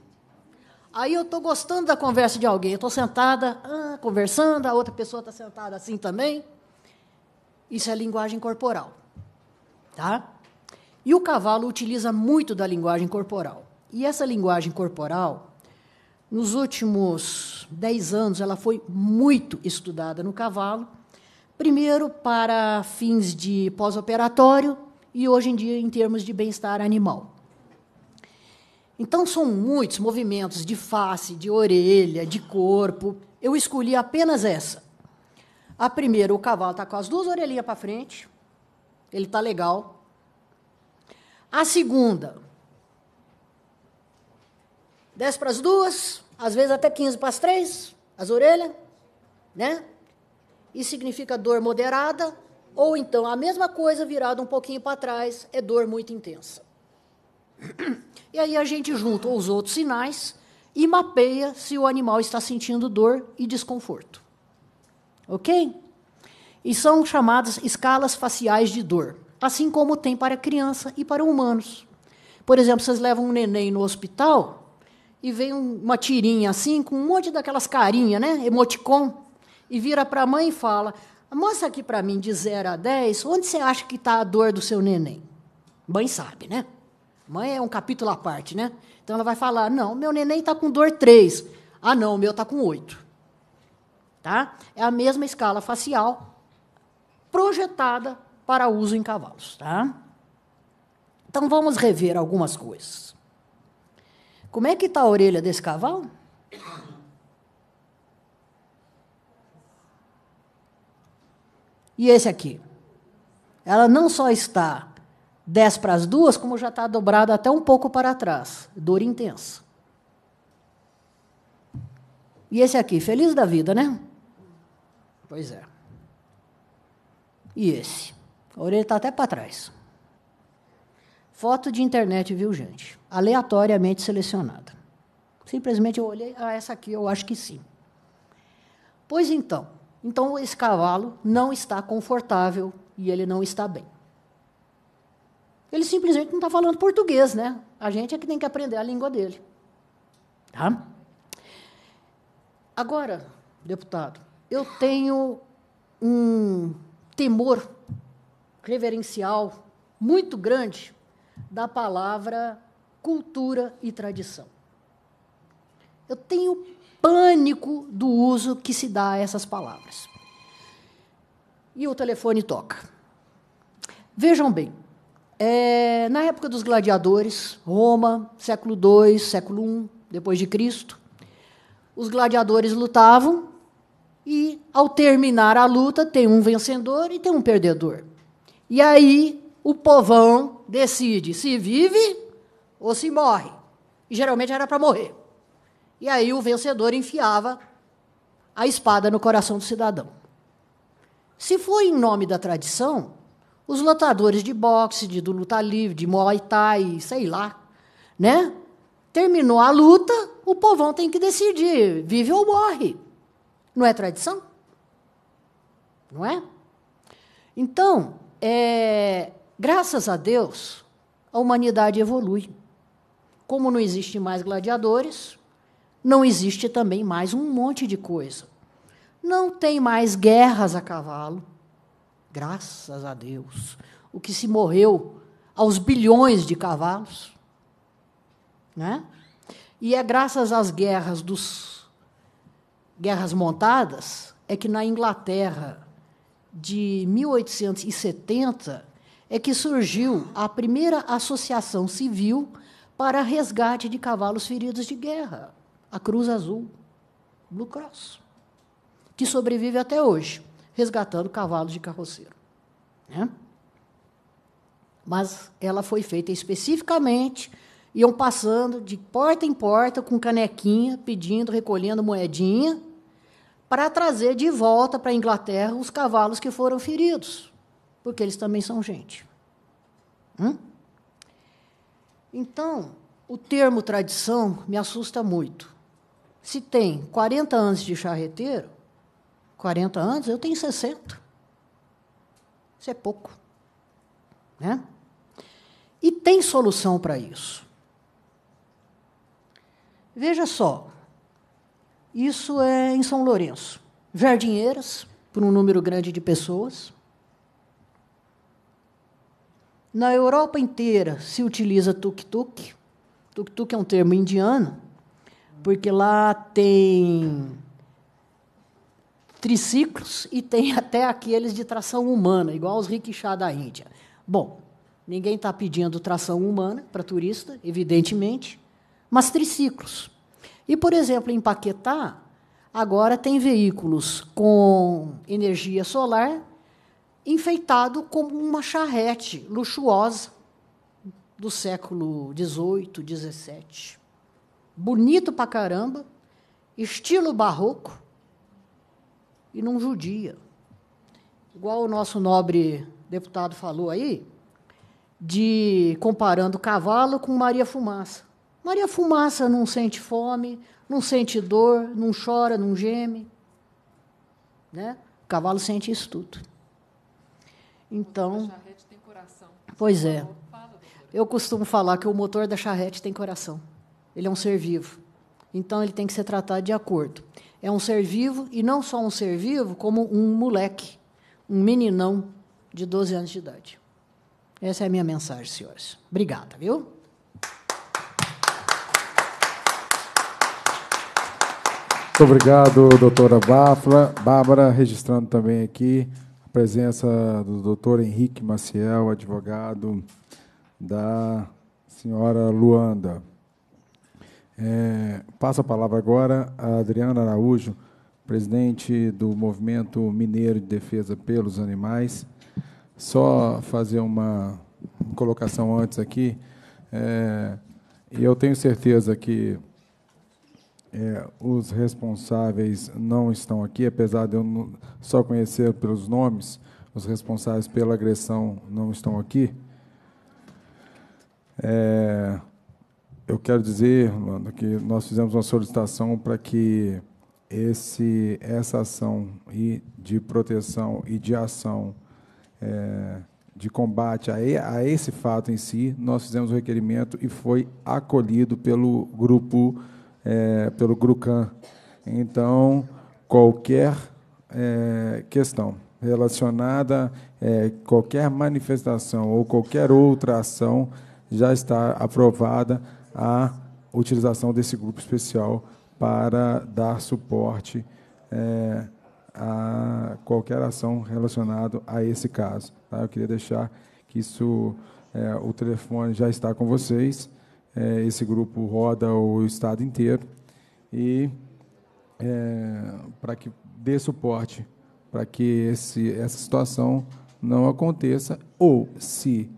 Aí eu estou gostando da conversa de alguém, estou sentada, ah, conversando, a outra pessoa está sentada assim também. Isso é linguagem corporal. Tá? E o cavalo utiliza muito da linguagem corporal. E essa linguagem corporal, nos últimos dez anos, ela foi muito estudada no cavalo Primeiro, para fins de pós-operatório e, hoje em dia, em termos de bem-estar animal. Então, são muitos movimentos de face, de orelha, de corpo. Eu escolhi apenas essa. A primeira, o cavalo está com as duas orelhinhas para frente. Ele está legal. A segunda, desce para as duas, às vezes até 15 para as três, as orelhas, né? e significa dor moderada, ou então a mesma coisa virada um pouquinho para trás é dor muito intensa. E aí a gente junta os outros sinais e mapeia se o animal está sentindo dor e desconforto. Ok? E são chamadas escalas faciais de dor, assim como tem para criança e para humanos. Por exemplo, vocês levam um neném no hospital e vem uma tirinha assim, com um monte daquelas carinhas, né? Emoticon e vira para a mãe e fala: Mostra aqui para mim de 0 a 10, onde você acha que está a dor do seu neném? Mãe sabe, né? Mãe é um capítulo à parte, né? Então ela vai falar: Não, meu neném está com dor 3. Ah, não, o meu está com 8. Tá? É a mesma escala facial projetada para uso em cavalos. Tá? Então vamos rever algumas coisas. Como é que está a orelha desse cavalo? e esse aqui. Ela não só está 10 para as duas, como já está dobrada até um pouco para trás. Dor intensa. E esse aqui, feliz da vida, né? Pois é. E esse? A orelha está até para trás. Foto de internet, viu, gente? Aleatoriamente selecionada. Simplesmente eu olhei, ah, essa aqui eu acho que sim. Pois então, então, esse cavalo não está confortável e ele não está bem. Ele simplesmente não está falando português, né? A gente é que tem que aprender a língua dele. Tá? Agora, deputado, eu tenho um temor reverencial muito grande da palavra cultura e tradição. Eu tenho pânico do uso que se dá a essas palavras. E o telefone toca. Vejam bem, é, na época dos gladiadores, Roma, século II, século I, depois de Cristo, os gladiadores lutavam e, ao terminar a luta, tem um vencedor e tem um perdedor. E aí o povão decide se vive ou se morre. E geralmente era para morrer. E aí o vencedor enfiava a espada no coração do cidadão. Se foi em nome da tradição, os lutadores de boxe, de, luta livre, de muay thai, sei lá, né? Terminou a luta, o povão tem que decidir, vive ou morre. Não é tradição? Não é? Então, é, graças a Deus, a humanidade evolui. Como não existem mais gladiadores, não existe também mais um monte de coisa. Não tem mais guerras a cavalo. Graças a Deus. O que se morreu aos bilhões de cavalos. Né? E é graças às guerras dos guerras montadas é que na Inglaterra de 1870 é que surgiu a primeira associação civil para resgate de cavalos feridos de guerra a Cruz Azul, Blue Cross, que sobrevive até hoje, resgatando cavalos de carroceiro. Né? Mas ela foi feita especificamente, iam passando de porta em porta com canequinha, pedindo, recolhendo moedinha, para trazer de volta para a Inglaterra os cavalos que foram feridos, porque eles também são gente. Hum? Então, o termo tradição me assusta muito. Se tem 40 anos de charreteiro, 40 anos, eu tenho 60. Isso é pouco. Né? E tem solução para isso. Veja só, isso é em São Lourenço. Jardinheiras, para um número grande de pessoas. Na Europa inteira se utiliza tuk-tuk. Tuk-tuk é um termo indiano porque lá tem triciclos e tem até aqueles de tração humana, igual os rickshaw da Índia. Bom, ninguém está pedindo tração humana para turista, evidentemente, mas triciclos. E, por exemplo, em Paquetá, agora tem veículos com energia solar enfeitado como uma charrete luxuosa do século XVIII, XVII bonito pra caramba, estilo barroco, e não judia. Igual o nosso nobre deputado falou aí, de comparando cavalo com Maria Fumaça. Maria Fumaça não sente fome, não sente dor, não chora, não geme. Né? O cavalo sente isso tudo. Então. charrete tem coração. Pois é. Eu costumo falar que o motor da charrete tem coração. Ele é um ser vivo. Então ele tem que ser tratado de acordo. É um ser vivo e não só um ser vivo, como um moleque, um meninão de 12 anos de idade. Essa é a minha mensagem, senhores. Obrigada, viu? Muito obrigado, doutora Báfra. Bárbara, registrando também aqui a presença do doutor Henrique Maciel, advogado da senhora Luanda. É, passo a palavra agora a Adriana Araújo, presidente do Movimento Mineiro de Defesa pelos Animais. Só fazer uma colocação antes aqui. É, eu tenho certeza que é, os responsáveis não estão aqui, apesar de eu só conhecer pelos nomes, os responsáveis pela agressão não estão aqui. É, eu quero dizer, mano, que nós fizemos uma solicitação para que esse, essa ação e de proteção e de ação é, de combate a, a esse fato em si, nós fizemos o requerimento e foi acolhido pelo grupo, é, pelo GRUCAN. Então, qualquer é, questão relacionada, é, qualquer manifestação ou qualquer outra ação já está aprovada a utilização desse grupo especial para dar suporte é, a qualquer ação relacionada a esse caso. Tá? Eu queria deixar que isso, é, o telefone já está com vocês. É, esse grupo roda o estado inteiro e é, para que dê suporte para que esse, essa situação não aconteça ou se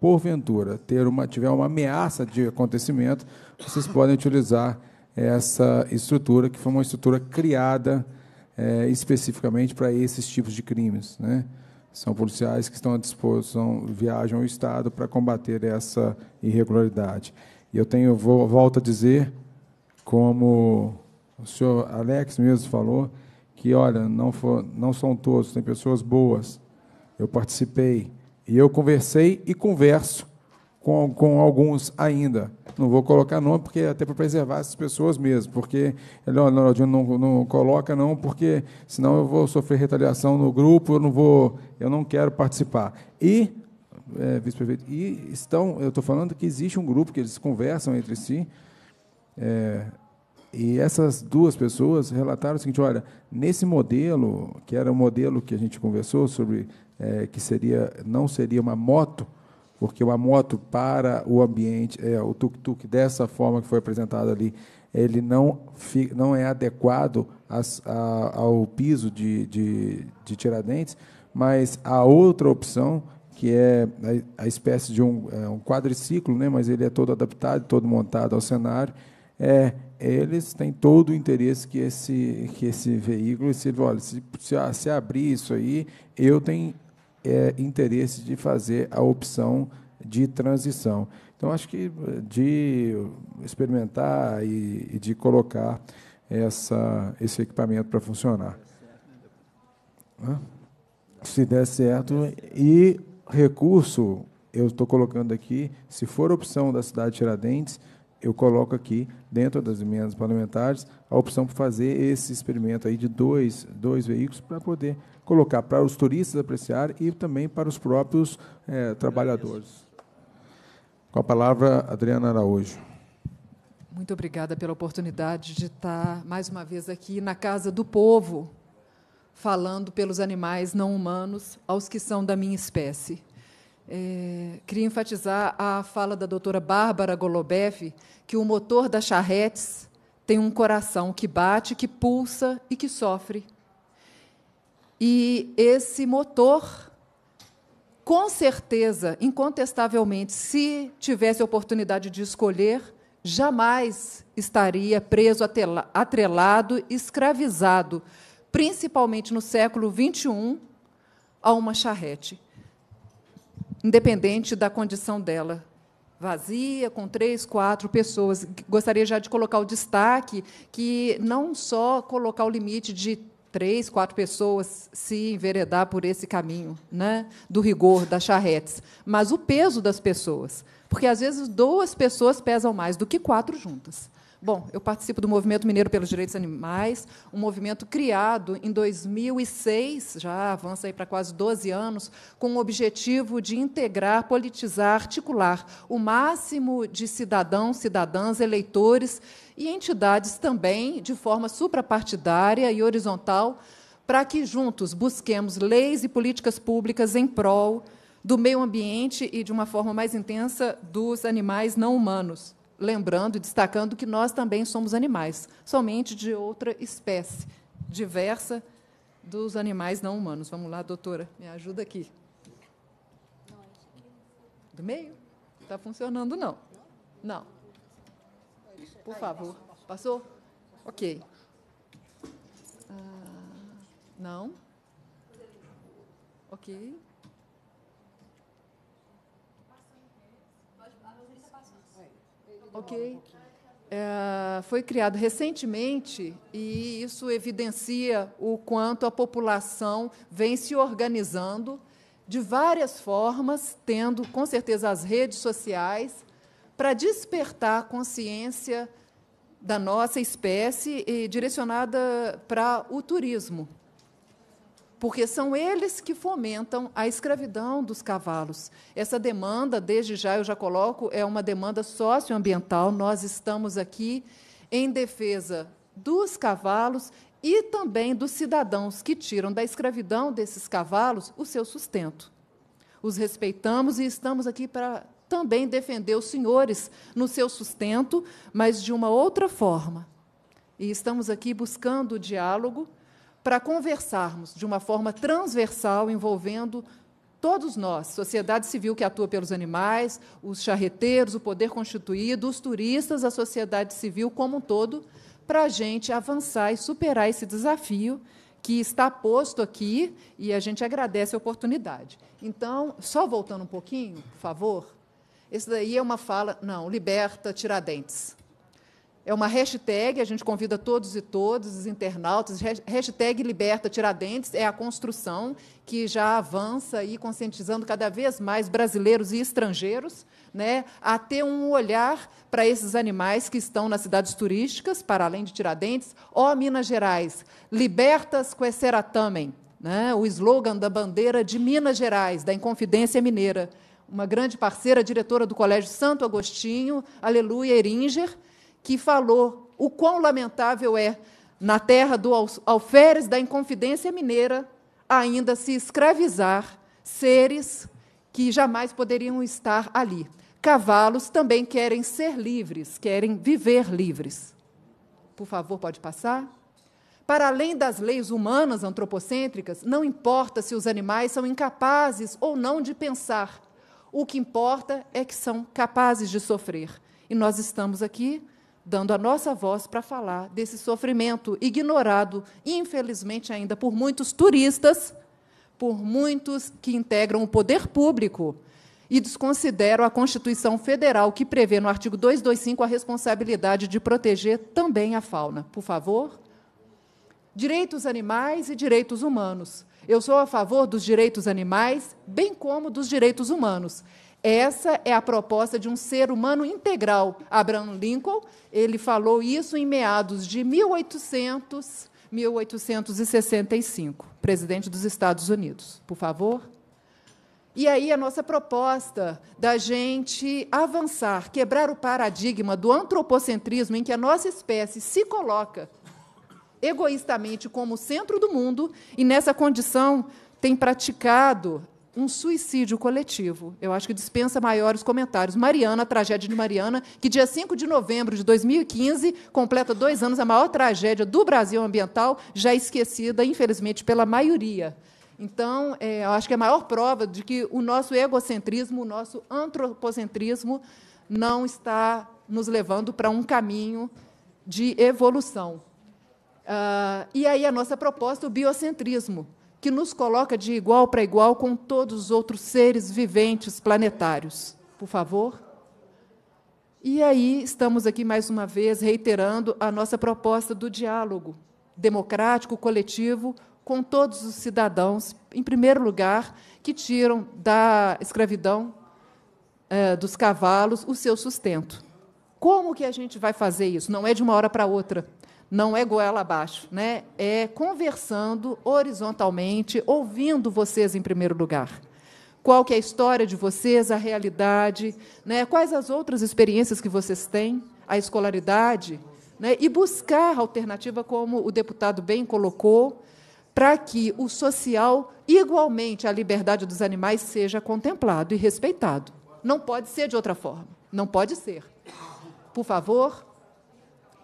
porventura ter uma, tiver uma ameaça de acontecimento, vocês podem utilizar eh, essa estrutura, que foi uma estrutura criada é, especificamente para esses tipos de crimes. Né? São policiais que estão à disposição, viajam ao Estado para combater essa irregularidade. E eu tenho, vou, volto a dizer, como o senhor Alex mesmo falou, que, olha, não, for, não são todos, tem pessoas boas. Eu participei e eu conversei e converso com, com alguns ainda. Não vou colocar nome, porque é até para preservar essas pessoas mesmo, porque ele, olha, Ronaldinho, não, não coloca não, porque senão eu vou sofrer retaliação no grupo, eu não vou, eu não quero participar. E é, vice-prefeito, e estão, eu estou falando que existe um grupo que eles conversam entre si, é, e essas duas pessoas relataram o seguinte: olha, nesse modelo, que era o modelo que a gente conversou sobre é, que seria não seria uma moto, porque uma moto para o ambiente, é, o tuk-tuk dessa forma que foi apresentado ali, ele não, não é adequado as, a, ao piso de, de, de Tiradentes, mas a outra opção que é a, a espécie de um, é, um quadriciclo, né, mas ele é todo adaptado, todo montado ao cenário, é, eles têm todo o interesse que esse, que esse veículo, esse olha, se, se, abrir isso aí, eu tenho é, interesse de fazer a opção de transição. Então, acho que de experimentar e, e de colocar essa, esse equipamento para funcionar. Se der certo, e recurso, eu estou colocando aqui, se for opção da cidade de Tiradentes, eu coloco aqui, dentro das emendas parlamentares, a opção para fazer esse experimento aí de dois, dois veículos para poder colocar para os turistas apreciar e também para os próprios é, trabalhadores. Com a palavra, Adriana Araújo. Muito obrigada pela oportunidade de estar mais uma vez aqui na Casa do Povo, falando pelos animais não humanos aos que são da minha espécie. É, queria enfatizar a fala da doutora Bárbara Golobev, que o motor das charretes tem um coração que bate, que pulsa e que sofre. E esse motor, com certeza, incontestavelmente, se tivesse a oportunidade de escolher, jamais estaria preso, atrelado, escravizado, principalmente no século XXI, a uma charrete independente da condição dela. Vazia, com três, quatro pessoas. Gostaria já de colocar o destaque que não só colocar o limite de três, quatro pessoas se enveredar por esse caminho né, do rigor, das charretes, mas o peso das pessoas. Porque, às vezes, duas pessoas pesam mais do que quatro juntas. Bom, eu participo do Movimento Mineiro pelos Direitos Animais, um movimento criado em 2006, já avança aí para quase 12 anos, com o objetivo de integrar, politizar, articular o máximo de cidadãos, cidadãs, eleitores e entidades também, de forma suprapartidária e horizontal, para que juntos busquemos leis e políticas públicas em prol do meio ambiente e, de uma forma mais intensa, dos animais não humanos lembrando e destacando que nós também somos animais, somente de outra espécie, diversa dos animais não humanos. Vamos lá, doutora, me ajuda aqui. Do meio? está funcionando, não. Não. Por favor. Passou? Ok. Ah, não? Ok. Ok. É, foi criado recentemente e isso evidencia o quanto a população vem se organizando de várias formas, tendo com certeza as redes sociais, para despertar a consciência da nossa espécie e direcionada para o turismo porque são eles que fomentam a escravidão dos cavalos. Essa demanda, desde já eu já coloco, é uma demanda socioambiental. Nós estamos aqui em defesa dos cavalos e também dos cidadãos que tiram da escravidão desses cavalos o seu sustento. Os respeitamos e estamos aqui para também defender os senhores no seu sustento, mas de uma outra forma. E estamos aqui buscando o diálogo para conversarmos de uma forma transversal, envolvendo todos nós, sociedade civil que atua pelos animais, os charreteiros, o poder constituído, os turistas, a sociedade civil como um todo, para a gente avançar e superar esse desafio que está posto aqui e a gente agradece a oportunidade. Então, só voltando um pouquinho, por favor. Isso daí é uma fala, não, liberta Tiradentes. É uma hashtag, a gente convida todos e todas, os internautas, hashtag Liberta Tiradentes, é a construção que já avança e conscientizando cada vez mais brasileiros e estrangeiros né, a ter um olhar para esses animais que estão nas cidades turísticas, para além de Tiradentes. Ó oh, Minas Gerais, libertas coeceratamen, é né, o slogan da bandeira de Minas Gerais, da Inconfidência Mineira. Uma grande parceira, diretora do Colégio Santo Agostinho, Aleluia Eringer, que falou o quão lamentável é, na terra do alferes da Inconfidência Mineira, ainda se escravizar seres que jamais poderiam estar ali. Cavalos também querem ser livres, querem viver livres. Por favor, pode passar? Para além das leis humanas antropocêntricas, não importa se os animais são incapazes ou não de pensar. O que importa é que são capazes de sofrer. E nós estamos aqui dando a nossa voz para falar desse sofrimento ignorado, infelizmente ainda por muitos turistas, por muitos que integram o poder público e desconsideram a Constituição Federal, que prevê no artigo 225 a responsabilidade de proteger também a fauna. Por favor. Direitos animais e direitos humanos. Eu sou a favor dos direitos animais, bem como dos direitos humanos. Essa é a proposta de um ser humano integral. Abraham Lincoln, ele falou isso em meados de 1800, 1865, presidente dos Estados Unidos. Por favor. E aí a nossa proposta da gente avançar, quebrar o paradigma do antropocentrismo em que a nossa espécie se coloca egoístamente como centro do mundo e nessa condição tem praticado um suicídio coletivo. Eu acho que dispensa maiores comentários. Mariana, a tragédia de Mariana, que dia 5 de novembro de 2015 completa dois anos, a maior tragédia do Brasil ambiental, já esquecida, infelizmente, pela maioria. Então, é, eu acho que é a maior prova de que o nosso egocentrismo, o nosso antropocentrismo, não está nos levando para um caminho de evolução. Ah, e aí a nossa proposta, o biocentrismo, que nos coloca de igual para igual com todos os outros seres viventes planetários. Por favor. E aí estamos aqui mais uma vez reiterando a nossa proposta do diálogo democrático, coletivo, com todos os cidadãos, em primeiro lugar, que tiram da escravidão é, dos cavalos o seu sustento. Como que a gente vai fazer isso? Não é de uma hora para outra não é goela abaixo, né? É conversando horizontalmente, ouvindo vocês em primeiro lugar. Qual que é a história de vocês, a realidade, né? Quais as outras experiências que vocês têm, a escolaridade, né? E buscar alternativa como o deputado bem colocou, para que o social, igualmente a liberdade dos animais seja contemplado e respeitado. Não pode ser de outra forma, não pode ser. Por favor.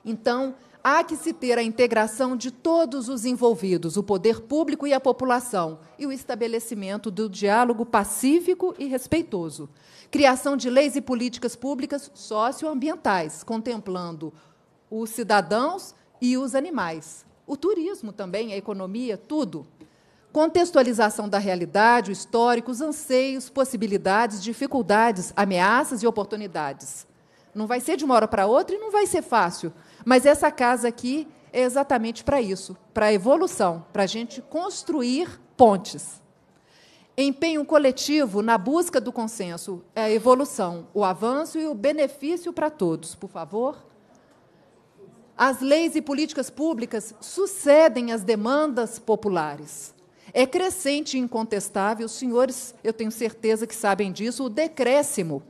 Então, há que se ter a integração de todos os envolvidos, o poder público e a população, e o estabelecimento do diálogo pacífico e respeitoso. Criação de leis e políticas públicas socioambientais, contemplando os cidadãos e os animais. O turismo também, a economia, tudo. Contextualização da realidade, o histórico, os anseios, possibilidades, dificuldades, ameaças e oportunidades. Não vai ser de uma hora para outra e não vai ser fácil, mas essa casa aqui é exatamente para isso, para a evolução, para a gente construir pontes. Empenho coletivo na busca do consenso é a evolução, o avanço e o benefício para todos. Por favor. As leis e políticas públicas sucedem às demandas populares. É crescente e incontestável, senhores, eu tenho certeza que sabem disso, o decréscimo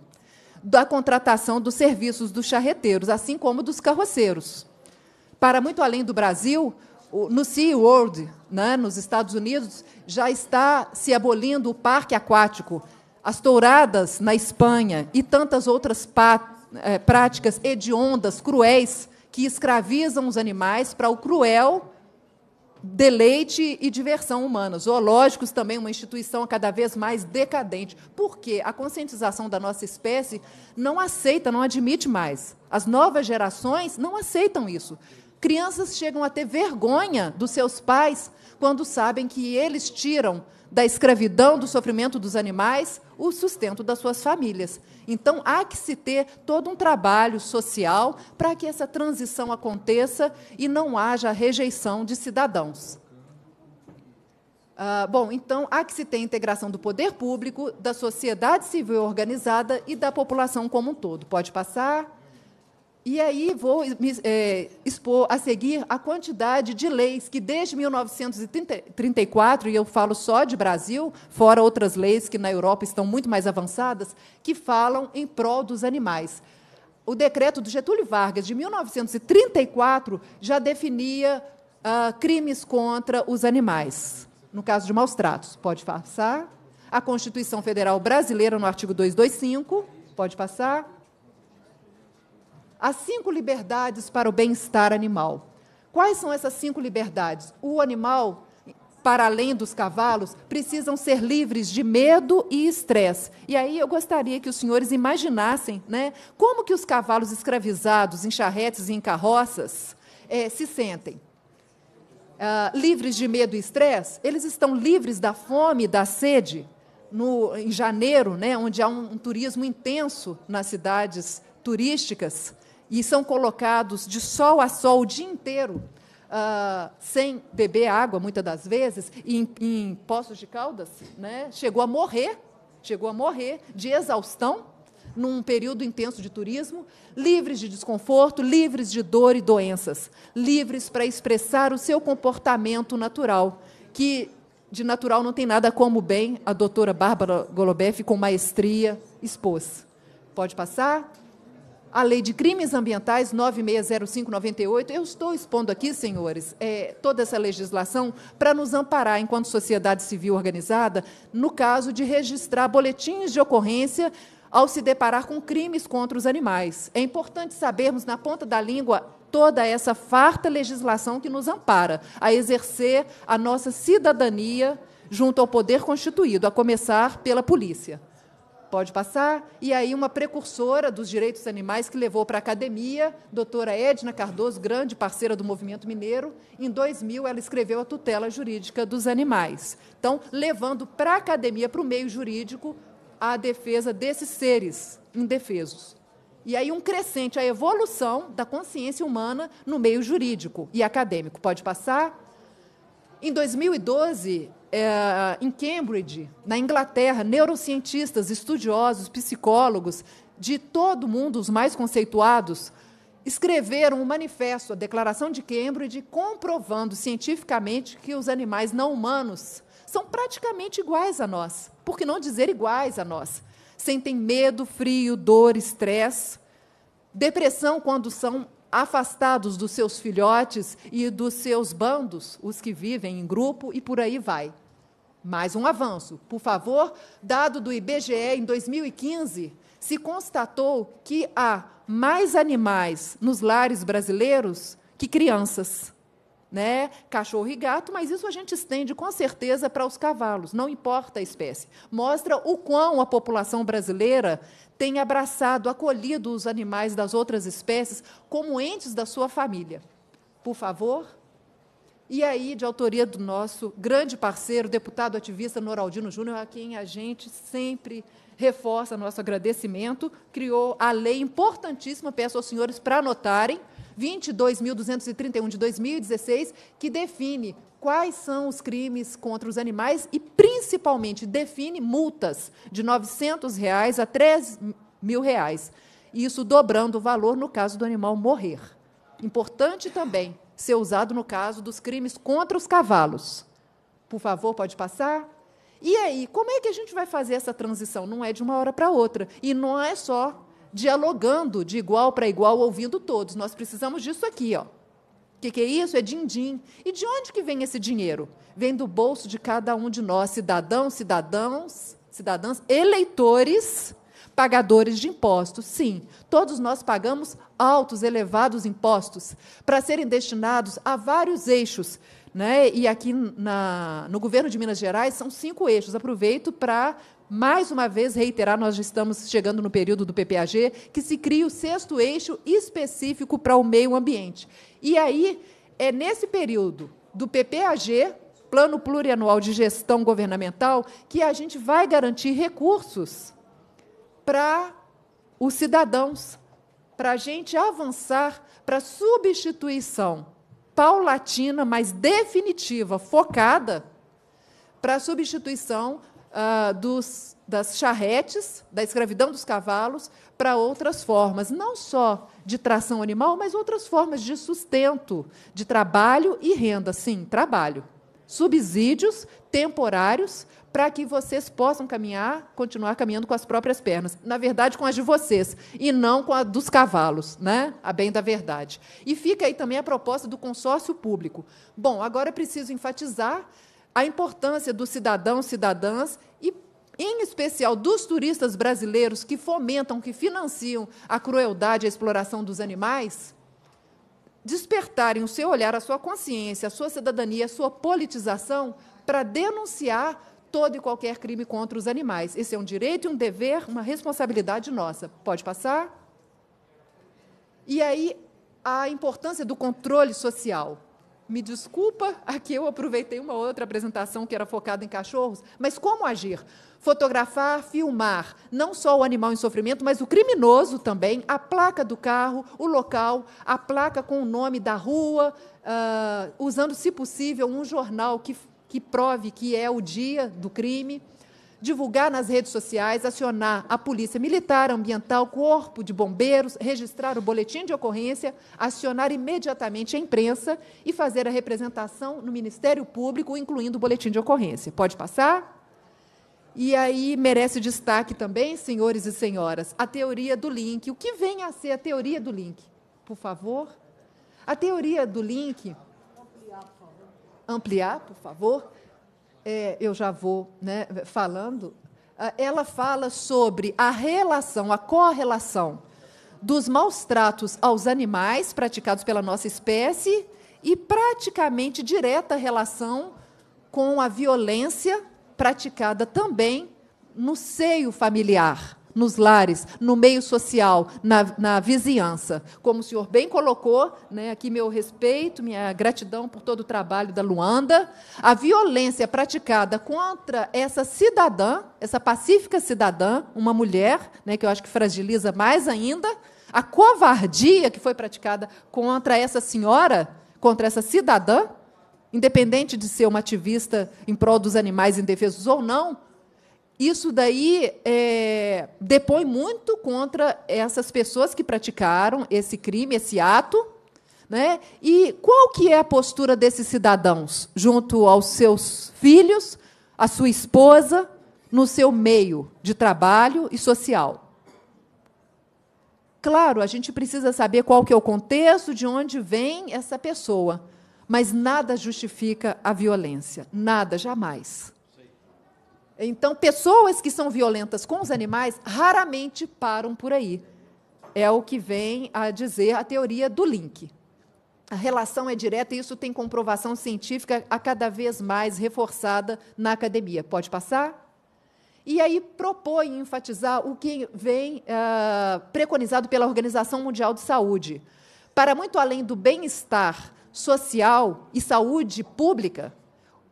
da contratação dos serviços dos charreteiros, assim como dos carroceiros. Para muito além do Brasil, no Sea World, né, nos Estados Unidos, já está se abolindo o parque aquático. As touradas na Espanha e tantas outras eh, práticas hediondas, cruéis, que escravizam os animais para o cruel deleite e diversão humana. Zoológicos também, uma instituição cada vez mais decadente. Porque a conscientização da nossa espécie não aceita, não admite mais. As novas gerações não aceitam isso. Crianças chegam a ter vergonha dos seus pais quando sabem que eles tiram da escravidão, do sofrimento dos animais, o sustento das suas famílias. Então, há que se ter todo um trabalho social para que essa transição aconteça e não haja rejeição de cidadãos. Ah, bom, então há que se ter integração do poder público, da sociedade civil organizada e da população como um todo. Pode passar. E aí vou me, é, expor a seguir a quantidade de leis que, desde 1934, e eu falo só de Brasil, fora outras leis que na Europa estão muito mais avançadas, que falam em prol dos animais. O decreto do Getúlio Vargas, de 1934, já definia ah, crimes contra os animais, no caso de maus tratos. Pode passar. A Constituição Federal Brasileira, no artigo 225, pode passar as cinco liberdades para o bem-estar animal. Quais são essas cinco liberdades? O animal, para além dos cavalos, precisam ser livres de medo e estresse. E aí eu gostaria que os senhores imaginassem né, como que os cavalos escravizados em charretes e em carroças é, se sentem. Ah, livres de medo e estresse, eles estão livres da fome e da sede, no, em janeiro, né, onde há um, um, turismo intenso nas cidades turísticas, e são colocados de sol a sol o dia inteiro, uh, sem beber água, muitas das vezes, em, em poços de caldas, né? chegou a morrer, chegou a morrer de exaustão num período intenso de turismo, livres de desconforto, livres de dor e doenças, livres para expressar o seu comportamento natural, que de natural não tem nada como bem a doutora Bárbara Golobeff, com maestria, expôs. Pode passar? a Lei de Crimes Ambientais 960598. Eu estou expondo aqui, senhores, é, toda essa legislação para nos amparar enquanto sociedade civil organizada no caso de registrar boletins de ocorrência ao se deparar com crimes contra os animais. É importante sabermos na ponta da língua toda essa farta legislação que nos ampara a exercer a nossa cidadania junto ao poder constituído, a começar pela polícia. Pode passar. E aí, uma precursora dos direitos animais que levou para a academia, doutora Edna Cardoso, grande parceira do movimento mineiro, em 2000 ela escreveu a tutela jurídica dos animais. Então, levando para a academia, para o meio jurídico, a defesa desses seres indefesos. E aí, um crescente, a evolução da consciência humana no meio jurídico e acadêmico. Pode passar? Em 2012, é, em Cambridge, na Inglaterra, neurocientistas, estudiosos, psicólogos de todo mundo, os mais conceituados, escreveram um manifesto, a Declaração de Cambridge, comprovando cientificamente que os animais não humanos são praticamente iguais a nós. Por que não dizer iguais a nós? Sentem medo, frio, dor, estresse, depressão quando são afastados dos seus filhotes e dos seus bandos, os que vivem em grupo, e por aí vai. Mais um avanço. Por favor, dado do IBGE em 2015, se constatou que há mais animais nos lares brasileiros que crianças. Né? Cachorro e gato, mas isso a gente estende com certeza para os cavalos, não importa a espécie. Mostra o quão a população brasileira tem abraçado, acolhido os animais das outras espécies como entes da sua família. Por favor, e aí, de autoria do nosso grande parceiro, deputado ativista Noraldino Júnior, a quem a gente sempre reforça nosso agradecimento, criou a lei importantíssima, peço aos senhores para anotarem, 22.231 de 2016, que define quais são os crimes contra os animais e, principalmente, define multas de R$ 900 reais a R$ 3 mil. Reais, isso dobrando o valor no caso do animal morrer. Importante também ser usado no caso dos crimes contra os cavalos. Por favor, pode passar? E aí, como é que a gente vai fazer essa transição? Não é de uma hora para outra. E não é só dialogando de igual para igual, ouvindo todos. Nós precisamos disso aqui, ó. O que, que é isso? É din-din. E de onde que vem esse dinheiro? Vem do bolso de cada um de nós, cidadãos, cidadãos, cidadãs, eleitores pagadores de impostos. Sim, todos nós pagamos altos, elevados impostos para serem destinados a vários eixos. Né? E aqui na, no governo de Minas Gerais são cinco eixos. Aproveito para mais uma vez reiterar, nós já estamos chegando no período do PPAG, que se cria o sexto eixo específico para o meio ambiente. E aí é nesse período do PPAG, Plano Plurianual de Gestão Governamental, que a gente vai garantir recursos para os cidadãos, para a gente avançar para a substituição paulatina, mas definitiva, focada, para a substituição uh, dos, das charretes, da escravidão dos cavalos, para outras formas, não só de tração animal, mas outras formas de sustento, de trabalho e renda. Sim, trabalho. Subsídios temporários para que vocês possam caminhar, continuar caminhando com as próprias pernas. Na verdade, com as de vocês, e não com a dos cavalos, né? a bem da verdade. E fica aí também a proposta do consórcio público. Bom, agora é preciso enfatizar a importância dos cidadãos, cidadãs e em especial dos turistas brasileiros que fomentam, que financiam a crueldade e a exploração dos animais, despertarem o seu olhar, a sua consciência, a sua cidadania, a sua politização para denunciar todo e qualquer crime contra os animais. Esse é um direito um dever, uma responsabilidade nossa. Pode passar? E aí, a importância do controle social. Me desculpa, aqui eu aproveitei uma outra apresentação que era focada em cachorros, mas como agir? Fotografar, filmar, não só o animal em sofrimento, mas o criminoso também, a placa do carro, o local, a placa com o nome da rua, uh, usando, se possível, um jornal que que prove que é o dia do crime, divulgar nas redes sociais, acionar a polícia militar, ambiental, corpo de bombeiros, registrar o boletim de ocorrência, acionar imediatamente a imprensa e fazer a representação no Ministério Público, incluindo o boletim de ocorrência. Pode passar? E aí merece destaque também, senhores e senhoras, a teoria do link. O que vem a ser a teoria do link? Por favor. A teoria do link ampliar, por favor, é, eu já vou né, falando. Ah, ela fala sobre a relação, a correlação dos maus tratos aos animais praticados pela nossa espécie e praticamente direta relação com a violência praticada também no seio familiar nos lares, no meio social, na, na vizinhança. Como o senhor bem colocou, né, aqui meu respeito, minha gratidão por todo o trabalho da Luanda, a violência praticada contra essa cidadã, essa pacífica cidadã, uma mulher, né, que eu acho que fragiliza mais ainda, a covardia que foi praticada contra essa senhora, contra essa cidadã, independente de ser uma ativista em prol dos animais indefesos ou não, isso daí é, depõe muito contra essas pessoas que praticaram esse crime, esse ato. Né? E qual que é a postura desses cidadãos junto aos seus filhos, à sua esposa, no seu meio de trabalho e social? Claro, a gente precisa saber qual que é o contexto, de onde vem essa pessoa, mas nada justifica a violência, nada, jamais. Então, pessoas que são violentas com os animais raramente param por aí. É o que vem a dizer a teoria do link. A relação é direta e isso tem comprovação científica a cada vez mais reforçada na academia. Pode passar? E aí propõe enfatizar o que vem uh, preconizado pela Organização Mundial de Saúde. Para muito além do bem-estar social e saúde pública,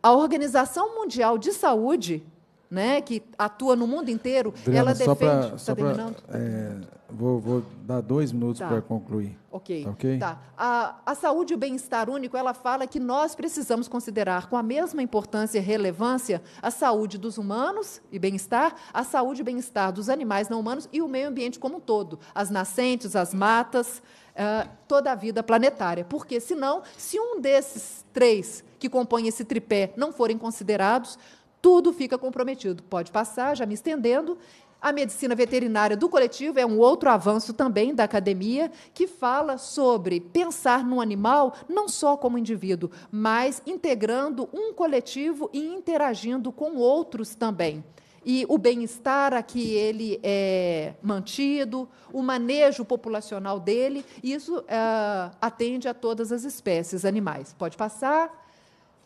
a Organização Mundial de Saúde né, que atua no mundo inteiro, Adriana, ela defende. Está terminando? Pra, é, vou, vou, dar dois minutos tá. para concluir. Ok. Tá okay? tá. A, a saúde e o bem-estar único, ela fala que nós precisamos considerar com a mesma importância e relevância a saúde dos humanos e bem-estar, a saúde e bem-estar dos animais não humanos e o meio ambiente como um todo, as nascentes, as matas, uh, toda a vida planetária. Porque, senão, se um desses três que compõem esse tripé não forem considerados, tudo fica comprometido. Pode passar, já me estendendo. A medicina veterinária do coletivo é um outro avanço também da academia que fala sobre pensar no animal não só como indivíduo, mas integrando um coletivo e interagindo com outros também. E o bem-estar a que ele é mantido, o manejo populacional dele, isso é, atende a todas as espécies animais. Pode passar.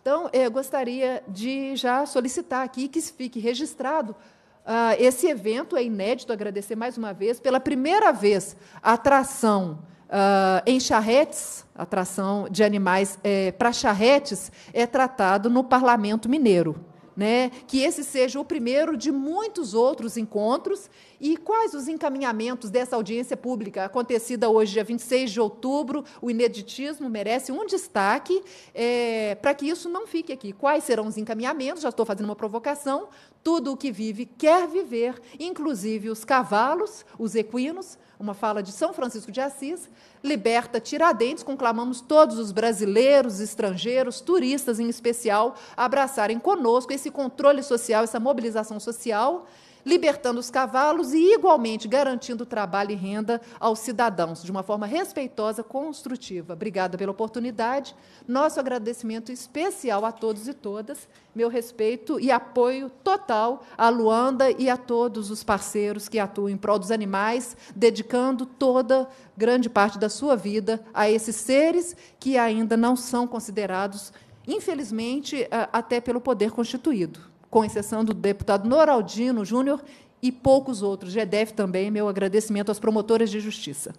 Então, eu gostaria de já solicitar aqui que fique registrado uh, esse evento, é inédito, agradecer mais uma vez, pela primeira vez, a atração uh, em charretes, atração de animais é, para charretes, é tratado no Parlamento Mineiro né? Que esse seja o primeiro de muitos outros encontros. E quais os encaminhamentos dessa audiência pública acontecida hoje, dia 26 de outubro? O ineditismo merece um destaque é, para que isso não fique aqui. Quais serão os encaminhamentos? Já estou fazendo uma provocação. Tudo o que vive quer viver, inclusive os cavalos, os equinos, uma fala de São Francisco de Assis, liberta Tiradentes, conclamamos todos os brasileiros, estrangeiros, turistas em especial, abraçarem conosco esse controle social, essa mobilização social libertando os cavalos e igualmente garantindo trabalho e renda aos cidadãos de uma forma respeitosa, construtiva. Obrigada pela oportunidade. Nosso agradecimento especial a todos e todas. Meu respeito e apoio total à Luanda e a todos os parceiros que atuam em prol dos animais, dedicando toda grande parte da sua vida a esses seres que ainda não são considerados, infelizmente, eh, até pelo poder constituído com exceção do deputado Noraldino Júnior e poucos outros. GEDEF também, meu agradecimento às promotoras de justiça.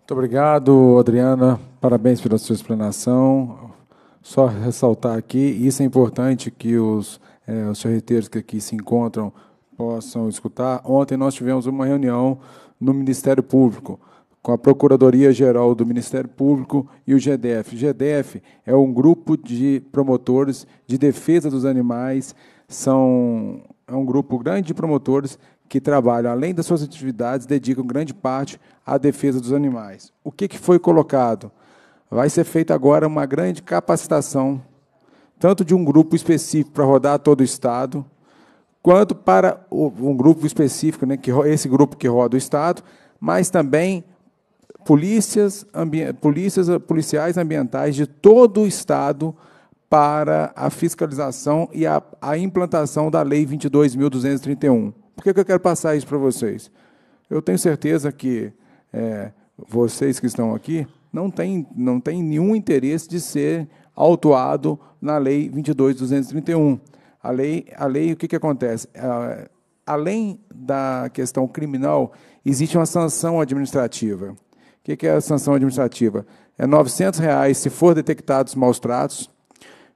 Muito obrigado, Adriana. Parabéns pela sua explanação. Só ressaltar aqui, isso é importante que os, é, os charreteiros que aqui se encontram possam escutar. Ontem nós tivemos uma reunião no Ministério Público com a Procuradoria-Geral do Ministério Público e o GDF. O GDF é um grupo de promotores de defesa dos animais, são, é um grupo grande de promotores que trabalham, além das suas atividades, dedicam grande parte à defesa dos animais. O que, que foi colocado? Vai ser feita agora uma grande capacitação, tanto de um grupo específico para rodar todo o Estado, quanto para um grupo específico, né, que, esse grupo que roda o Estado, mas também polícias, ambi polícias, policiais ambientais de todo o Estado para a fiscalização e a, a implantação da Lei 22.231. Por que, que eu quero passar isso para vocês? Eu tenho certeza que é, vocês que estão aqui não têm não tem nenhum interesse de ser autuado na Lei 22.231. A lei, a lei, o que, que acontece? É, além da questão criminal, existe uma sanção administrativa. O que é a sanção administrativa? É R$ 900 reais se for detectados maus tratos,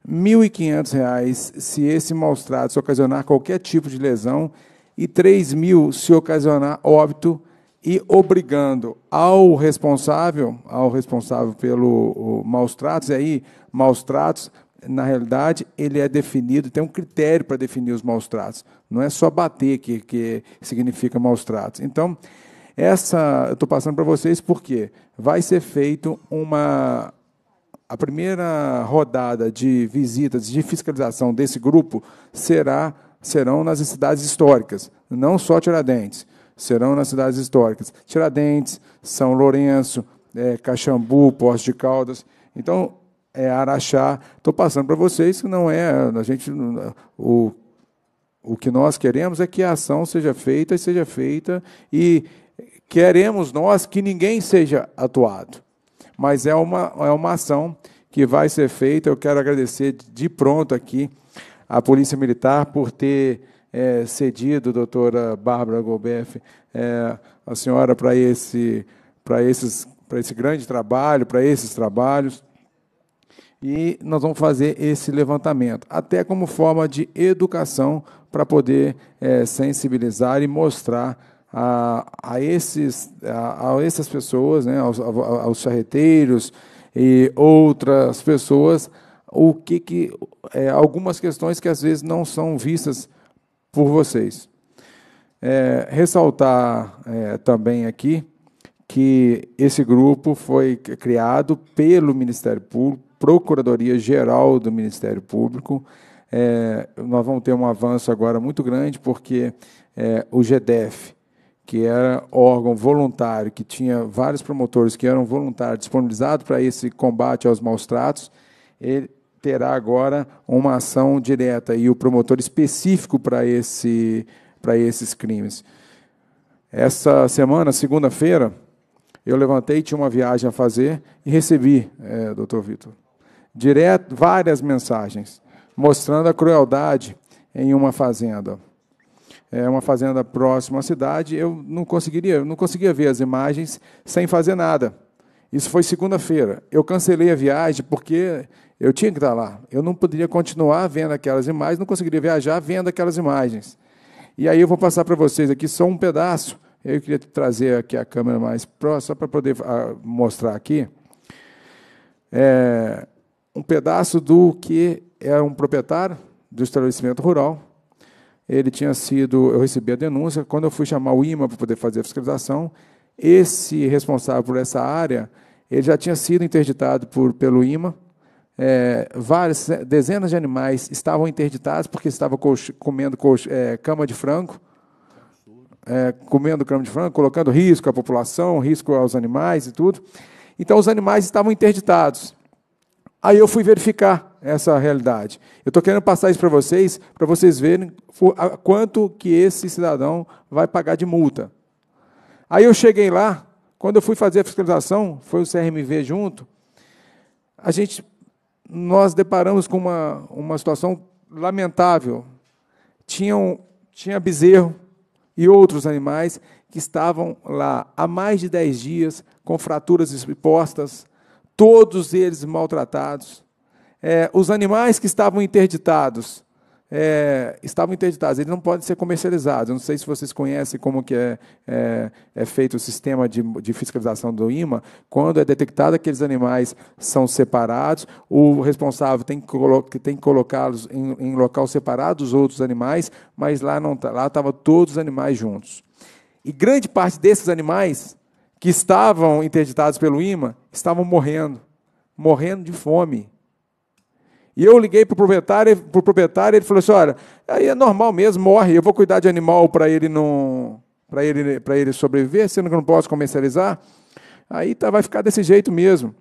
R$ 1.500 se esse maus tratos ocasionar qualquer tipo de lesão e R$ 3.000 se ocasionar óbito e obrigando ao responsável, ao responsável pelo maus tratos, e aí maus tratos, na realidade, ele é definido, tem um critério para definir os maus tratos. Não é só bater que, que significa maus tratos. Então, essa, eu estou passando para vocês porque vai ser feito uma a primeira rodada de visitas de fiscalização desse grupo será serão nas cidades históricas, não só Tiradentes, serão nas cidades históricas. Tiradentes, São Lourenço, é, Caxambu, Poço de Caldas. Então, é, Araxá. Estou passando para vocês que não é a gente o o que nós queremos é que a ação seja feita e seja feita e queremos nós que ninguém seja atuado. Mas é uma, é uma ação que vai ser feita. Eu quero agradecer de pronto aqui à Polícia Militar por ter é, cedido, doutora Bárbara Golbeff, é, a senhora para esse, esses, esse grande trabalho, para esses trabalhos. E nós vamos fazer esse levantamento, até como forma de educação para poder é, sensibilizar e mostrar a, a, esses, a, a essas pessoas, né, aos, aos charreteiros e outras pessoas, o que, que é, algumas questões que às vezes não são vistas por vocês. É, ressaltar é, também aqui que esse grupo foi criado pelo Ministério Público, Procuradoria Geral do Ministério Público. É, nós vamos ter um avanço agora muito grande, porque é, o GDF, que era órgão voluntário, que tinha vários promotores que eram voluntários disponibilizados para esse combate aos maus tratos, ele terá agora uma ação direta e o promotor específico para esse, para esses crimes. Essa semana, segunda-feira, eu levantei, tinha uma viagem a fazer e recebi, é, doutor Vitor, direto várias mensagens mostrando a crueldade em uma fazenda é uma fazenda próxima à cidade, eu não conseguiria, não conseguia ver as imagens sem fazer nada. Isso foi segunda-feira. Eu cancelei a viagem porque eu tinha que estar lá. Eu não poderia continuar vendo aquelas imagens, não conseguiria viajar vendo aquelas imagens. E aí eu vou passar para vocês aqui só um pedaço. Eu queria trazer aqui a câmera mais próxima, só para poder ah, mostrar aqui. É um pedaço do que é um proprietário do estabelecimento rural, ele tinha sido, eu recebi a denúncia, quando eu fui chamar o IMA para poder fazer a fiscalização, esse responsável por essa área, ele já tinha sido interditado por, pelo IMA, é, várias, dezenas de animais estavam interditados porque estava comendo é, cama de frango, é, comendo cama de frango, colocando risco à população, risco aos animais e tudo. Então, os animais estavam interditados. Aí eu fui verificar essa realidade. Eu estou querendo passar isso para vocês, para vocês verem quanto que esse cidadão vai pagar de multa. Aí eu cheguei lá, quando eu fui fazer a fiscalização, foi o CRMV junto, a gente, nós deparamos com uma, uma situação lamentável. Tinha, um, tinha bezerro e outros animais que estavam lá há mais de 10 dias, com fraturas expostas, todos eles maltratados. É, os animais que estavam interditados, é, estavam interditados, eles não podem ser comercializados. Eu não sei se vocês conhecem como que é, é, é feito o sistema de, de, fiscalização do IMA. Quando é detectado aqueles animais são separados, o responsável tem que, colo que colocá-los em, em, local separado dos outros animais, mas lá não tá, lá estavam todos os animais juntos. E grande parte desses animais que estavam interditados pelo imã estavam morrendo, morrendo de fome. E eu liguei para o proprietário, pro proprietário, ele falou assim: olha, aí é normal mesmo, morre, eu vou cuidar de animal para ele não. Para ele, ele sobreviver, sendo que eu não posso comercializar, aí tá, vai ficar desse jeito mesmo.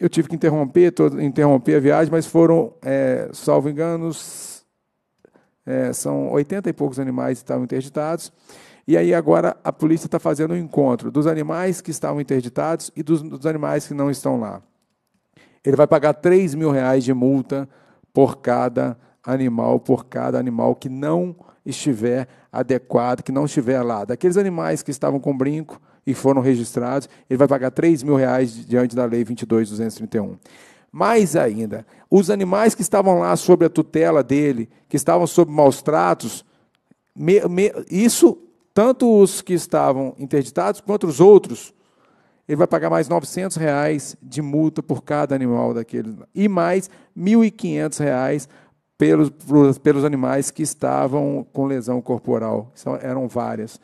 Eu tive que interromper, todo, interromper a viagem, mas foram, é, salvo enganos, é, são 80 e poucos animais que estavam interditados. E aí agora a polícia está fazendo um encontro dos animais que estavam interditados e dos, dos animais que não estão lá. Ele vai pagar 3 mil reais de multa por cada animal, por cada animal que não estiver adequado, que não estiver lá. Daqueles animais que estavam com brinco e foram registrados, ele vai pagar 3 mil reais diante da lei 22.231. Mais ainda, os animais que estavam lá sob a tutela dele, que estavam sob maus tratos, me, me, isso tanto os que estavam interditados quanto os outros, ele vai pagar mais 900 reais de multa por cada animal daquele e mais 1.500 reais pelos, pelos animais que estavam com lesão corporal. São, eram várias.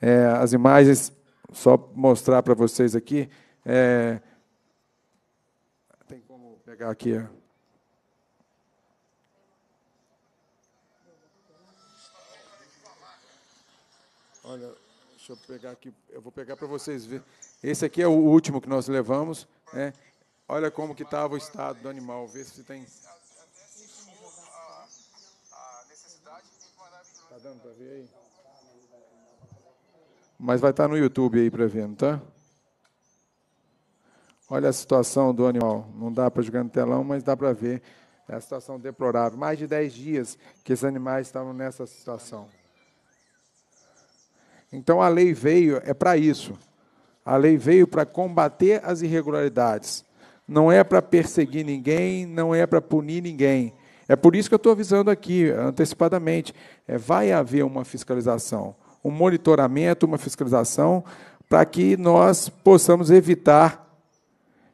É, as imagens, só mostrar para vocês aqui. É, tem como pegar aqui. Olha, deixa eu pegar aqui, eu vou pegar para vocês verem. Esse aqui é o último que nós levamos, né? Olha como que estava o estado do animal, vê se tem. Tá dando para ver aí? Mas vai estar tá no YouTube aí para ver, não tá? Olha a situação do animal. Não dá para jogar no telão, mas dá para ver. É a situação deplorável. Mais de 10 dias que esses animais estavam nessa situação. Então a lei veio é para isso. A lei veio para combater as irregularidades. Não é para perseguir ninguém, não é para punir ninguém. É por isso que eu estou avisando aqui antecipadamente. É, vai haver uma fiscalização, um monitoramento, uma fiscalização, para que nós possamos evitar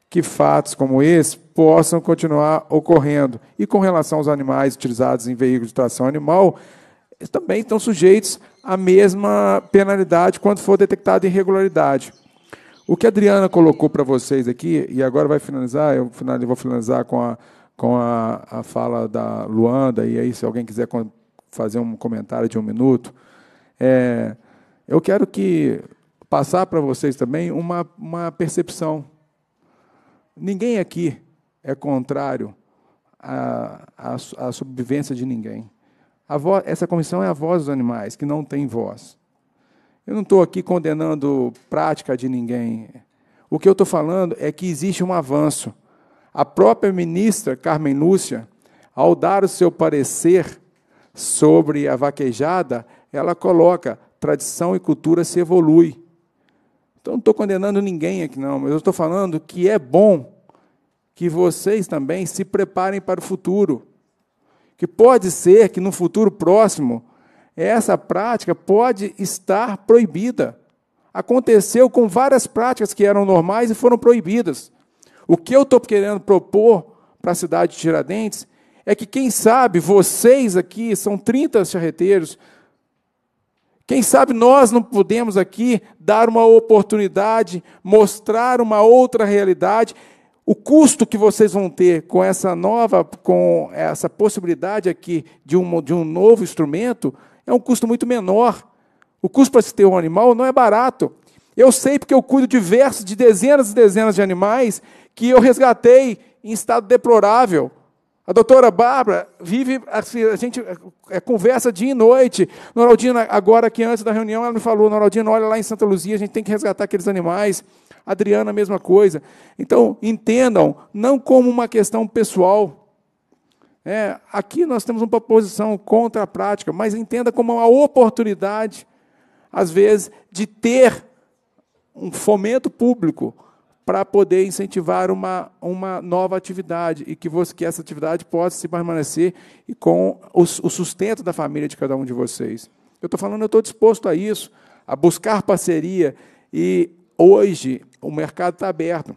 que fatos como esse possam continuar ocorrendo. E com relação aos animais utilizados em veículos de tração animal, também estão sujeitos à mesma penalidade quando for detectada irregularidade. O que a Adriana colocou para vocês aqui, e agora vai finalizar, eu vou finalizar com a, com a, a fala da Luanda, e aí se alguém quiser fazer um comentário de um minuto, é, eu quero que passar para vocês também uma, uma percepção. Ninguém aqui é contrário à, à, à sobrevivência de ninguém. Voz, essa comissão é a voz dos animais, que não tem voz. Eu não estou aqui condenando prática de ninguém. O que eu estou falando é que existe um avanço. A própria ministra Carmen Lúcia, ao dar o seu parecer sobre a vaquejada, ela coloca tradição e cultura se evolui. Então não estou condenando ninguém aqui não, mas eu estou falando que é bom que vocês também se preparem para o futuro que pode ser que no futuro próximo essa prática pode estar proibida. Aconteceu com várias práticas que eram normais e foram proibidas. O que eu estou querendo propor para a cidade de Tiradentes é que, quem sabe, vocês aqui, são 30 charreteiros, quem sabe nós não podemos aqui dar uma oportunidade, mostrar uma outra realidade o custo que vocês vão ter com essa nova, com essa possibilidade aqui de um, de um novo instrumento, é um custo muito menor. O custo para se ter um animal não é barato. Eu sei porque eu cuido diversos, de dezenas e dezenas de animais que eu resgatei em estado deplorável. A doutora Bárbara vive, assim, a gente é conversa dia e noite. Noraldina, agora que antes da reunião, ela me falou, Noraldina, olha lá em Santa Luzia, a gente tem que resgatar aqueles animais. Adriana, a mesma coisa. Então, entendam, não como uma questão pessoal. É, aqui nós temos uma posição contra a prática, mas entenda como uma oportunidade, às vezes, de ter um fomento público para poder incentivar uma, uma nova atividade e que, você, que essa atividade possa se permanecer e com o, o sustento da família de cada um de vocês. Eu estou falando, eu estou disposto a isso, a buscar parceria e hoje o mercado está aberto.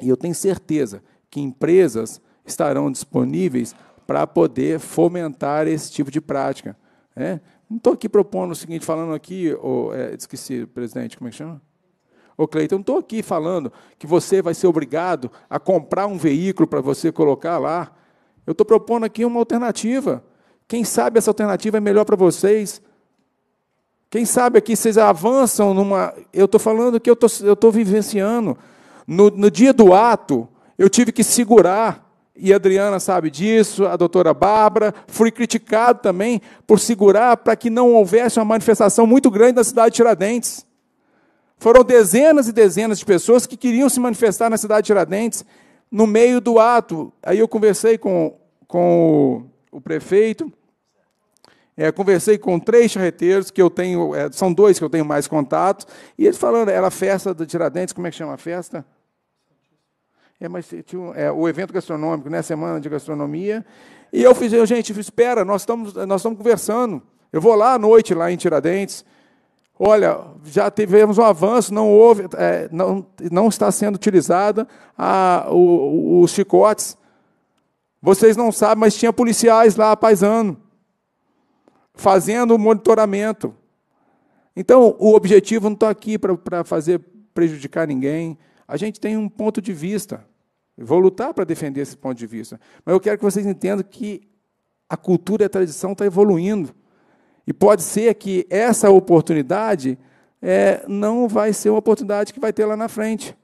E eu tenho certeza que empresas estarão disponíveis para poder fomentar esse tipo de prática. Né? Não estou aqui propondo o seguinte, falando aqui, oh, é, esqueci, presidente, como é que chama? Ô Cleiton, não estou aqui falando que você vai ser obrigado a comprar um veículo para você colocar lá. Eu estou propondo aqui uma alternativa. Quem sabe essa alternativa é melhor para vocês quem sabe aqui vocês avançam numa. Eu estou falando que eu tô, estou vivenciando. No, no dia do ato, eu tive que segurar e a Adriana sabe disso, a doutora Bárbara, fui criticado também por segurar para que não houvesse uma manifestação muito grande na cidade de Tiradentes. Foram dezenas e dezenas de pessoas que queriam se manifestar na cidade de Tiradentes no meio do ato. Aí eu conversei com, com o, o prefeito, é, conversei com três charreteiros que eu tenho, é, são dois que eu tenho mais contato, e eles falando, era a festa do Tiradentes, como é que chama a festa? É, mas tinha, é, o evento gastronômico, né, semana de gastronomia. E eu fiz, eu, gente, espera, nós estamos, nós estamos conversando. Eu vou lá à noite, lá em Tiradentes. Olha, já tivemos um avanço, não houve, é, não, não está sendo utilizada a, o, o, os chicotes. Vocês não sabem, mas tinha policiais lá paisando fazendo o monitoramento. Então, o objetivo não está aqui para fazer prejudicar ninguém. A gente tem um ponto de vista. Vou lutar para defender esse ponto de vista. Mas eu quero que vocês entendam que a cultura e a tradição estão tá evoluindo. E pode ser que essa oportunidade é, não vai ser uma oportunidade que vai ter lá na frente.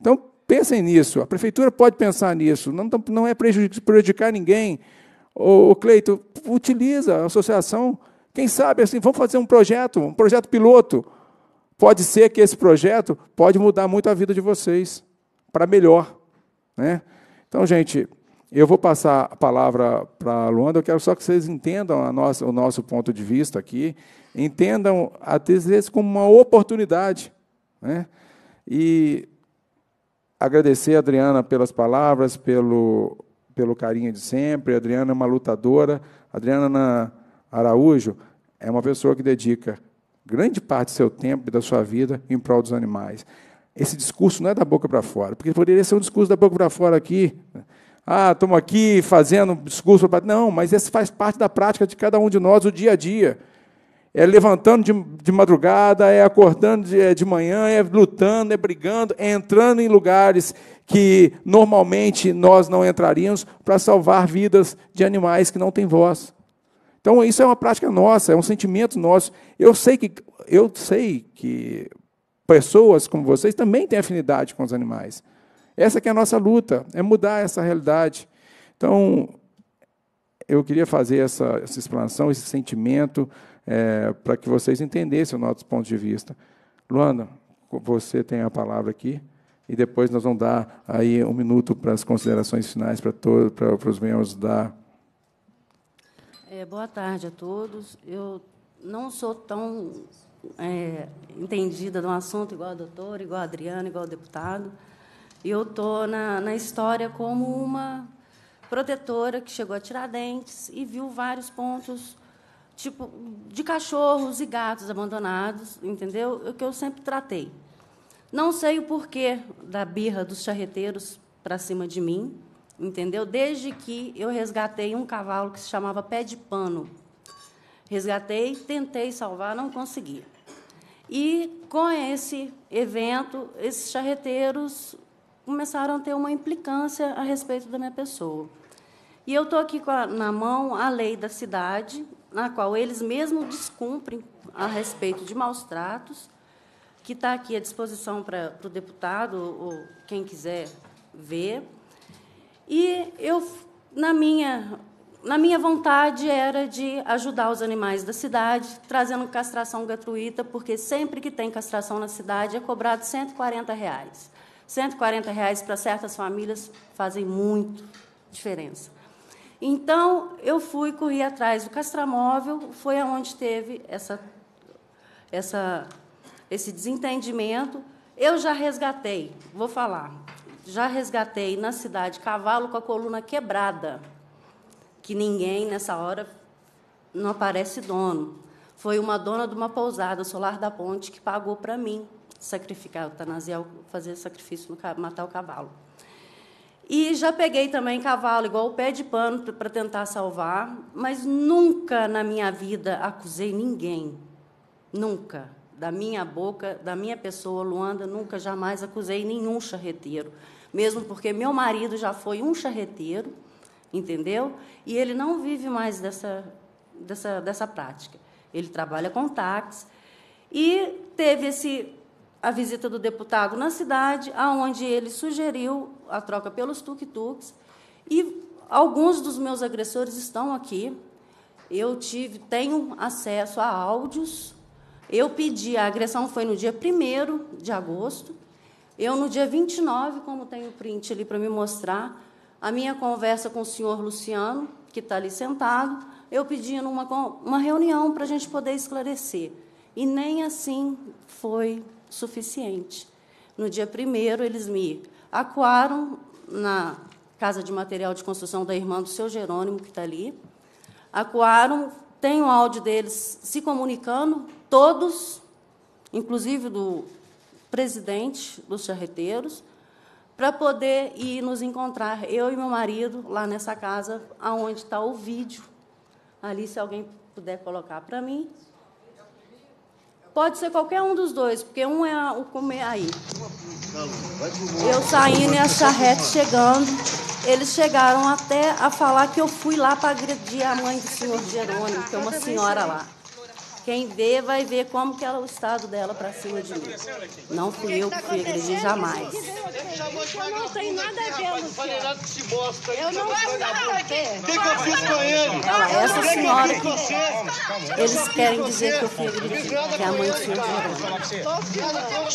Então, pensem nisso. A prefeitura pode pensar nisso. Não, não é prejudicar ninguém. Ô, Cleito, utiliza a associação. Quem sabe assim, vamos fazer um projeto, um projeto piloto. Pode ser que esse projeto pode mudar muito a vida de vocês para melhor, né? Então, gente, eu vou passar a palavra para a Luanda. Eu quero só que vocês entendam nossa, o nosso ponto de vista aqui, entendam a vezes como uma oportunidade, né? E agradecer a Adriana pelas palavras, pelo pelo carinho de sempre. A Adriana é uma lutadora. A Adriana Araújo é uma pessoa que dedica grande parte do seu tempo e da sua vida em prol dos animais. Esse discurso não é da boca para fora, porque poderia ser um discurso da boca para fora aqui. Ah, estamos aqui fazendo discurso. Não, mas esse faz parte da prática de cada um de nós, o dia a dia é levantando de, de madrugada, é acordando de, é, de manhã, é lutando, é brigando, é entrando em lugares que normalmente nós não entraríamos para salvar vidas de animais que não têm voz. Então isso é uma prática nossa, é um sentimento nosso. Eu sei que eu sei que pessoas como vocês também têm afinidade com os animais. Essa que é a nossa luta, é mudar essa realidade. Então eu queria fazer essa, essa explanação, esse sentimento é, para que vocês entendessem o nosso ponto de vista. Luana, você tem a palavra aqui e depois nós vamos dar aí um minuto para as considerações finais para todos, para, para os membros da. É, boa tarde a todos. Eu não sou tão é, entendida de um assunto igual a doutora, igual a Adriana, igual o deputado. E eu estou na, na história como uma protetora que chegou a Tiradentes e viu vários pontos tipo de cachorros e gatos abandonados, entendeu? É o que eu sempre tratei. Não sei o porquê da birra dos charreteiros para cima de mim, entendeu? Desde que eu resgatei um cavalo que se chamava Pé de Pano. Resgatei, tentei salvar, não consegui. E com esse evento, esses charreteiros começaram a ter uma implicância a respeito da minha pessoa. E eu estou aqui a, na mão a lei da cidade na qual eles mesmos descumprem a respeito de maus tratos, que está aqui à disposição para, para o deputado ou quem quiser ver. E eu, na minha, na minha vontade, era de ajudar os animais da cidade, trazendo castração gratuita, porque sempre que tem castração na cidade é cobrado 140 reais. 140 reais para certas famílias fazem muito diferença. Então, eu fui correr atrás do castramóvel, foi aonde teve essa, essa, esse desentendimento. Eu já resgatei, vou falar, já resgatei na cidade cavalo com a coluna quebrada, que ninguém nessa hora não aparece dono. Foi uma dona de uma pousada, Solar da Ponte, que pagou para mim sacrificar, o Tanaziel, fazer sacrifício, no, matar o cavalo. E já peguei também cavalo, igual o pé de pano, para tentar salvar, mas nunca na minha vida acusei ninguém. Nunca. Da minha boca, da minha pessoa, Luanda, nunca jamais acusei nenhum charreteiro. Mesmo porque meu marido já foi um charreteiro, entendeu? E ele não vive mais dessa, dessa, dessa prática. Ele trabalha com táxi. E teve esse, a visita do deputado na cidade, aonde ele sugeriu a troca pelos tuk-tuks. E alguns dos meus agressores estão aqui. Eu tive, tenho acesso a áudios. Eu pedi, a agressão foi no dia 1 de agosto. Eu, no dia 29, como tenho print ali para me mostrar, a minha conversa com o senhor Luciano, que está ali sentado, eu pedi uma, uma reunião para a gente poder esclarecer. E nem assim foi suficiente. No dia primeiro, eles me acuaram na Casa de Material de Construção da irmã do seu Jerônimo, que está ali. Acuaram, tem o áudio deles se comunicando, todos, inclusive do presidente dos charreteiros, para poder ir nos encontrar, eu e meu marido, lá nessa casa, aonde está o vídeo. Ali, se alguém puder colocar para mim. Pode ser qualquer um dos dois, porque um é o comer aí. Eu saindo e a charrete chegando, eles chegaram até a falar que eu fui lá para agredir a mãe do senhor Jerônimo, que é uma senhora lá. Quem vê, vai ver como que ela, o estado dela para cima de mim. Não fui eu que fui agredir jamais. Eu não tenho nada a ver, Luciana. Eu não fui nada a ver. O que eu fiz com ele? Essa senhora que eles querem dizer que eu fui agredir. que a mãe tinha de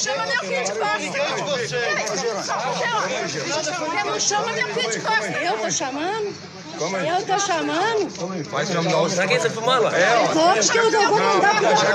Chama meu filho de costa. chama meu filho de costa. Eu tô chamando? Eu tô chamando. Vai chamar o Será que você fumando? É, Vamos que eu vou mandar pro outro.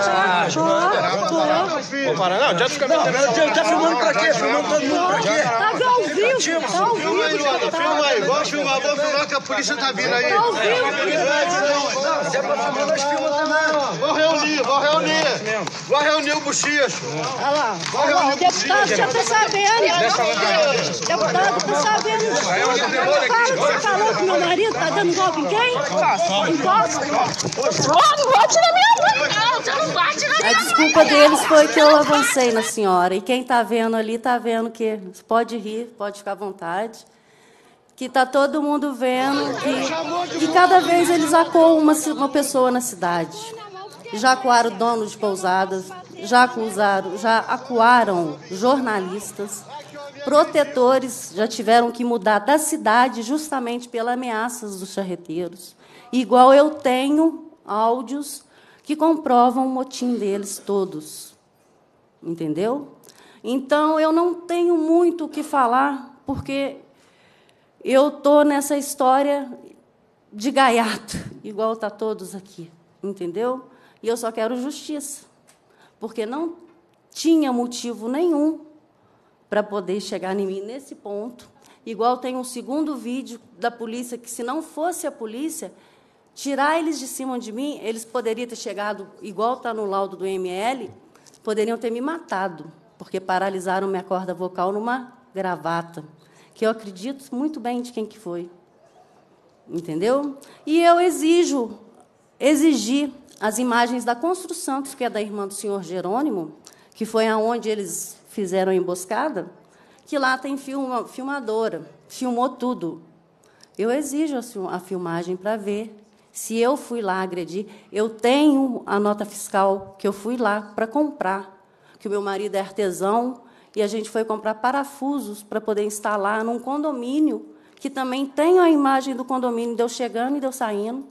Tô, tô. Parar, não, já fica não, não, tá filmando pra quê? Filmando todo mundo pra quê? Tá ao vivo, tá ao vivo. Filma aí, Luana, filma aí. Vamos filmar, vamos filmar que a polícia tá vindo aí. Tá ao vivo. Se é pra filmar, nós filmamos também. Vou reunir, vou reunir. Vou reunir o bochicho. Olha lá. Vou reunir o deputado já tá sabendo. Deputado tá sabendo. Você falou com meu marido? Tá dando golpe em quem? não bate na minha mãe, não. Você não bate na minha A desculpa mãe, deles foi que eu avancei na senhora. E quem tá vendo ali tá vendo que pode rir, pode ficar à vontade. Que tá todo mundo vendo que, que cada vez eles acuam uma, uma pessoa na cidade. Já acuaram donos de pousadas, já acusaram, já acuaram jornalistas protetores já tiveram que mudar da cidade justamente pelas ameaças dos charreteiros. Igual eu tenho áudios que comprovam o motim deles todos. Entendeu? Então, eu não tenho muito o que falar, porque eu estou nessa história de gaiato, igual está todos aqui. Entendeu? E eu só quero justiça, porque não tinha motivo nenhum para poder chegar em mim nesse ponto. Igual tem um segundo vídeo da polícia que se não fosse a polícia tirar eles de cima de mim, eles poderiam ter chegado igual está no laudo do ML, poderiam ter me matado, porque paralisaram minha corda vocal numa gravata, que eu acredito muito bem de quem que foi. Entendeu? E eu exijo, exigi as imagens da construção, que é da irmã do senhor Jerônimo, que foi aonde eles fizeram a emboscada, que lá tem filma, filmadora, filmou tudo. Eu exijo a filmagem para ver se eu fui lá agredir. Eu tenho a nota fiscal que eu fui lá para comprar, que o meu marido é artesão e a gente foi comprar parafusos para poder instalar num condomínio que também tem a imagem do condomínio de eu chegando e de eu saindo,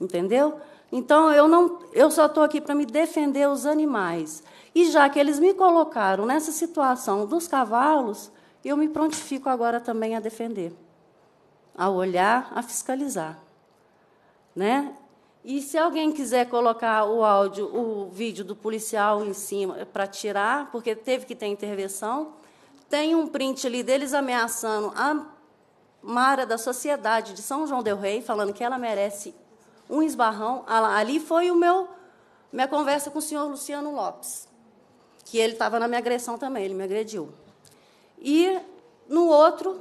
entendeu? Então eu não, eu só estou aqui para me defender os animais. E já que eles me colocaram nessa situação dos cavalos, eu me prontifico agora também a defender, a olhar, a fiscalizar. Né? E se alguém quiser colocar o áudio, o vídeo do policial em cima para tirar, porque teve que ter intervenção, tem um print ali deles ameaçando a Mara da Sociedade de São João del Rei, falando que ela merece um esbarrão. Ah ali foi o meu minha conversa com o senhor Luciano Lopes que ele estava na minha agressão também, ele me agrediu. E no outro,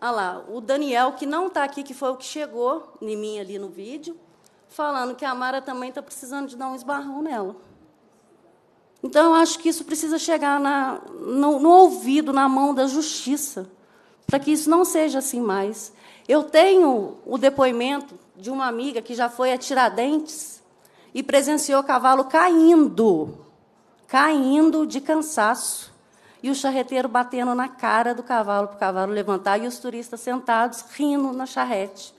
Olha lá, o Daniel, que não está aqui, que foi o que chegou em mim ali no vídeo, falando que a Mara também está precisando de dar um esbarrão nela. Então, eu acho que isso precisa chegar na, no, no ouvido, na mão da justiça, para que isso não seja assim mais. Eu tenho o depoimento de uma amiga que já foi a Tiradentes, e presenciou o cavalo caindo, caindo de cansaço. E o charreteiro batendo na cara do cavalo para o cavalo levantar e os turistas sentados rindo na charrete.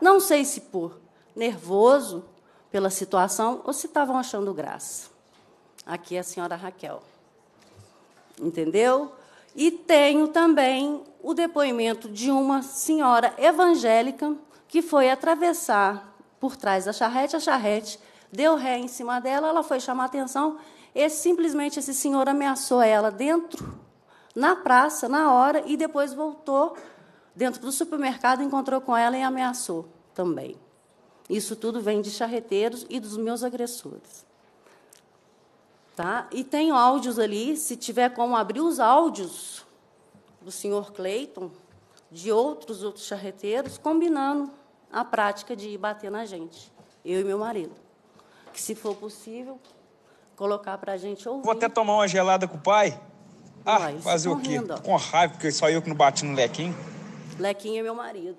Não sei se por nervoso pela situação ou se estavam achando graça. Aqui é a senhora Raquel. Entendeu? E tenho também o depoimento de uma senhora evangélica que foi atravessar por trás da charrete a charrete deu ré em cima dela, ela foi chamar atenção. e simplesmente esse senhor ameaçou ela dentro, na praça, na hora, e depois voltou dentro do supermercado, encontrou com ela e ameaçou também. Isso tudo vem de charreteiros e dos meus agressores. Tá? E tem áudios ali, se tiver como abrir os áudios do senhor Cleiton, de outros outros charreteiros, combinando a prática de bater na gente, eu e meu marido que, se for possível, colocar para a gente ouvir. Vou até tomar uma gelada com o pai. Ah, Uai, fazer tá o quê? Rindo, com raiva, porque só eu que não bati no Lequinho. Lequinho é meu marido.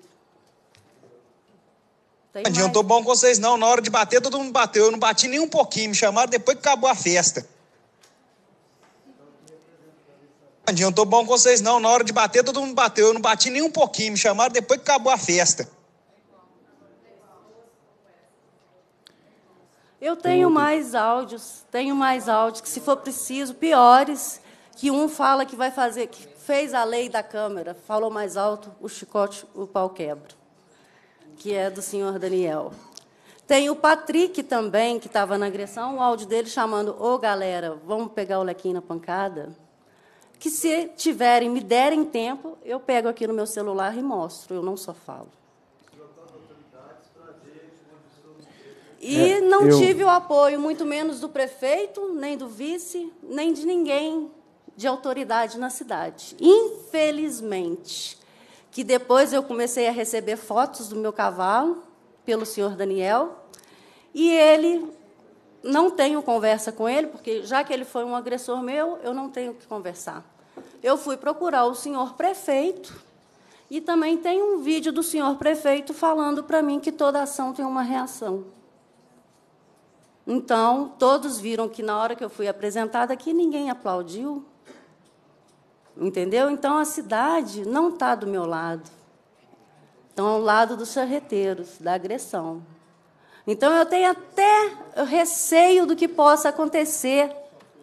Tem não adiantou mais... bom com vocês, não. Na hora de bater, todo mundo bateu. Eu não bati nem um pouquinho. Me chamaram depois que acabou a festa. Não adiantou bom com vocês, não. Na hora de bater, todo mundo bateu. Eu não bati nem um pouquinho. Me chamaram depois que acabou a festa. Eu tenho mais áudios, tenho mais áudios que, se for preciso, piores, que um fala que vai fazer, que fez a lei da Câmara, falou mais alto, o chicote, o pau quebra, que é do senhor Daniel. Tem o Patrick também, que estava na agressão, o áudio dele chamando, ô oh, galera, vamos pegar o Lequinho na pancada? Que se tiverem, me derem tempo, eu pego aqui no meu celular e mostro, eu não só falo. E é, não eu... tive o apoio, muito menos do prefeito, nem do vice, nem de ninguém de autoridade na cidade. Infelizmente, que depois eu comecei a receber fotos do meu cavalo pelo senhor Daniel, e ele não tenho conversa com ele, porque já que ele foi um agressor meu, eu não tenho que conversar. Eu fui procurar o senhor prefeito e também tem um vídeo do senhor prefeito falando para mim que toda ação tem uma reação. Então, todos viram que na hora que eu fui apresentada aqui, ninguém aplaudiu. Entendeu? Então, a cidade não está do meu lado. Estão ao é lado dos charreteiros, da agressão. Então, eu tenho até receio do que possa acontecer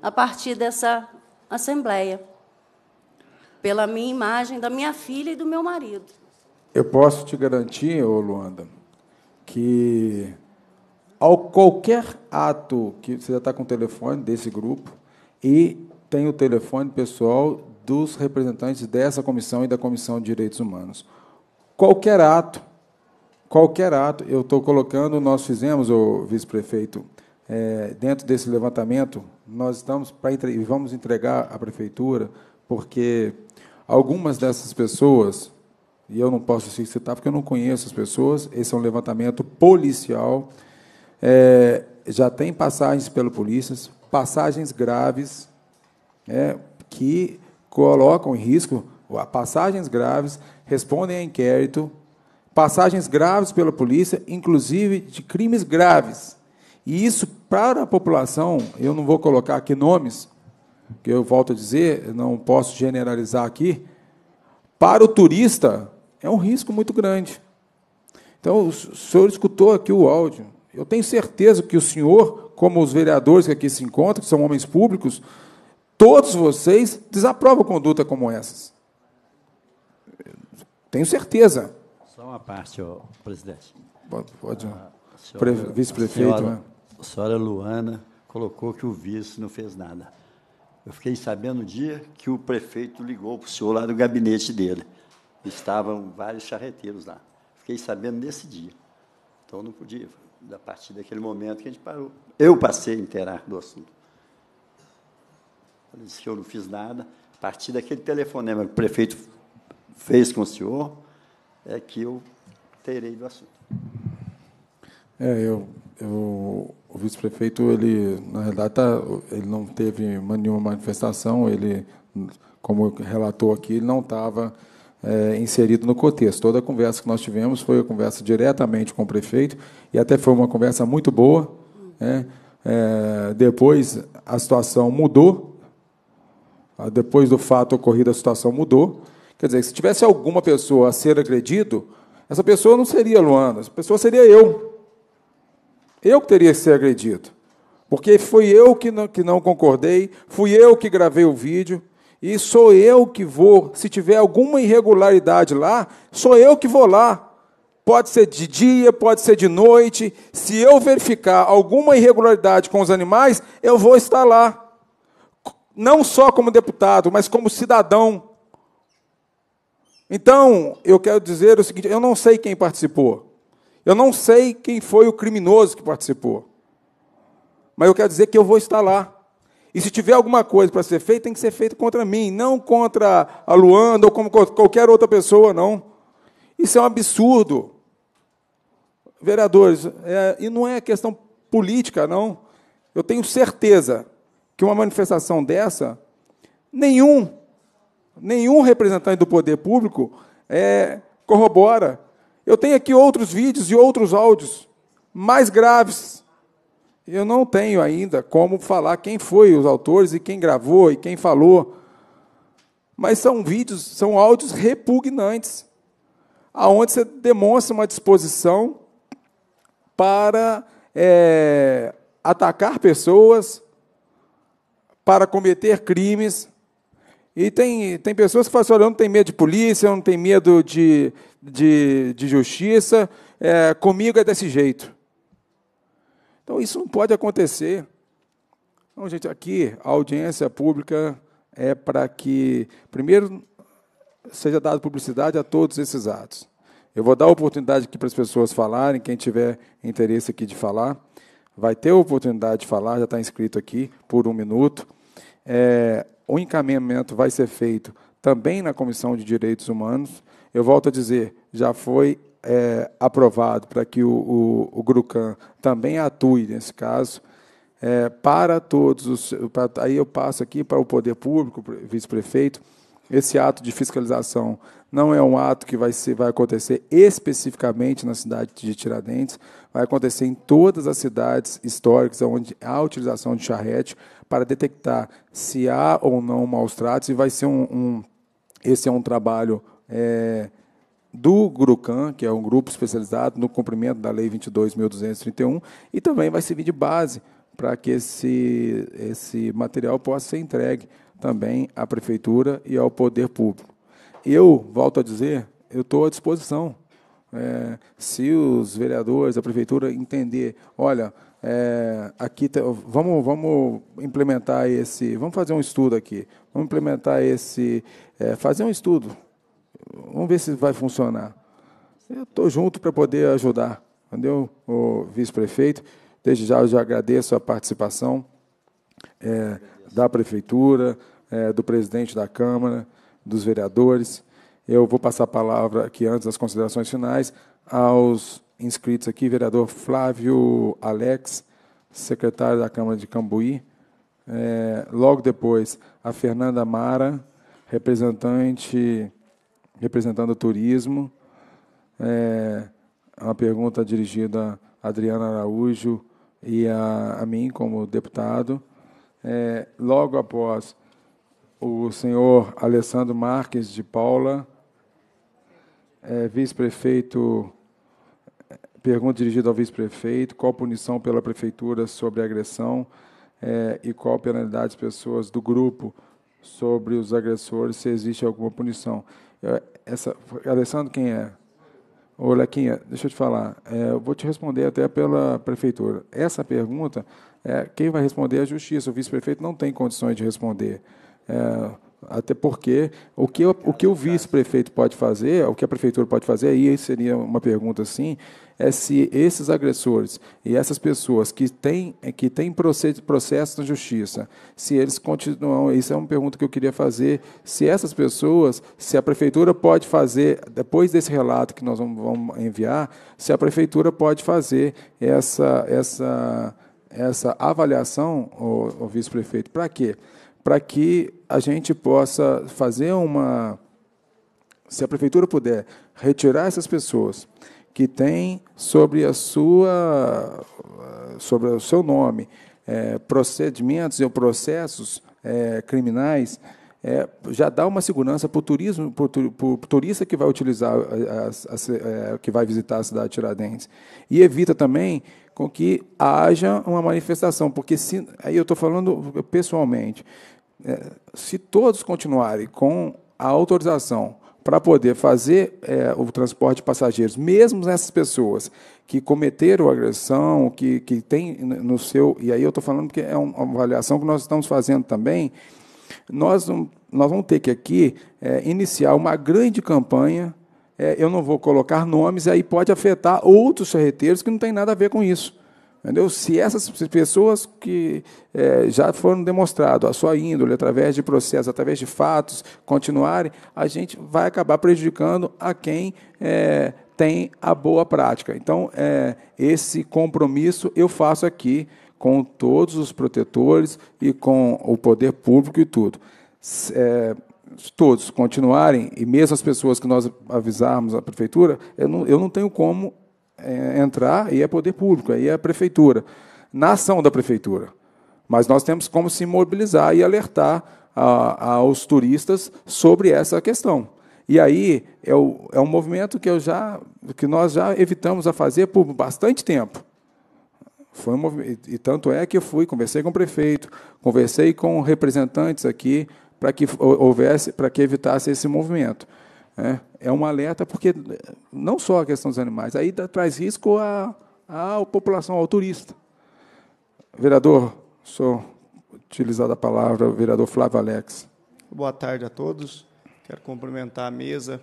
a partir dessa assembleia, pela minha imagem, da minha filha e do meu marido. Eu posso te garantir, ô Luanda, que ao qualquer ato que você já está com o telefone desse grupo e tem o telefone pessoal dos representantes dessa comissão e da comissão de direitos humanos. Qualquer ato, qualquer ato, eu estou colocando, nós fizemos, o vice-prefeito, é, dentro desse levantamento, nós estamos para entre, vamos entregar à prefeitura, porque algumas dessas pessoas, e eu não posso citar porque eu não conheço as pessoas, esse é um levantamento policial é, já tem passagens pelo polícia passagens graves, é, que colocam em risco passagens graves, respondem a inquérito, passagens graves pela polícia, inclusive de crimes graves. E isso, para a população, eu não vou colocar aqui nomes, que eu volto a dizer, não posso generalizar aqui, para o turista é um risco muito grande. Então, o senhor escutou aqui o áudio. Eu tenho certeza que o senhor, como os vereadores que aqui se encontram, que são homens públicos, todos vocês desaprovam conduta como essas. Tenho certeza. Só uma parte, senhor presidente. Pode, pode ah, vice-prefeito. A né? senhora Luana colocou que o vice não fez nada. Eu fiquei sabendo no um dia que o prefeito ligou para o senhor lá do gabinete dele. Estavam vários charreteiros lá. Fiquei sabendo nesse dia. Então não podia a partir daquele momento que a gente parou. Eu passei a inteirar do assunto. Ele disse que eu não fiz nada. A partir daquele telefonema que o prefeito fez com o senhor, é que eu terei do assunto. É, eu, eu o vice-prefeito, ele, na realidade, tá, ele não teve nenhuma manifestação, ele, como relatou aqui, ele não estava é, inserido no contexto. Toda a conversa que nós tivemos foi a conversa diretamente com o prefeito e até foi uma conversa muito boa. Né? É, depois a situação mudou, ah, depois do fato ocorrido a situação mudou. Quer dizer, se tivesse alguma pessoa a ser agredido, essa pessoa não seria Luana, essa pessoa seria eu. Eu que teria que ser agredido. Porque fui eu que não, que não concordei, fui eu que gravei o vídeo, e sou eu que vou. Se tiver alguma irregularidade lá, sou eu que vou lá. Pode ser de dia, pode ser de noite. Se eu verificar alguma irregularidade com os animais, eu vou estar lá. Não só como deputado, mas como cidadão. Então, eu quero dizer o seguinte: eu não sei quem participou. Eu não sei quem foi o criminoso que participou. Mas eu quero dizer que eu vou estar lá. E se tiver alguma coisa para ser feita, tem que ser feita contra mim, não contra a Luanda ou como qualquer outra pessoa, não. Isso é um absurdo. Vereadores, é, e não é questão política, não. Eu tenho certeza que uma manifestação dessa, nenhum, nenhum representante do poder público é, corrobora. Eu tenho aqui outros vídeos e outros áudios mais graves eu não tenho ainda como falar quem foi os autores e quem gravou e quem falou. Mas são vídeos, são áudios repugnantes, aonde você demonstra uma disposição para é, atacar pessoas, para cometer crimes. E tem, tem pessoas que falam assim, olha, eu não tenho medo de polícia, eu não tenho medo de, de, de justiça, é, comigo é desse jeito. Então isso não pode acontecer. Então, gente, aqui a audiência pública é para que, primeiro, seja dada publicidade a todos esses atos. Eu vou dar a oportunidade aqui para as pessoas falarem, quem tiver interesse aqui de falar, vai ter a oportunidade de falar, já está inscrito aqui por um minuto. É, o encaminhamento vai ser feito também na Comissão de Direitos Humanos. Eu volto a dizer, já foi é, aprovado para que o, o, o GRUCAN também atue nesse caso, é, para todos os. Para, aí eu passo aqui para o Poder Público, vice-prefeito. Esse ato de fiscalização não é um ato que vai, ser, vai acontecer especificamente na cidade de Tiradentes, vai acontecer em todas as cidades históricas onde há utilização de charrete para detectar se há ou não maus tratos, e vai ser um. um esse é um trabalho. É, do Grucan, que é um grupo especializado no cumprimento da Lei 22.231, e também vai servir de base para que esse, esse material possa ser entregue também à Prefeitura e ao Poder Público. Eu, volto a dizer, eu estou à disposição. É, se os vereadores, a Prefeitura entender, olha, é, aqui tá, vamos, vamos implementar esse, vamos fazer um estudo aqui, vamos implementar esse, é, fazer um estudo Vamos ver se vai funcionar. Eu estou junto para poder ajudar, entendeu, o vice-prefeito? Desde já eu já agradeço a participação é, da prefeitura, é, do presidente da Câmara, dos vereadores. Eu vou passar a palavra aqui antes das considerações finais aos inscritos aqui, vereador Flávio Alex, secretário da Câmara de Cambuí. É, logo depois, a Fernanda Mara, representante representando o turismo. É, é uma pergunta dirigida a Adriana Araújo e a, a mim, como deputado. É, logo após o senhor Alessandro Marques de Paula, é, vice-prefeito, pergunta dirigida ao vice-prefeito, qual punição pela prefeitura sobre agressão é, e qual penalidade das pessoas do grupo sobre os agressores, se existe alguma punição. É, essa, Alessandro, quem é? Ô, Lequinha, deixa eu te falar. É, eu vou te responder até pela prefeitura. Essa pergunta, é, quem vai responder é a justiça. O vice-prefeito não tem condições de responder. É, até porque o que, o que o vice-prefeito pode fazer, o que a prefeitura pode fazer, aí seria uma pergunta assim, é se esses agressores e essas pessoas que têm, é, que têm processo na justiça, se eles continuam, isso é uma pergunta que eu queria fazer, se essas pessoas, se a prefeitura pode fazer, depois desse relato que nós vamos enviar, se a prefeitura pode fazer essa, essa, essa avaliação, o, o vice-prefeito, para quê? para que a gente possa fazer uma. Se a prefeitura puder retirar essas pessoas que têm sobre a sua, sobre o seu nome, é, procedimentos ou processos é, criminais, é, já dá uma segurança para o turismo, para o turista que vai utilizar, a, a, a, que vai visitar a cidade de Tiradentes. E evita também com que haja uma manifestação, porque se, aí eu estou falando pessoalmente, é, se todos continuarem com a autorização para poder fazer é, o transporte de passageiros, mesmo essas pessoas que cometeram agressão, que, que tem no seu. E aí eu estou falando que é uma avaliação que nós estamos fazendo também. Nós, nós vamos ter que aqui é, iniciar uma grande campanha é, eu não vou colocar nomes, aí pode afetar outros ferreteiros que não tem nada a ver com isso. Entendeu? Se essas pessoas que é, já foram demonstrado a sua índole através de processos, através de fatos, continuarem, a gente vai acabar prejudicando a quem é, tem a boa prática. Então, é, esse compromisso eu faço aqui com todos os protetores e com o poder público e tudo. É, todos continuarem, e mesmo as pessoas que nós avisarmos a prefeitura, eu não, eu não tenho como é, entrar, e é poder público, aí é a prefeitura, na ação da prefeitura. Mas nós temos como se mobilizar e alertar a, aos turistas sobre essa questão. E aí é, o, é um movimento que, eu já, que nós já evitamos a fazer por bastante tempo. Foi um e tanto é que eu fui, conversei com o prefeito, conversei com representantes aqui para que houvesse, para que evitasse esse movimento. É, é um alerta porque não só a questão dos animais, aí dá, traz risco à, à população, ao turista. Vereador, sou utilizada a palavra, vereador Flávio Alex. Boa tarde a todos. Quero cumprimentar a mesa,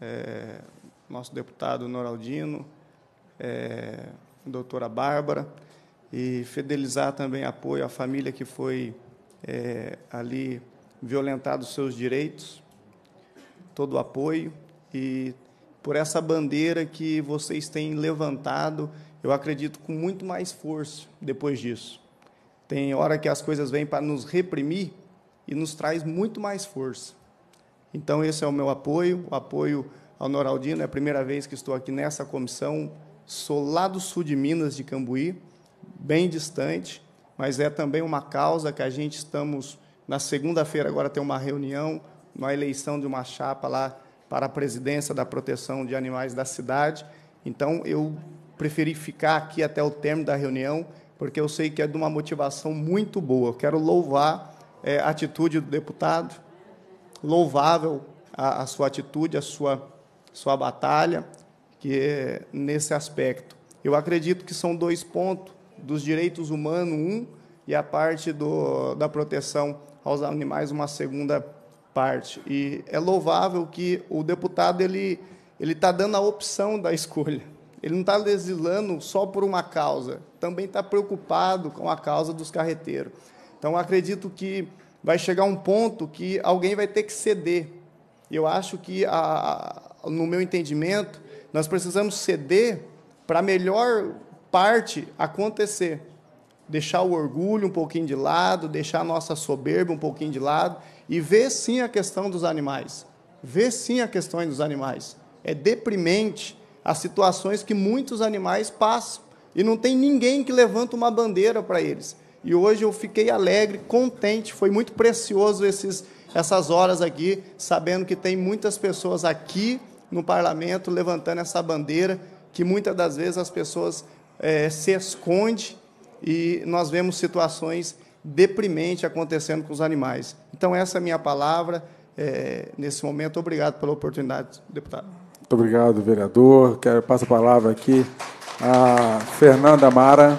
é, nosso deputado Noraldino, é, doutora Bárbara, e fidelizar também apoio à família que foi é, ali violentado seus direitos, todo o apoio e por essa bandeira que vocês têm levantado, eu acredito com muito mais força depois disso. Tem hora que as coisas vêm para nos reprimir e nos traz muito mais força. Então esse é o meu apoio, o apoio ao Noraldino, é a primeira vez que estou aqui nessa comissão, sou lá do sul de Minas, de Cambuí, bem distante, mas é também uma causa que a gente estamos na segunda-feira, agora tem uma reunião, uma eleição de uma chapa lá para a presidência da proteção de animais da cidade. Então, eu preferi ficar aqui até o término da reunião, porque eu sei que é de uma motivação muito boa. Eu quero louvar é, a atitude do deputado, louvável a, a sua atitude, a sua, sua batalha, que é nesse aspecto. Eu acredito que são dois pontos dos direitos humanos, um, e a parte do, da proteção aos animais uma segunda parte. E é louvável que o deputado ele ele está dando a opção da escolha. Ele não está legislando só por uma causa. Também está preocupado com a causa dos carreteiros. Então acredito que vai chegar um ponto que alguém vai ter que ceder. Eu acho que a, no meu entendimento nós precisamos ceder para a melhor parte acontecer deixar o orgulho um pouquinho de lado, deixar a nossa soberba um pouquinho de lado e ver sim a questão dos animais. Ver sim a questão dos animais. É deprimente as situações que muitos animais passam e não tem ninguém que levanta uma bandeira para eles. E hoje eu fiquei alegre, contente, foi muito precioso esses, essas horas aqui, sabendo que tem muitas pessoas aqui no parlamento levantando essa bandeira que muitas das vezes as pessoas é, se esconde e nós vemos situações deprimentes acontecendo com os animais. Então, essa é a minha palavra é, nesse momento. Obrigado pela oportunidade, deputado. Muito obrigado, vereador. Quero passar a palavra aqui a Fernanda Mara.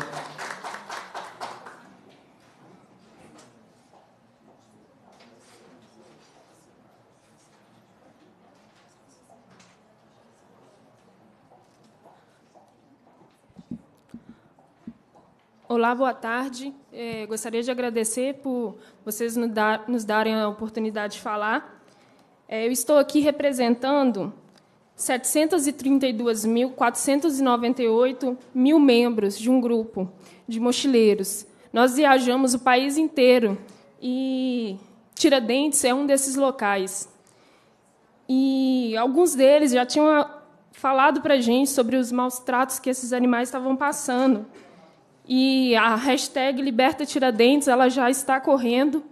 Olá, boa tarde. É, gostaria de agradecer por vocês nos, dar, nos darem a oportunidade de falar. É, eu estou aqui representando 732.498 mil membros de um grupo de mochileiros. Nós viajamos o país inteiro e Tiradentes é um desses locais. E alguns deles já tinham falado para a gente sobre os maus tratos que esses animais estavam passando e a hashtag Liberta Tiradentes ela já está correndo,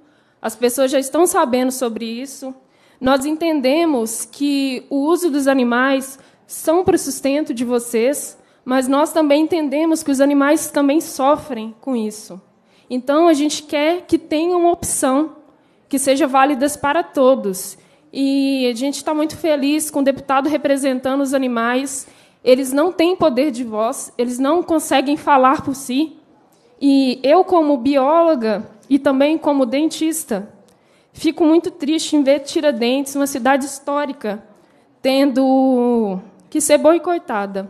as pessoas já estão sabendo sobre isso. Nós entendemos que o uso dos animais são para o sustento de vocês, mas nós também entendemos que os animais também sofrem com isso. Então, a gente quer que tenha uma opção que seja válida para todos. E a gente está muito feliz com o deputado representando os animais eles não têm poder de voz, eles não conseguem falar por si. E eu, como bióloga e também como dentista, fico muito triste em ver Tiradentes, uma cidade histórica, tendo que ser boicotada.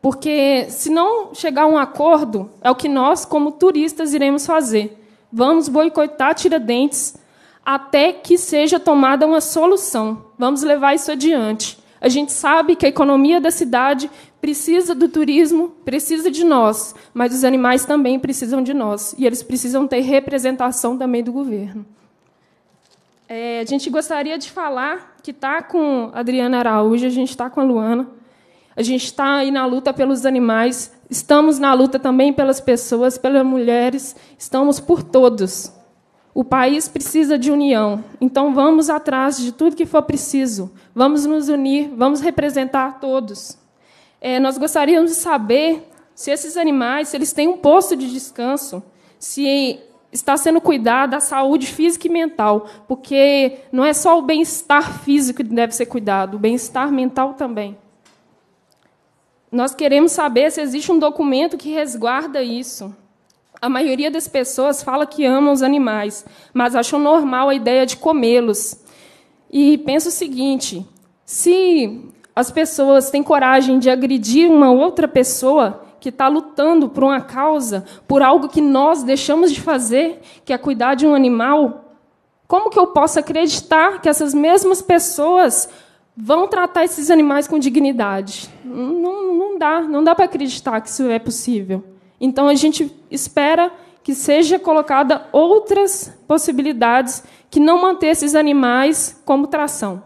Porque, se não chegar a um acordo, é o que nós, como turistas, iremos fazer. Vamos boicotar Tiradentes até que seja tomada uma solução. Vamos levar isso adiante. A gente sabe que a economia da cidade precisa do turismo, precisa de nós, mas os animais também precisam de nós e eles precisam ter representação também do governo. É, a gente gostaria de falar que está com a Adriana Araújo, a gente está com a Luana, a gente está aí na luta pelos animais, estamos na luta também pelas pessoas, pelas mulheres, estamos por todos. O país precisa de união, então vamos atrás de tudo que for preciso. Vamos nos unir, vamos representar todos. É, nós gostaríamos de saber se esses animais, se eles têm um posto de descanso, se está sendo cuidada a saúde física e mental, porque não é só o bem-estar físico que deve ser cuidado, o bem-estar mental também. Nós queremos saber se existe um documento que resguarda isso. A maioria das pessoas fala que amam os animais, mas acham normal a ideia de comê-los. E penso o seguinte: se as pessoas têm coragem de agredir uma outra pessoa que está lutando por uma causa, por algo que nós deixamos de fazer, que é cuidar de um animal, como que eu posso acreditar que essas mesmas pessoas vão tratar esses animais com dignidade? Não, não dá, não dá para acreditar que isso é possível. Então a gente espera que seja colocada outras possibilidades que não manter esses animais como tração.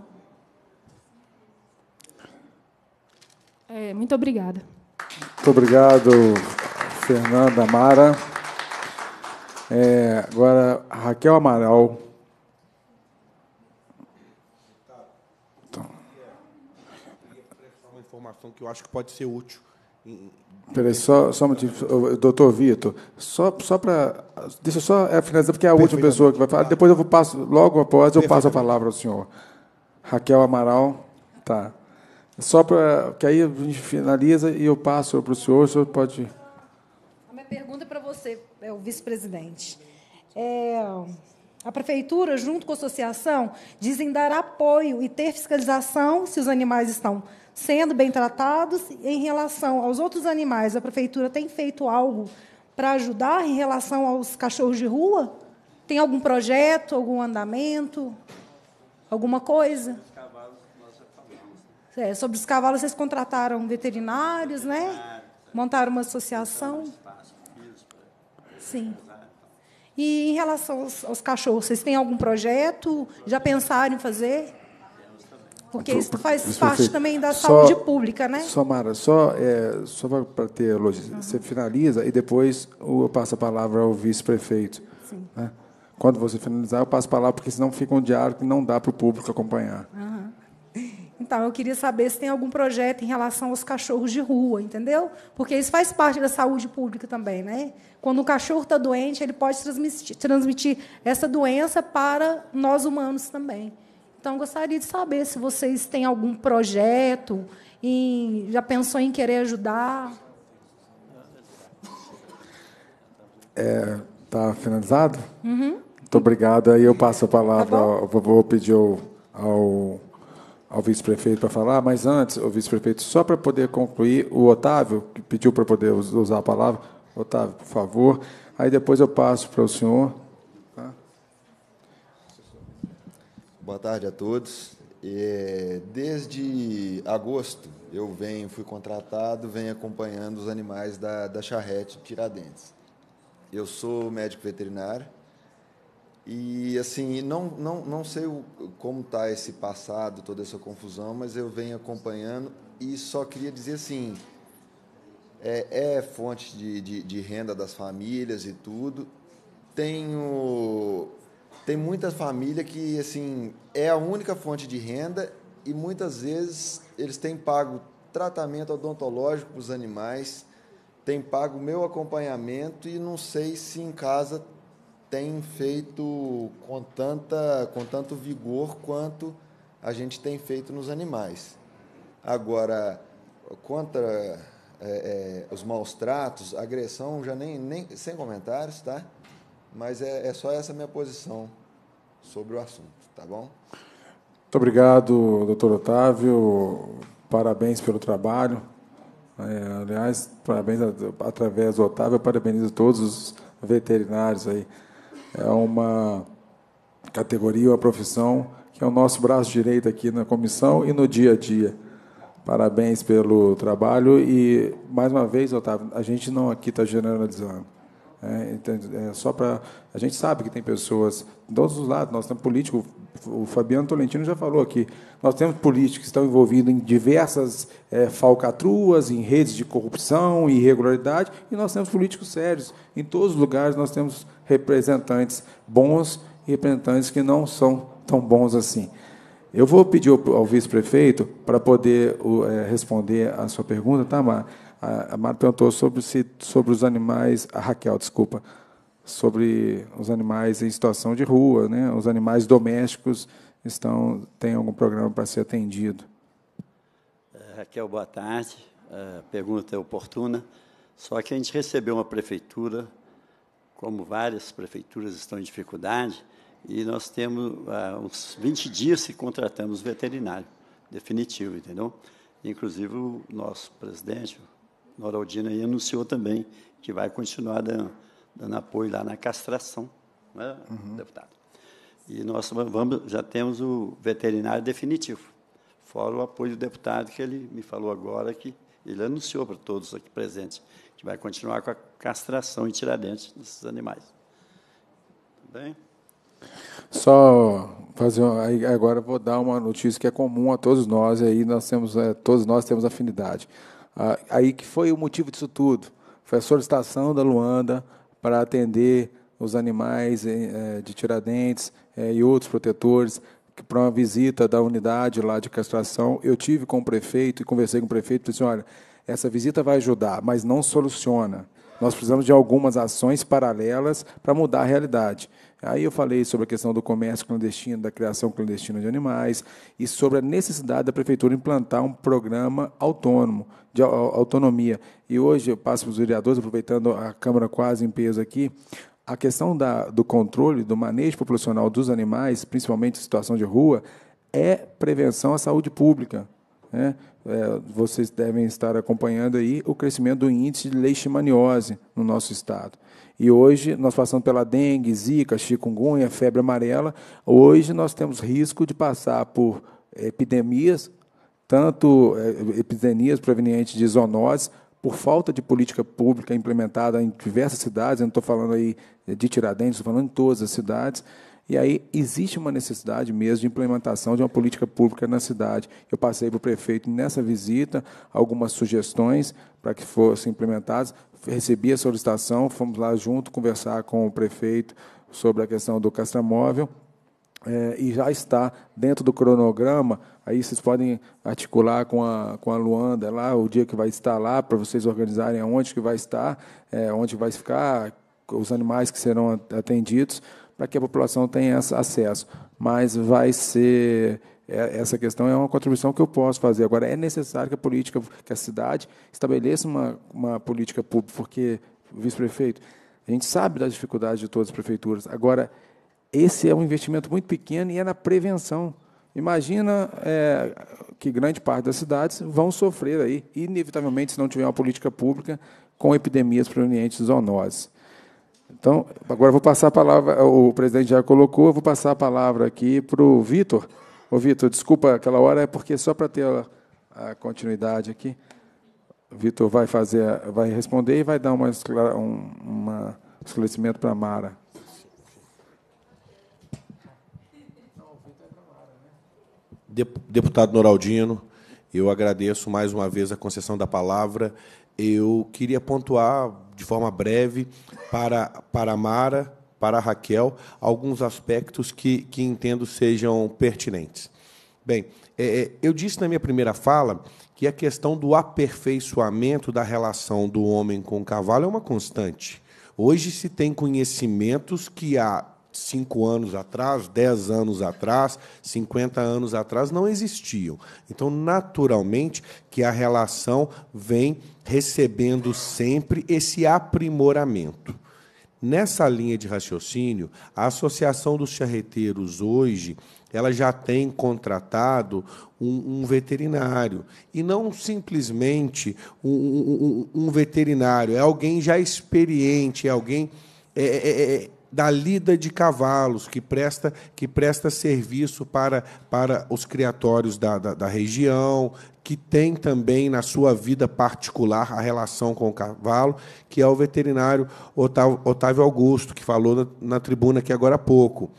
É, muito obrigada. Muito obrigado, Fernanda Mara. É, agora, Raquel Amaral. Então. Uma informação que eu acho que pode ser útil em, Peraí, só, só um minutinho, Doutor Vitor, só, só para. Deixa eu só é, finalizar, porque é a última pessoa que vai falar. Depois eu vou passo, logo após, eu passo a palavra ao senhor. Raquel Amaral, tá. Só para. que aí a gente finaliza e eu passo para o senhor, o senhor pode. A minha pergunta é para você, é o vice-presidente. É, a prefeitura, junto com a associação, dizem dar apoio e ter fiscalização se os animais estão sendo bem tratados em relação aos outros animais. A prefeitura tem feito algo para ajudar em relação aos cachorros de rua? Tem algum projeto, algum andamento, alguma coisa? Né? É, sobre os cavalos, vocês contrataram veterinários, veterinários né? Montaram uma associação. Sim. E em relação aos, aos cachorros, vocês têm algum projeto? Já pensaram em fazer? Porque isso faz isso parte feito. também da só, saúde pública, né? Só, Mara, só, é, só para ter logística, uhum. você finaliza e depois eu passo a palavra ao vice-prefeito. Né? Quando você finalizar, eu passo a palavra, porque senão fica um diário que não dá para o público acompanhar. Uhum. Então, eu queria saber se tem algum projeto em relação aos cachorros de rua, entendeu? Porque isso faz parte da saúde pública também, né? Quando o cachorro está doente, ele pode transmitir, transmitir essa doença para nós humanos também. Então, gostaria de saber se vocês têm algum projeto, e já pensou em querer ajudar? Está é, tá finalizado? Uhum. Muito obrigado. Aí eu passo a tá palavra, tá vou pedir ao, ao, ao vice-prefeito para falar, mas antes, o vice-prefeito, só para poder concluir, o Otávio, que pediu para poder usar a palavra, Otávio, por favor. Aí depois eu passo para o senhor. Boa tarde a todos. É, desde agosto eu venho, fui contratado, venho acompanhando os animais da, da charrete Tiradentes. Eu sou médico veterinário e assim não não, não sei o, como está esse passado, toda essa confusão, mas eu venho acompanhando e só queria dizer assim é, é fonte de, de, de renda das famílias e tudo. Tenho tem muita família que assim é a única fonte de renda e muitas vezes eles têm pago tratamento odontológico para os animais, têm pago meu acompanhamento e não sei se em casa tem feito com, tanta, com tanto vigor quanto a gente tem feito nos animais. Agora, contra é, é, os maus tratos, agressão, já nem, nem sem comentários, tá? Mas é, é só essa minha posição sobre o assunto, tá bom? Muito obrigado, doutor Otávio. Parabéns pelo trabalho. É, aliás, parabéns através do Otávio, eu parabenizo todos os veterinários aí. É uma categoria, uma profissão que é o nosso braço direito aqui na comissão e no dia a dia. Parabéns pelo trabalho e, mais uma vez, Otávio, a gente não aqui está generalizando. É, então, é só para a gente sabe que tem pessoas de todos os lados. Nós temos político. O Fabiano Tolentino já falou aqui. Nós temos políticos que estão envolvidos em diversas é, falcatruas, em redes de corrupção e irregularidade. E nós temos políticos sérios. Em todos os lugares nós temos representantes bons e representantes que não são tão bons assim. Eu vou pedir ao, ao vice-prefeito para poder o, é, responder a sua pergunta, Tamar. Tá, Mar? A, Mara perguntou sobre, se, sobre os animais. A Raquel, desculpa. Sobre os animais em situação de rua, né? Os animais domésticos estão têm algum programa para ser atendido? É, Raquel, boa tarde. A é, pergunta é oportuna. Só que a gente recebeu uma prefeitura, como várias prefeituras estão em dificuldade, e nós temos há é, uns 20 dias que contratamos veterinário definitivo, entendeu? Inclusive o nosso presidente, Noraldina aí anunciou também que vai continuar dando, dando apoio lá na castração, né, uhum. deputado? E nós vamos, já temos o veterinário definitivo, fora o apoio do deputado que ele me falou agora, que ele anunciou para todos aqui presentes, que vai continuar com a castração e tiradentes desses animais. Tá bem? Só fazer agora vou dar uma notícia que é comum a todos nós aí nós temos eh, todos nós temos afinidade. Ah, aí que foi o motivo disso tudo. Foi a solicitação da Luanda para atender os animais eh, eh de Tiradentes eh, e outros protetores para uma visita da unidade lá de castração. Eu tive com o prefeito e conversei com o prefeito e disse, assim, olha, essa visita vai ajudar, mas não soluciona. Nós precisamos de algumas ações paralelas para mudar a realidade. Aí eu falei sobre a questão do comércio clandestino, da criação clandestina de animais e sobre a necessidade da prefeitura implantar um programa autônomo, de autonomia. E hoje eu passo para os vereadores, aproveitando a Câmara quase em peso aqui, a questão da, do controle, do manejo populacional dos animais, principalmente em situação de rua, é prevenção à saúde pública. Né? É, vocês devem estar acompanhando aí o crescimento do índice de leishmaniose no nosso estado. E hoje, nós passamos pela dengue, zika, chikungunya, febre amarela. Hoje, nós temos risco de passar por eh, epidemias, tanto eh, epidemias provenientes de zoonoses, por falta de política pública implementada em diversas cidades, eu não estou falando aí de Tiradentes, estou falando em todas as cidades, e aí existe uma necessidade mesmo de implementação de uma política pública na cidade. Eu passei para o prefeito nessa visita algumas sugestões para que fossem implementadas, recebi a solicitação, fomos lá junto conversar com o prefeito sobre a questão do castramóvel. É, e já está dentro do cronograma. Aí vocês podem articular com a, com a Luanda lá o dia que vai estar lá, para vocês organizarem aonde que vai estar, é, onde vai ficar, os animais que serão atendidos, para que a população tenha acesso. Mas vai ser é, essa questão é uma contribuição que eu posso fazer. Agora, é necessário que a política, que a cidade estabeleça uma, uma política pública, porque, vice-prefeito, a gente sabe das dificuldades de todas as prefeituras. Agora, esse é um investimento muito pequeno e é na prevenção. Imagina é, que grande parte das cidades vão sofrer aí, inevitavelmente, se não tiver uma política pública com epidemias provenientes de zoonoses. Então, agora vou passar a palavra, o presidente já colocou, vou passar a palavra aqui para o Vitor, Ô, Vitor, desculpa aquela hora, é porque só para ter a, a, continuidade aqui, o Vitor vai fazer, vai responder e vai dar uma, um uma esclarecimento para a Mara. Deputado Noraldino, eu agradeço mais uma vez a concessão da palavra. Eu queria pontuar de forma breve para, para a Mara para a Raquel alguns aspectos que, que entendo sejam pertinentes. Bem, é, é, eu disse na minha primeira fala que a questão do aperfeiçoamento da relação do homem com o cavalo é uma constante. Hoje se tem conhecimentos que há cinco anos atrás, dez anos atrás, 50 anos atrás não existiam. Então, naturalmente, que a relação vem recebendo sempre esse aprimoramento. Nessa linha de raciocínio, a Associação dos Charreteiros hoje ela já tem contratado um, um veterinário. E não simplesmente um, um, um, veterinário, é alguém já experiente, é alguém é, é, é da lida de cavalos, que presta, que presta serviço para, para os criatórios da, da, da região, que tem também na sua vida particular a relação com o cavalo, que é o veterinário Otávio, Otávio Augusto, que falou na, na tribuna aqui agora há pouco.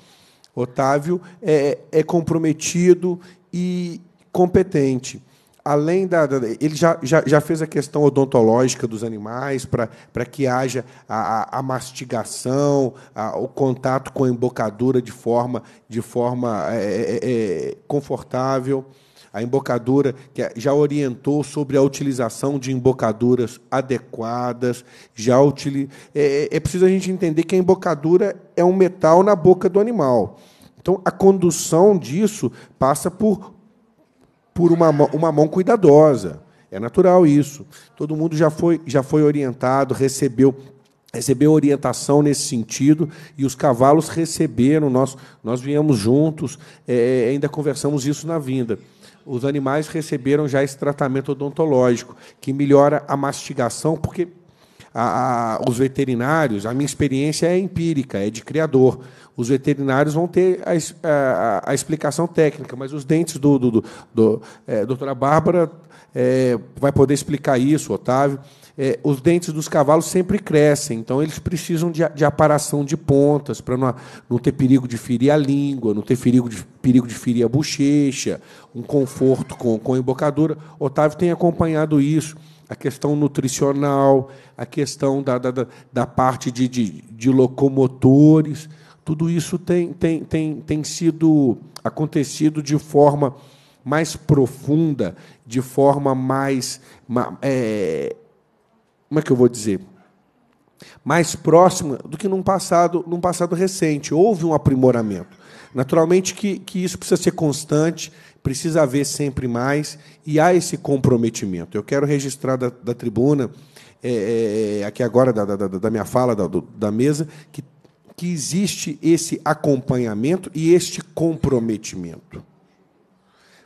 Otávio é, é comprometido e competente além da, da, ele já, já, já fez a questão odontológica dos animais para que haja a, a, a mastigação, a, o contato com a embocadura de forma, de forma é, é, é confortável. A embocadura que é, já orientou sobre a utilização de embocaduras adequadas. Já utili... É, é, é preciso a gente entender que a embocadura é um metal na boca do animal. Então, a condução disso passa por por uma, uma mão cuidadosa. É natural isso. Todo mundo já foi, já foi orientado, recebeu recebeu orientação nesse sentido e os cavalos receberam nós nós viemos juntos é, é, ainda conversamos isso na vinda os animais receberam já esse tratamento odontológico que melhora a mastigação porque a, a, os veterinários a minha experiência é empírica é de criador os veterinários vão ter a, a, a explicação técnica, mas os dentes do, do, do, do é, doutora Bárbara é, vai poder explicar isso, Otávio. É, os dentes dos cavalos sempre crescem, então eles precisam de, de aparação de pontas para não, não ter perigo de ferir a língua, não ter perigo de, perigo de ferir a bochecha, um conforto com, com embocadura. Otávio tem acompanhado isso a questão nutricional, a questão da, da, da parte de, de, de locomotores. Tudo isso tem, tem, tem, tem sido acontecido de forma mais profunda, de forma mais. É, como é que eu vou dizer? Mais próxima do que num passado, num passado recente. Houve um aprimoramento. Naturalmente que, que isso precisa ser constante, precisa haver sempre mais, e há esse comprometimento. Eu quero registrar da, da tribuna, é, é, é aqui agora, da, da, da minha fala, da, da mesa, que que existe esse acompanhamento e este comprometimento.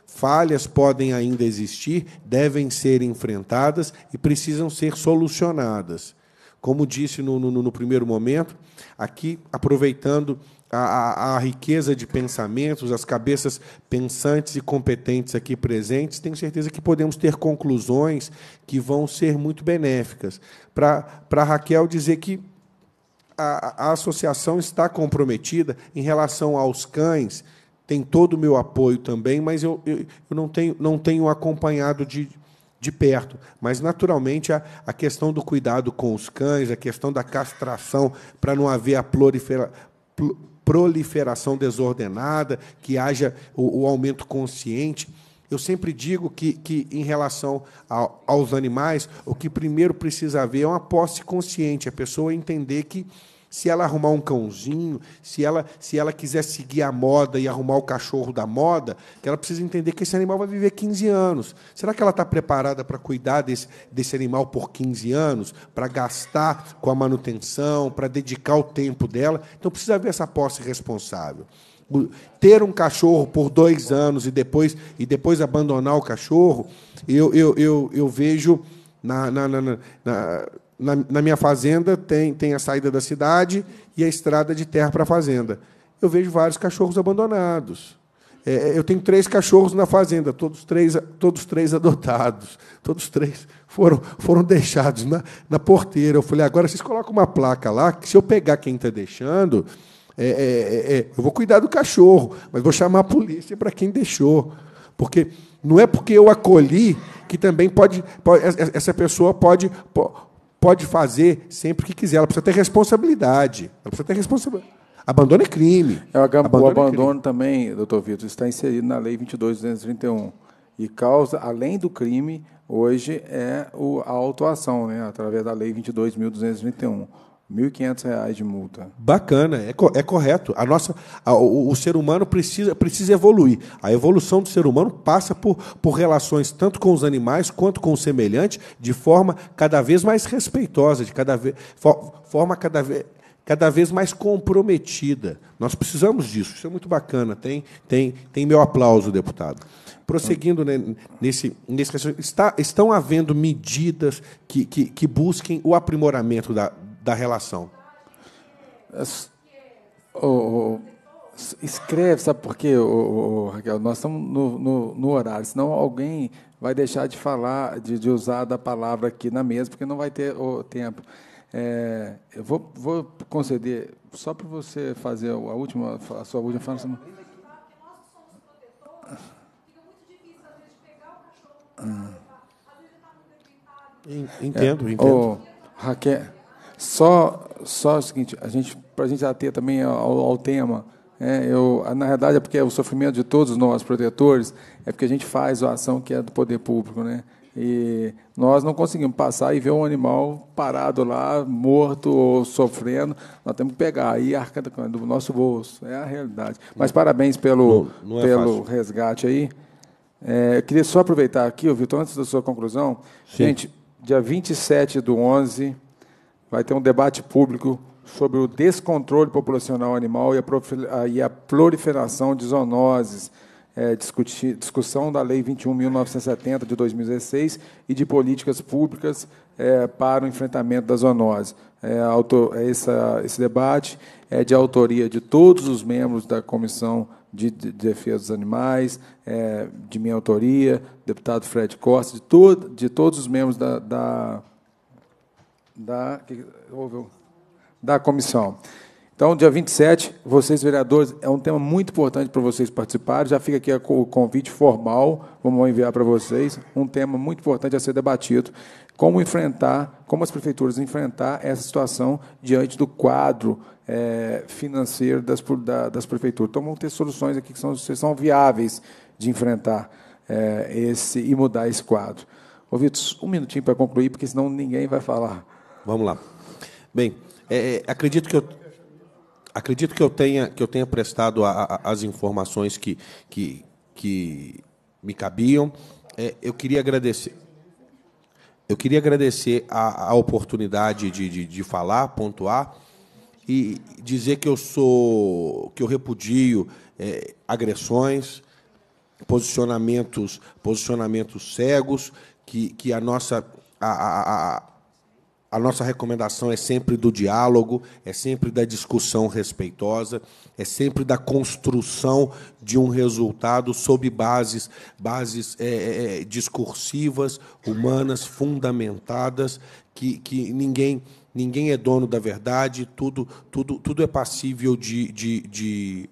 Falhas podem ainda existir, devem ser enfrentadas e precisam ser solucionadas. Como disse no, no, no primeiro momento, aqui aproveitando a, a, a, riqueza de pensamentos, as cabeças pensantes e competentes aqui presentes, tenho certeza que podemos ter conclusões que vão ser muito benéficas. Para Raquel dizer que a, a associação está comprometida em relação aos cães, tem todo o meu apoio também, mas eu, eu, eu, não, tenho, não tenho acompanhado de, de perto. Mas, naturalmente, a, a questão do cuidado com os cães, a questão da castração, para não haver a prolifera, proliferação desordenada, que haja o, o aumento consciente eu sempre digo que, que em relação ao, aos animais, o que primeiro precisa haver é uma posse consciente, a pessoa entender que se ela arrumar um cãozinho, se ela, se ela quiser seguir a moda e arrumar o cachorro da moda, que ela precisa entender que esse animal vai viver 15 anos. Será que ela está preparada para cuidar desse, desse animal por 15 anos? Para gastar com a manutenção, para dedicar o tempo dela? Então precisa haver essa posse responsável ter um cachorro por dois anos e depois, e depois abandonar o cachorro, eu, eu, eu, eu vejo na, na, na, na na, na, minha fazenda tem, tem a saída da cidade e a estrada de terra para a fazenda. Eu vejo vários cachorros abandonados. É, é, eu tenho três cachorros na fazenda, todos três, todos três adotados. Todos três foram, foram deixados na, na porteira. Eu falei, agora vocês colocam uma placa lá, que se eu pegar quem está deixando, é, é, é, é, eu vou cuidar do cachorro, mas vou chamar a polícia para quem deixou. Porque não é porque eu acolhi que também pode, pode essa pessoa pode, pode fazer sempre que quiser. Ela precisa ter responsabilidade. Ela precisa ter responsabilidade. Abandono é crime. É, o, abandono, o é abandono é também, doutor Vitor, está inserido na Lei 22.231. E causa, além do crime, hoje é a autuação, né, através da Lei 22.231. R$ 1.500 de multa. Bacana, é, co é correto. A nossa, a, o, o, ser humano precisa, precisa evoluir. A evolução do ser humano passa por, por relações tanto com os animais quanto com o semelhante, de forma cada vez mais respeitosa, de cada vez, for, forma cada vez, cada vez mais comprometida. Nós precisamos disso, isso é muito bacana. Tem, tem, tem meu aplauso, deputado. Prosseguindo né, nesse, nesse está, estão havendo medidas que, que, que busquem o aprimoramento da, da relação. Oh, escreve, sabe por quê, oh, oh, Raquel? Nós estamos no, no, no, horário, senão alguém vai deixar de falar, de, de, usar da palavra aqui na mesa, porque não vai ter o tempo. É, eu vou, vou conceder, só para você fazer a última, a sua última fala. Entendo, é. entendo. Raquel, só, só o seguinte, a gente, para a gente ater também ao, ao tema, é, eu, na realidade é porque é o sofrimento de todos nós, protetores, é porque a gente faz a ação que é do poder público, né? E nós não conseguimos passar e ver um animal parado lá, morto ou sofrendo. Nós temos que pegar aí a arca do nosso bolso. É a realidade. Mas parabéns pelo, não, não é pelo fácil. resgate aí. É, eu queria só aproveitar aqui, Vitor, antes da sua conclusão. Sim. Gente, dia 27 do 11 vai ter um debate público sobre o descontrole populacional animal e a, ah, e a proliferação de zoonoses, é, discussão da Lei 21.970 de 2016 e de políticas públicas é, para o enfrentamento da zoonose. É, auto, é essa, esse debate é de autoria de todos os membros da Comissão de, Defesa dos Animais, é, de minha autoria, deputado Fred Costa, de, to de todos os membros da, da da, que, da comissão. Então, dia 27, vocês, vereadores, é um tema muito importante para vocês participarem. Já fica aqui o convite formal, vamos enviar para vocês. Um tema muito importante a ser debatido. Como enfrentar, como as prefeituras enfrentar essa situação diante do quadro é, financeiro das, da, das prefeituras. Então, vamos ter soluções aqui que são, são viáveis de enfrentar é, esse e mudar esse quadro. Ô, Vitor, um minutinho para concluir, porque senão ninguém vai falar. Vamos lá. Bem, é, é, acredito que eu acredito que eu tenha que eu tenha prestado a, a, as informações que que, que me cabiam. É, eu queria agradecer. Eu queria agradecer a, a oportunidade de, de, de falar, pontuar e dizer que eu sou que eu repudio é, agressões, posicionamentos posicionamentos cegos, que, que a nossa a, a, a a nossa recomendação é sempre do diálogo, é sempre da discussão respeitosa, é sempre da construção de um resultado sob bases, bases é, é, é discursivas, humanas, fundamentadas, que, que ninguém ninguém é dono da verdade, tudo, tudo, tudo é passível de, de, de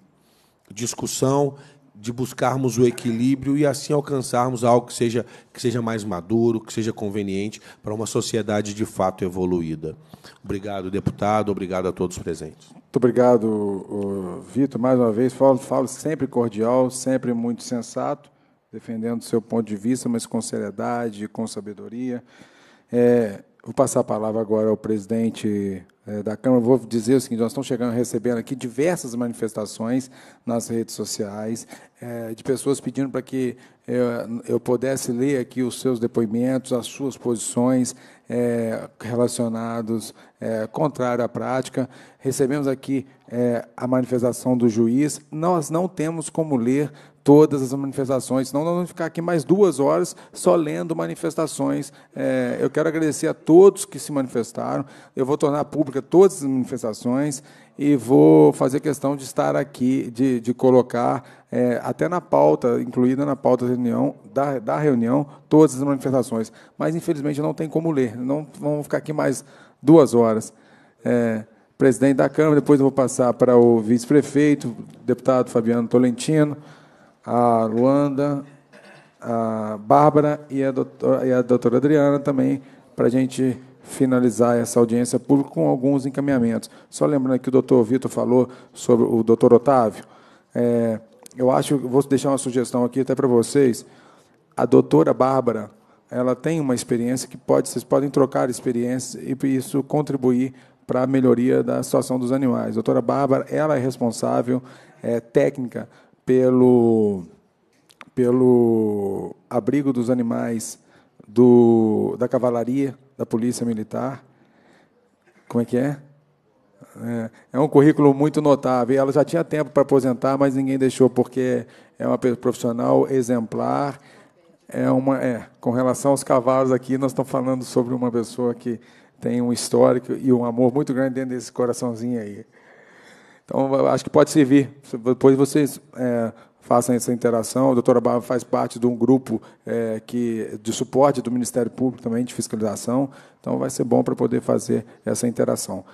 discussão, de buscarmos o equilíbrio e assim alcançarmos algo que seja, que seja mais maduro, que seja conveniente para uma sociedade de fato evoluída. Obrigado, deputado, obrigado a todos presentes. Muito obrigado, Vitor, mais uma vez. Falo, falo sempre cordial, sempre muito sensato, defendendo o seu ponto de vista, mas com seriedade, com sabedoria. É, vou passar a palavra agora ao presidente é, da Câmara, vou dizer o seguinte: nós estamos chegando, recebendo aqui diversas manifestações nas redes sociais, é, de pessoas pedindo para que é, eu, pudesse ler aqui os seus depoimentos, as suas posições é, relacionados é, contrário à prática. Recebemos aqui é, a manifestação do juiz. Nós não temos como ler todas as manifestações, senão nós vamos ficar aqui mais duas horas só lendo manifestações. É, eu quero agradecer a todos que se manifestaram, eu vou tornar pública todas as manifestações e vou fazer questão de estar aqui, de, de colocar é, até na pauta, incluída na pauta da reunião, da, da reunião, todas as manifestações. Mas, infelizmente, não tem como ler, não vamos ficar aqui mais duas horas. É, presidente da Câmara, depois eu vou passar para o vice-prefeito, deputado Fabiano Tolentino, a Luanda, a Bárbara e a doutora, e a doutora Adriana também, para a gente finalizar essa audiência pública com alguns encaminhamentos. Só lembrando que o doutor Vitor falou sobre o doutor Otávio. É, eu acho, vou deixar uma sugestão aqui até para vocês. A doutora Bárbara, ela tem uma experiência que pode, vocês podem trocar experiências e isso contribuir para a melhoria da situação dos animais. A doutora Bárbara, ela é responsável, é técnica, pelo, pelo abrigo dos animais do, da cavalaria, da polícia militar. Como é que é? É, é um currículo muito notável. Ela já tinha tempo para aposentar, mas ninguém deixou, porque é uma profissional exemplar. É uma, é, com relação aos cavalos aqui, nós estamos falando sobre uma pessoa que tem um histórico e um amor muito grande dentro desse coraçãozinho aí. Então, acho que pode servir. Depois vocês é, façam essa interação. A doutora Barba faz parte de um grupo é, que, de suporte do Ministério Público também, de fiscalização. Então, vai ser bom para poder fazer essa interação.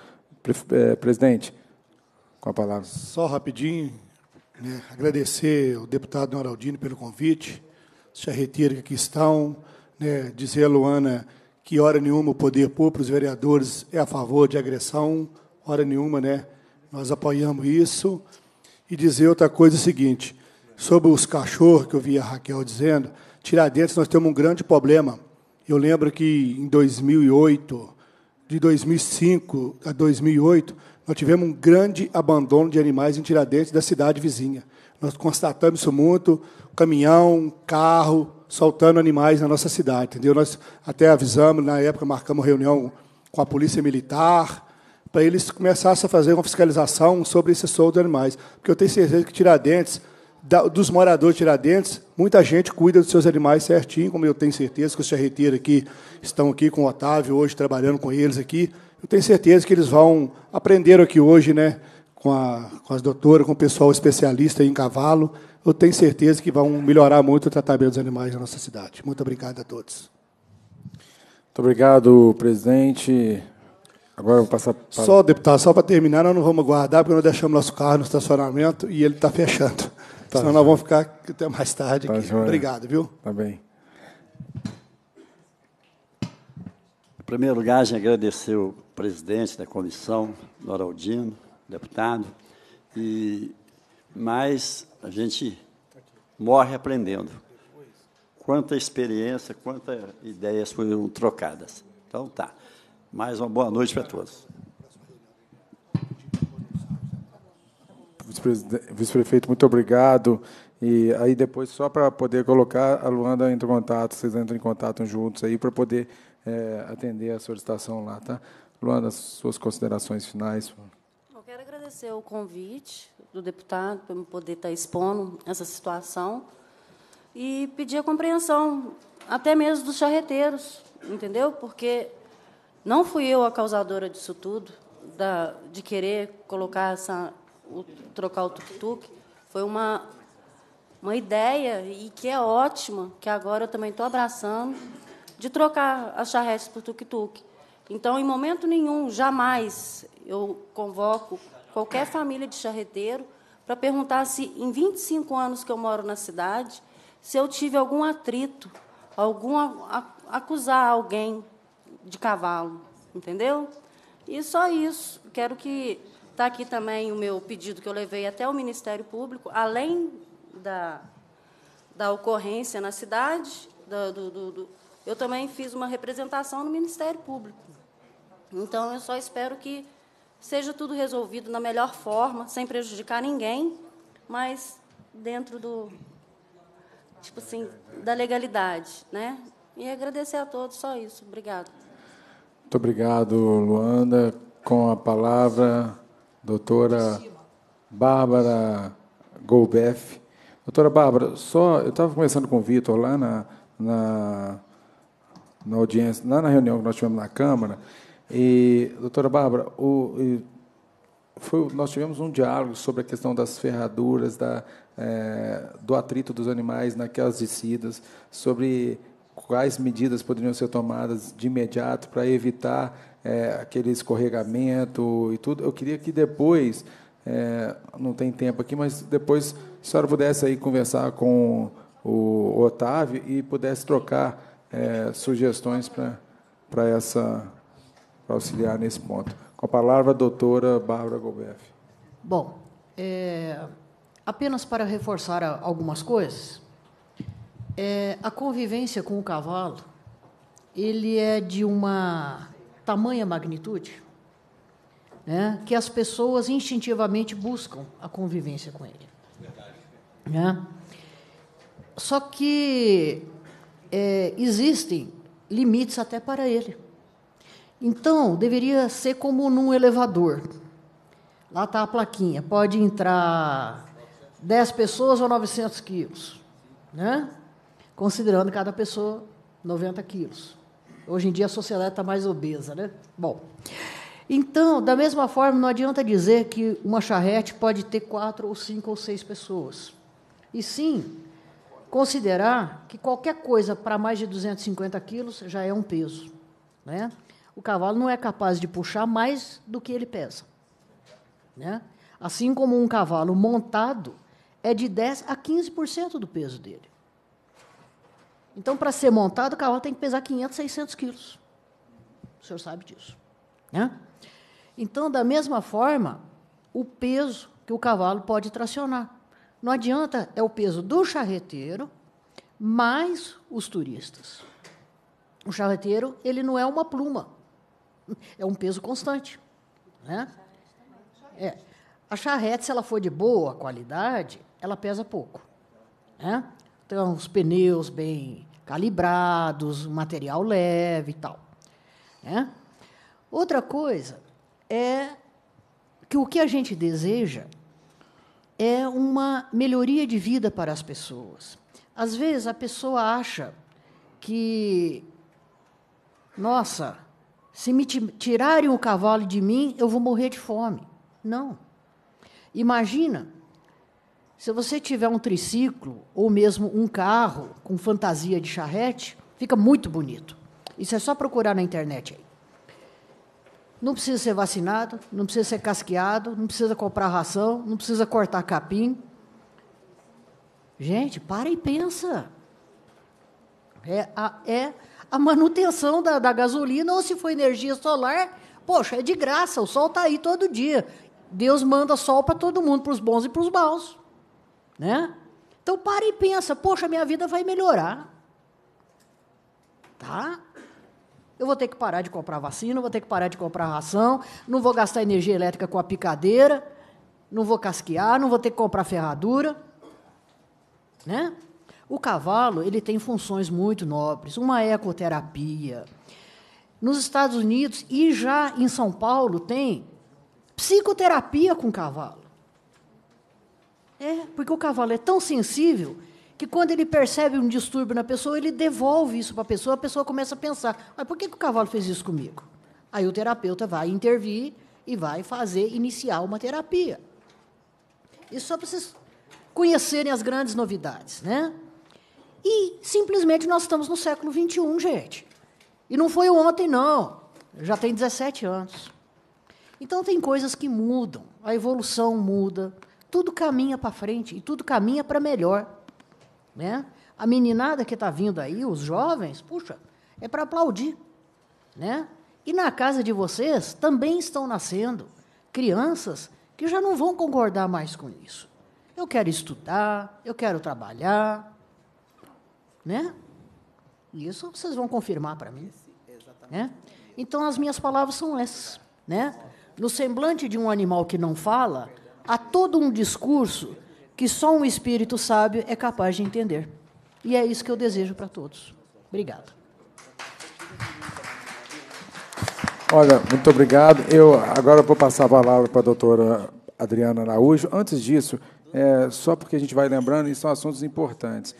Pre é, presidente, com a palavra. Só rapidinho, né, agradecer ao deputado Noraldino pelo convite, charreteiro que aqui estão, né, dizer a Luana que, hora nenhuma, o poder público, os vereadores, é a favor de agressão, hora nenhuma, né? Nós apoiamos isso. E dizer outra coisa é o seguinte: sobre os cachorros que eu vi a Raquel dizendo, Tiradentes nós temos um grande problema. Eu lembro que em 2008, de 2005 a 2008, nós tivemos um grande abandono de animais em Tiradentes da cidade vizinha. Nós constatamos isso muito, caminhão, carro, soltando animais na nossa cidade, entendeu? Nós até avisamos, na época marcamos reunião com a polícia militar, para eles começassem a fazer uma fiscalização sobre esse soldo de animais. Porque eu tenho certeza que Tiradentes, da, dos moradores de Tiradentes, muita gente cuida dos seus animais certinho, como eu tenho certeza que os charreteiros aqui estão aqui com o Otávio hoje, trabalhando com eles aqui. Eu tenho certeza que eles vão aprender aqui hoje, né? Com, a, com as doutoras, com o pessoal especialista em cavalo, eu tenho certeza que vão melhorar muito o tratamento dos animais na nossa cidade. Muito obrigado a todos. Muito obrigado, presidente. Agora eu Só, deputado, só para terminar, nós não vamos aguardar, porque nós deixamos nosso carro no estacionamento e ele está fechando. Tá Senão nós vamos ficar até mais tarde tá aqui. Obrigado, viu? Tá bem. Em primeiro lugar, gente agradecer o presidente da comissão, Noraldino, deputado, e mas a gente morre aprendendo. Quanta experiência, quantas ideias foram trocadas. Então, tá. Mais uma boa noite para todos. Vice-prefeito, muito obrigado. E aí depois, só para poder colocar, a Luanda entra em contato, vocês entram em contato juntos aí para poder é, atender a solicitação lá, tá? Luanda, suas considerações finais. Eu quero agradecer o convite do deputado para me poder estar tá expondo essa situação e pedir a compreensão até mesmo dos charreteiros, entendeu? Porque não fui eu a causadora disso tudo, da, de querer colocar essa, o, trocar o tuk-tuk. Foi uma, uma ideia, e que é ótima, que agora eu também estou abraçando, de trocar as charretes por tuk-tuk. Então, em momento nenhum, jamais eu convoco qualquer família de charreteiro para perguntar se, em 25 anos que eu moro na cidade, se eu tive algum atrito, algum acusar alguém de cavalo, entendeu? E só isso. Quero que está aqui também o meu pedido que eu levei até o Ministério Público, além da, da ocorrência na cidade, do, do, do, do eu também fiz uma representação no Ministério Público. Então, eu só espero que seja tudo resolvido na melhor forma, sem prejudicar ninguém, mas dentro do, tipo assim, da legalidade, né? E agradecer a todos, só isso. Obrigado. Muito obrigado, Luanda. Com a palavra, doutora Bárbara Golbeff. Doutora Bárbara, só eu estava conversando com o Vitor lá na, na, na audiência, lá na reunião que nós tivemos na Câmara. E, doutora Bárbara, o, foi, nós tivemos um diálogo sobre a questão das ferraduras, da, é, do atrito dos animais naquelas descidas, sobre quais medidas poderiam ser tomadas de imediato para evitar é, aquele escorregamento e tudo. Eu queria que depois, é, não tem tempo aqui, mas depois a senhora pudesse aí conversar com o Otávio e pudesse trocar é, sugestões para essa auxiliar nesse ponto. Com a palavra, a doutora Bárbara Golbeff. Bom, é, apenas para reforçar algumas coisas, é, a convivência com o cavalo, ele é de uma tamanha magnitude, né, que as pessoas instintivamente buscam a convivência com ele. Né? Só que é, existem limites até para ele. Então, deveria ser como num elevador. Lá está a plaquinha, pode entrar 10 pessoas ou 900 quilos. Né? considerando cada pessoa 90 quilos. Hoje em dia a sociedade está mais obesa, né? Bom, então, da mesma forma, não adianta dizer que uma charrete pode ter quatro ou cinco ou seis pessoas. E sim, considerar que qualquer coisa para mais de 250 quilos já é um peso. Né? O cavalo não é capaz de puxar mais do que ele pesa. Né? Assim como um cavalo montado é de 10 a 15% do peso dele. Então, para ser montado, o cavalo tem que pesar 500, 600 quilos. O senhor sabe disso. Né? Então, da mesma forma, o peso que o cavalo pode tracionar. Não adianta, é o peso do charreteiro mais os turistas. O charreteiro, ele não é uma pluma, é um peso constante. Né? É. A charrete, se ela for de boa qualidade, ela pesa pouco. Né? Então, os pneus bem calibrados, material leve e tal. Né? Outra coisa é que o que a gente deseja é uma melhoria de vida para as pessoas. Às vezes a pessoa acha que, nossa, se me tirarem o cavalo de mim, eu vou morrer de fome. Não. Imagina se você tiver um triciclo ou mesmo um carro com fantasia de charrete, fica muito bonito. Isso é só procurar na internet aí. Não precisa ser vacinado, não precisa ser casqueado, não precisa comprar ração, não precisa cortar capim. Gente, para e pensa. É a, é a manutenção da, da gasolina ou se for energia solar, poxa, é de graça, o sol está aí todo dia. Deus manda sol para todo mundo, para os bons e para os maus. Né? Então para e pensa, poxa, minha vida vai melhorar. Tá? Eu vou ter que parar de comprar vacina, vou ter que parar de comprar ração, não vou gastar energia elétrica com a picadeira, não vou casquear, não vou ter que comprar ferradura. Né? O cavalo ele tem funções muito nobres, uma ecoterapia. Nos Estados Unidos e já em São Paulo tem psicoterapia com cavalo. É, porque o cavalo é tão sensível que quando ele percebe um distúrbio na pessoa, ele devolve isso para a pessoa, a pessoa começa a pensar: mas por que, que o cavalo fez isso comigo? Aí o terapeuta vai intervir e vai fazer iniciar uma terapia. Isso só para vocês conhecerem as grandes novidades, né? E simplesmente nós estamos no século XXI, gente. E não foi ontem, não. Já tem 17 anos. Então tem coisas que mudam, a evolução muda, tudo caminha para frente e tudo caminha para melhor. Né? A meninada que está vindo aí, os jovens, puxa, é para aplaudir. Né? E na casa de vocês também estão nascendo crianças que já não vão concordar mais com isso. Eu quero estudar, eu quero trabalhar. Né? Isso vocês vão confirmar para mim. Né? Então, as minhas palavras são essas. Né? No semblante de um animal que não fala, há todo um discurso que só um espírito sábio é capaz de entender. E é isso que eu desejo para todos. Obrigado. Olha, muito obrigado. Eu agora vou passar a palavra para a doutora Adriana Araújo. Antes disso, é, só porque a gente vai lembrando, e são assuntos importantes.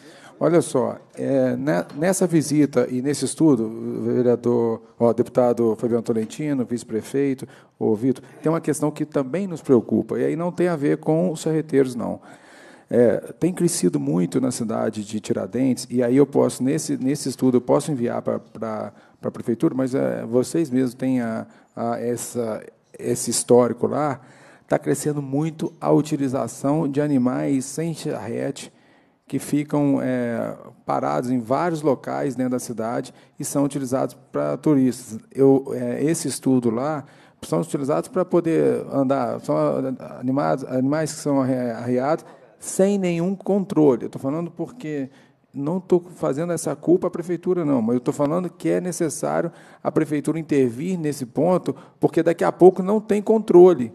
Olha só, é, né, nessa visita e nesse estudo, vereador, deputado Fabiano Tolentino, vice-prefeito, o Vitor, tem uma questão que também nos preocupa, e aí não tem a ver com os charreteiros, não. É, tem crescido muito na cidade de Tiradentes, e aí eu posso, nesse, nesse estudo, eu posso enviar para a prefeitura, mas é, vocês mesmos têm a, a essa, esse histórico lá, está crescendo muito a utilização de animais sem charrete, que ficam é, parados em vários locais dentro da cidade e são utilizados para turistas. Eu, é, esse estudo lá são utilizados para poder andar, são animados, animais que são arreados sem nenhum controle. Eu estou falando porque não estou fazendo essa culpa à prefeitura, não, mas eu estou falando que é necessário a prefeitura intervir nesse ponto, porque daqui a pouco não tem controle.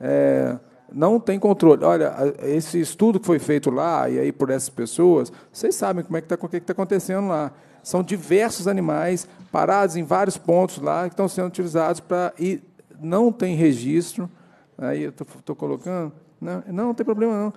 É, não tem controle. Olha, esse estudo que foi feito lá, e aí por essas pessoas, vocês sabem como é que está que tá acontecendo lá. São diversos animais parados em vários pontos lá que estão sendo utilizados para. E não tem registro. Aí eu estou colocando. Não, né? não, não tem problema não.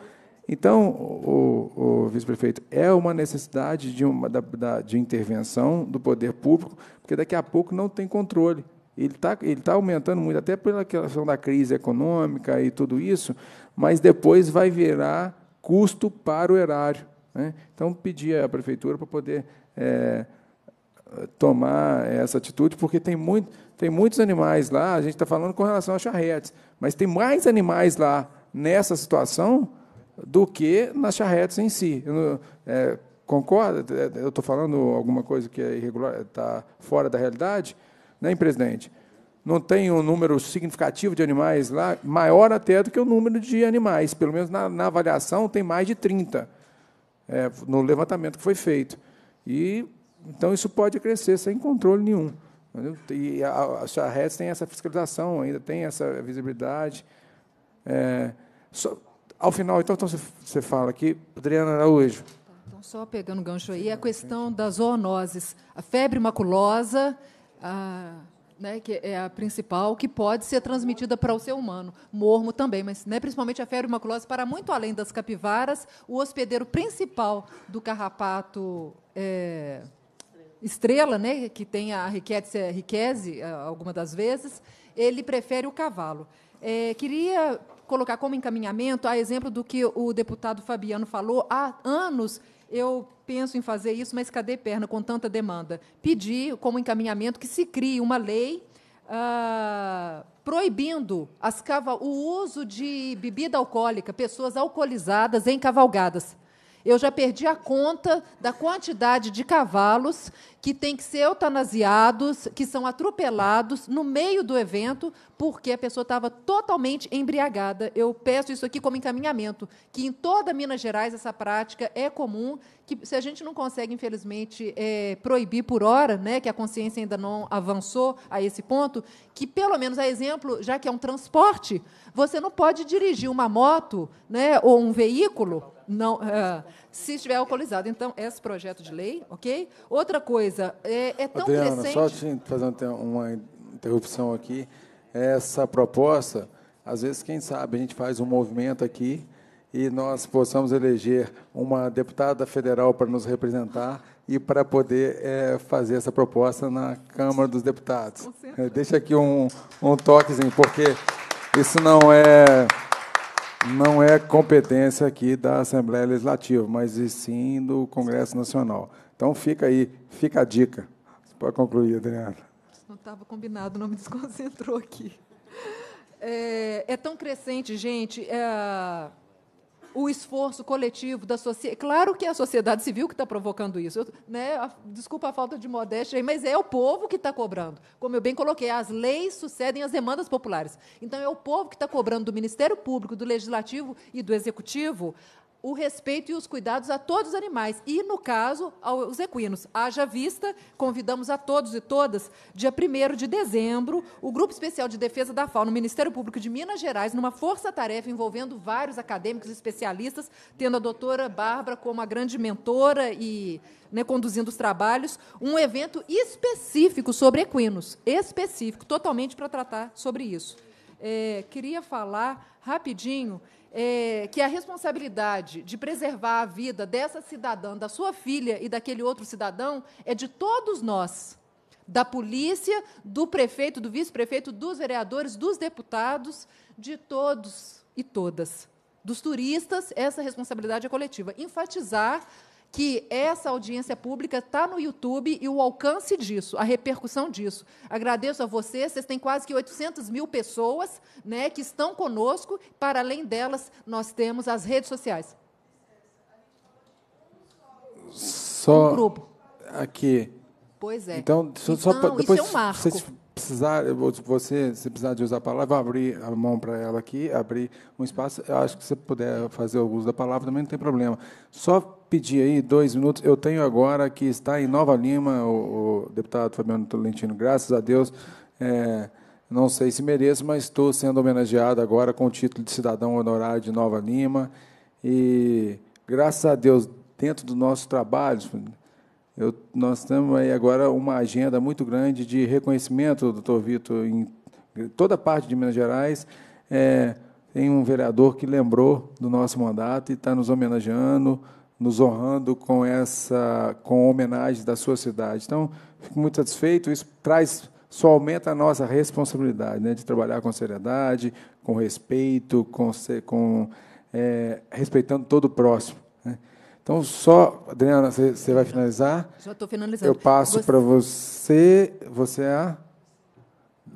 Então, o, o vice-prefeito, é uma necessidade de, uma, da, da, de intervenção do poder público, porque daqui a pouco não tem controle ele está ele tá aumentando muito, até pela questão da crise econômica e tudo isso, mas depois vai virar custo para o erário. Né? Então, pedi à prefeitura para poder é, tomar essa atitude, porque tem, muito, tem muitos animais lá, a gente está falando com relação a charretes, mas tem mais animais lá nessa situação do que nas charretes em si. Eu, é, concorda? É, eu estou falando alguma coisa que é irregular, está fora da realidade? né, presidente? Não tem um número significativo de animais lá, maior até do que o número de animais. Pelo menos na, na avaliação tem mais de 30, é, no levantamento que foi feito. E então isso pode crescer sem controle nenhum. Entendeu? E a, a, REDS tem essa fiscalização, ainda tem essa visibilidade. É, só, ao final, então, então você, você fala aqui, Adriana Araújo. Então, só pegando o gancho aí, a questão das zoonoses. A febre maculosa a, né, que é a principal, que pode ser transmitida para o ser humano. Mormo também, mas né, principalmente a ferromaculose, para muito além das capivaras, o hospedeiro principal do carrapato é, estrela, né, que tem a riqueza, é, riqueze, é, alguma das vezes, ele prefere o cavalo. É, queria colocar como encaminhamento, a exemplo do que o deputado Fabiano falou, há anos eu penso em fazer isso, mas cadê perna com tanta demanda? Pedir como encaminhamento que se crie uma lei ah, proibindo as o uso de bebida alcoólica, pessoas alcoolizadas em cavalgadas. Eu já perdi a conta da quantidade de cavalos que têm que ser eutanasiados, que são atropelados no meio do evento, porque a pessoa estava totalmente embriagada. Eu peço isso aqui como encaminhamento, que em toda Minas Gerais essa prática é comum, que se a gente não consegue, infelizmente, é, proibir por hora, né, que a consciência ainda não avançou a esse ponto, que pelo menos, a exemplo, já que é um transporte, você não pode dirigir uma moto né, ou um veículo não, uh, se estiver alcoolizado. Então, esse projeto de lei, ok? Outra coisa, é, é tão Adriana, crescente... só te fazer uma interrupção aqui. Essa proposta, às vezes, quem sabe, a gente faz um movimento aqui e nós possamos eleger uma deputada federal para nos representar e para poder é, fazer essa proposta na Câmara dos Deputados. deixa aqui um, um toquezinho, porque isso não é não é competência aqui da Assembleia Legislativa, mas e sim do Congresso Nacional. Então fica aí, fica a dica. Você pode concluir, Adriana. Não estava combinado, não me desconcentrou aqui. É, é tão crescente, gente. É o esforço coletivo da sociedade. Claro que é a sociedade civil que está provocando isso. Eu, né, a, desculpa a falta de modéstia aí, mas é o povo que está cobrando. Como eu bem coloquei, as leis sucedem às demandas populares. Então, é o povo que está cobrando do Ministério Público, do Legislativo e do Executivo o respeito e os cuidados a todos os animais, e, no caso, aos equinos. Haja vista, convidamos a todos e todas, dia 1 de dezembro, o Grupo Especial de Defesa da Fauna, o Ministério Público de Minas Gerais, numa força-tarefa envolvendo vários acadêmicos e especialistas, tendo a doutora Bárbara como a grande mentora e né, conduzindo os trabalhos, um evento específico sobre equinos, específico, totalmente para tratar sobre isso. É, queria falar rapidinho é, que é a responsabilidade de preservar a vida dessa cidadã, da sua filha e daquele outro cidadão é de todos nós. Da polícia, do prefeito, do vice-prefeito, dos vereadores, dos deputados, de todos e todas. Dos turistas, essa responsabilidade é coletiva. Enfatizar que essa audiência pública está no YouTube e o alcance disso, a repercussão disso. Agradeço a vocês, vocês têm quase que 800 mil pessoas né, que estão conosco, para além delas, nós temos as redes sociais. Só um grupo. aqui. Pois é. Então, só, então, só depois, isso é um marco. precisar, você, se precisar de usar a palavra, vou abrir a mão para ela aqui, abrir um espaço. Eu acho que se puder fazer o uso da palavra também não tem problema. Só pedir aí dois minutos. Eu tenho agora que está em Nova Lima o, o deputado Fabiano Tolentino, graças a Deus. É, não sei se mereço, mas estou sendo homenageado agora com o título de cidadão honorário de Nova Lima. E graças a Deus, dentro do nosso trabalho, eu, nós temos aí agora uma agenda muito grande de reconhecimento, doutor Vitor, em toda parte de Minas Gerais. É, tem um vereador que lembrou do nosso mandato e está nos homenageando nos honrando com essa com homenagem da sua cidade. Então, fico muito satisfeito. Isso traz só aumenta a nossa responsabilidade né, de trabalhar com seriedade, com respeito, com, com é, respeitando todo o próximo. Né? Então, só, Adriana, você, vai finalizar? Já estou finalizando. Eu passo você... para você, você é a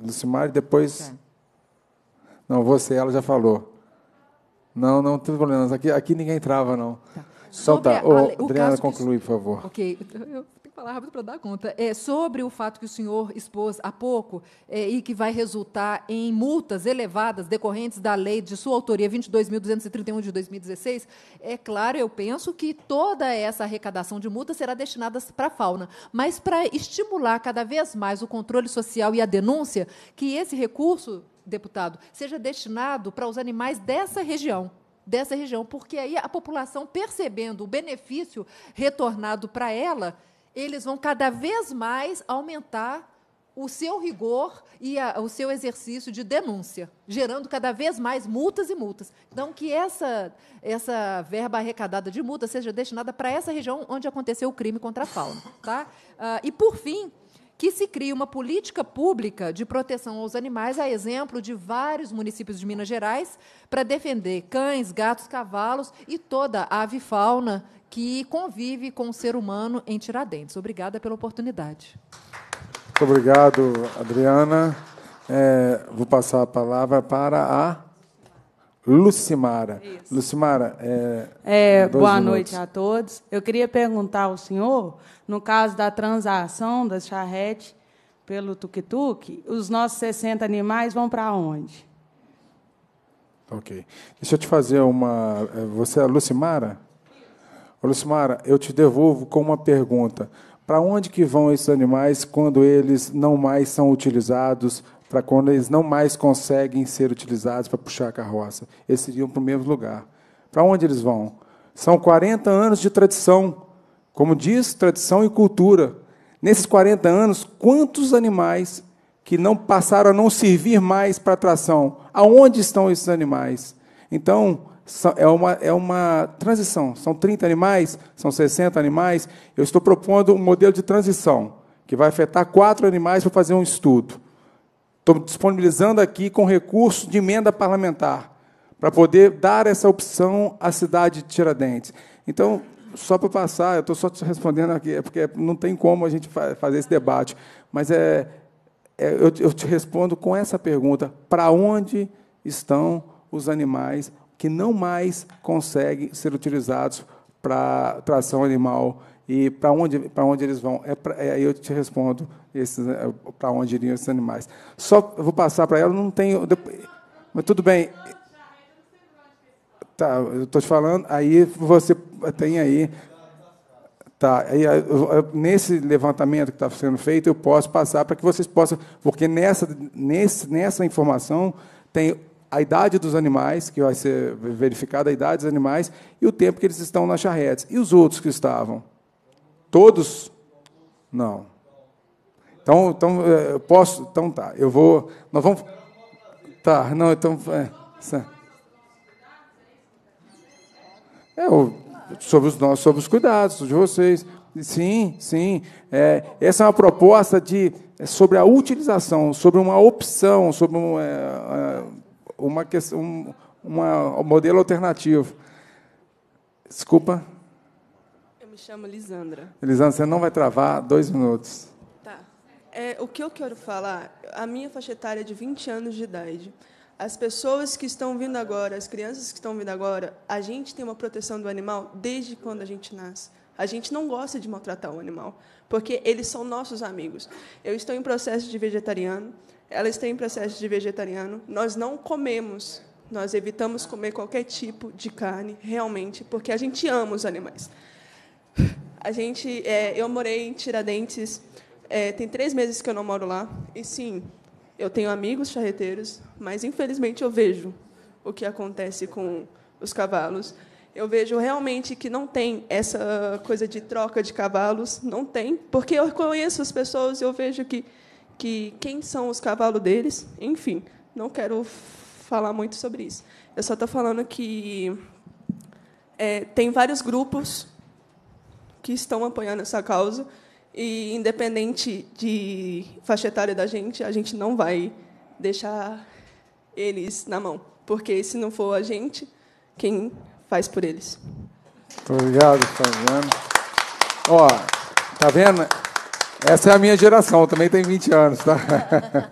Lucimar, e depois. Tá. Não, você, ela já falou. Não, não tem problema. Aqui, aqui ninguém trava, não. Tá. Solta. Adriana, conclui, por favor. Ok, eu tenho que falar rápido para dar conta. É, sobre o fato que o senhor expôs há pouco é, e que vai resultar em multas elevadas decorrentes da lei de sua autoria 22.231 de 2016, é claro, eu penso que toda essa arrecadação de multas será destinada para a fauna. Mas para estimular cada vez mais o controle social e a denúncia, que esse recurso, deputado, seja destinado para os animais dessa região dessa região, porque aí a população, percebendo o benefício retornado para ela, eles vão cada vez mais aumentar o seu rigor e a, o seu exercício de denúncia, gerando cada vez mais multas e multas. Então, que essa, essa verba arrecadada de multa seja destinada para essa região onde aconteceu o crime contra a fauna. Tá? Ah, e, por fim, que se crie uma política pública de proteção aos animais, a exemplo de vários municípios de Minas Gerais, para defender cães, gatos, cavalos e toda a avifauna que convive com o ser humano em Tiradentes. Obrigada pela oportunidade. Muito obrigado, Adriana. É, vou passar a palavra para a Lucimara. Isso. Lucimara, é, é boa minutos. noite a todos. Eu queria perguntar ao senhor, no caso da transação da charrete pelo tuk-tuk, os nossos 60 animais vão para onde? Ok. Deixa eu te fazer uma. É, você é a Lucimara? Ô, Lucimara, eu te devolvo com uma pergunta. Para onde que vão esses animais quando eles não mais são utilizados para quando eles não mais conseguem ser utilizados para puxar a carroça. Eles iriam para o mesmo lugar. Para onde eles vão? São 40 anos de tradição. Como diz, tradição e cultura. Nesses 40 anos, quantos animais que não passaram a não servir mais para tração? Aonde estão esses animais? Então, é uma, é uma transição. São 30 animais, são 60 animais. Eu estou propondo um modelo de transição que vai afetar quatro animais para fazer um estudo. Estou disponibilizando aqui com recurso de emenda parlamentar para poder dar essa opção à cidade de Tiradentes. Então, só para passar, eu estou só te respondendo aqui, é porque não tem como a gente fazer esse debate, mas é, é eu, eu te respondo com essa pergunta: para onde estão os animais que não mais conseguem ser utilizados para tração animal? E para onde, onde eles vão? É pra, é, eu te respondo é, para onde iriam esses animais. Só vou passar para ela, não tenho. Depois, mas tudo bem. Tá, eu estou te falando, aí você tem aí. Tá, aí, nesse levantamento que está sendo feito, eu posso passar para que vocês possam. Porque nessa, nesse, nessa informação tem a idade dos animais, que vai ser verificada a idade dos animais, e o tempo que eles estão nas charretes. E os outros que estavam? Todos? Não. Então, então é, eu posso. Então tá, eu vou. Nós vamos. Tá, não, então. É, é sobre, os, nossos, sobre os cuidados de vocês. Sim, sim. É, essa é uma proposta de, é, sobre a utilização, sobre uma opção, sobre um, é, uma questão, um, uma, um modelo alternativo. Desculpa chamo Lisandra. Lisandra, você não vai travar dois minutos. Tá. É, o que eu quero falar, a minha faixa etária é de 20 anos de idade. As pessoas que estão vindo agora, as crianças que estão vindo agora, a gente tem uma proteção do animal desde quando a gente nasce. A gente não gosta de maltratar o animal, porque eles são nossos amigos. Eu estou em processo de vegetariano, ela está em processo de vegetariano. Nós não comemos, nós evitamos comer qualquer tipo de carne, realmente, porque a gente ama os animais. A gente, é, eu morei em Tiradentes. É, tem três meses que eu não moro lá. E sim, eu tenho amigos charreteiros, mas infelizmente eu vejo o que acontece com os cavalos. Eu vejo realmente que não tem essa coisa de troca de cavalos, não tem, porque eu conheço as pessoas e eu vejo que, que quem são os cavalos deles, enfim, não quero falar muito sobre isso. Eu só estou falando que é, tem vários grupos que estão apoiando essa causa. E, independente de faixa etária da gente, a gente não vai deixar eles na mão. Porque, se não for a gente, quem faz por eles? Muito obrigado, Fabiano. Ó, tá vendo? Essa é a minha geração, também tem 20 anos, tá?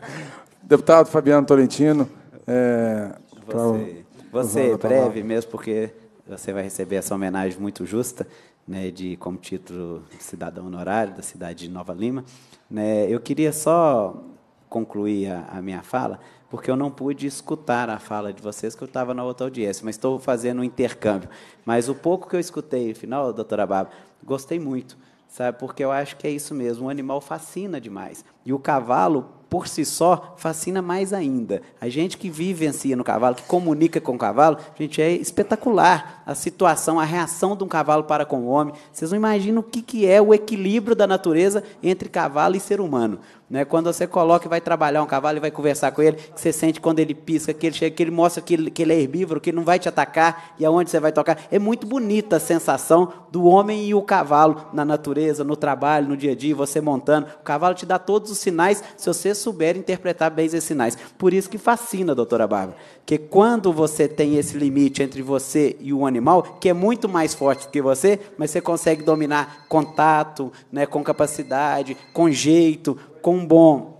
Deputado Fabiano Tolentino. É, você, pra... você tá breve mesmo, porque você vai receber essa homenagem muito justa né, de como título de cidadão honorário da cidade de Nova Lima. Né, eu queria só concluir a, a, minha fala, porque eu não pude escutar a fala de vocês, que eu estava na outra audiência, mas estou fazendo um intercâmbio. Mas o pouco que eu escutei afinal, final, doutora Bárbara, gostei muito, sabe? Porque eu acho que é isso mesmo, o animal fascina demais. E o cavalo por si só, fascina mais ainda. A gente que vivencia no cavalo, que comunica com o cavalo, gente, é espetacular a situação, a reação de um cavalo para com o homem. Vocês não imaginam o que, que é o equilíbrio da natureza entre cavalo e ser humano. Né? Quando você coloca e vai trabalhar um cavalo e vai conversar com ele, que você sente quando ele pisca, que ele chega, que ele mostra que ele, que ele é herbívoro, que ele não vai te atacar e aonde você vai tocar. É muito bonita a sensação do homem e o cavalo na natureza, no trabalho, no dia a dia, você montando. O cavalo te dá todos os sinais se você souber interpretar bem esses sinais. Por isso que fascina, doutora Bárbara, que quando você tem esse limite entre você e o animal, que é muito mais forte do que você, mas você consegue dominar contato, né, com capacidade, com jeito, com bom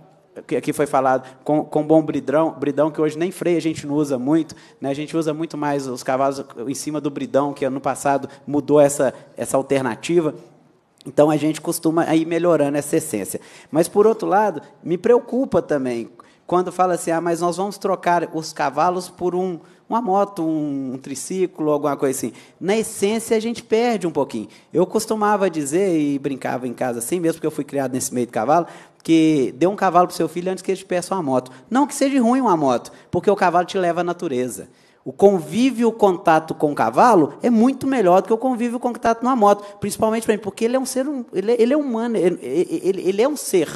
que aqui foi falado, com, com bom bridão, bridão, que hoje nem freio a gente não usa muito, né? a gente usa muito mais os cavalos em cima do bridão, que ano passado mudou essa, essa alternativa. Então a gente costuma ir melhorando essa essência. Mas, por outro lado, me preocupa também quando fala assim: ah, mas nós vamos trocar os cavalos por um, uma moto, um, um triciclo, alguma coisa assim. Na essência, a gente perde um pouquinho. Eu costumava dizer, e brincava em casa assim, mesmo porque eu fui criado nesse meio de cavalo, que dê um cavalo para o seu filho antes que ele te peça uma moto. Não que seja ruim uma moto, porque o cavalo te leva à natureza. O convívio, o contato com o cavalo é muito melhor do que o convívio, o contato numa moto, principalmente para mim, porque ele é um ser, ele é, ele é humano, ele, ele, ele, é um ser,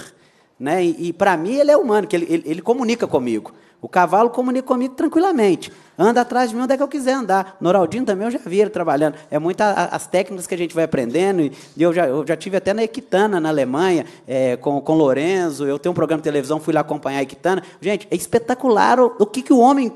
né? E, e para mim ele é humano, que ele, ele comunica comigo. O cavalo comunica comigo tranquilamente. Anda atrás de mim onde é que eu quiser andar. Noraldinho também eu já vi ele trabalhando. É muitas as técnicas que a gente vai aprendendo. E eu já, eu já tive até na Equitana, na Alemanha, é, com, com Lorenzo. Eu tenho um programa de televisão, fui lá acompanhar a Equitana. Gente, é espetacular o, o que, que o homem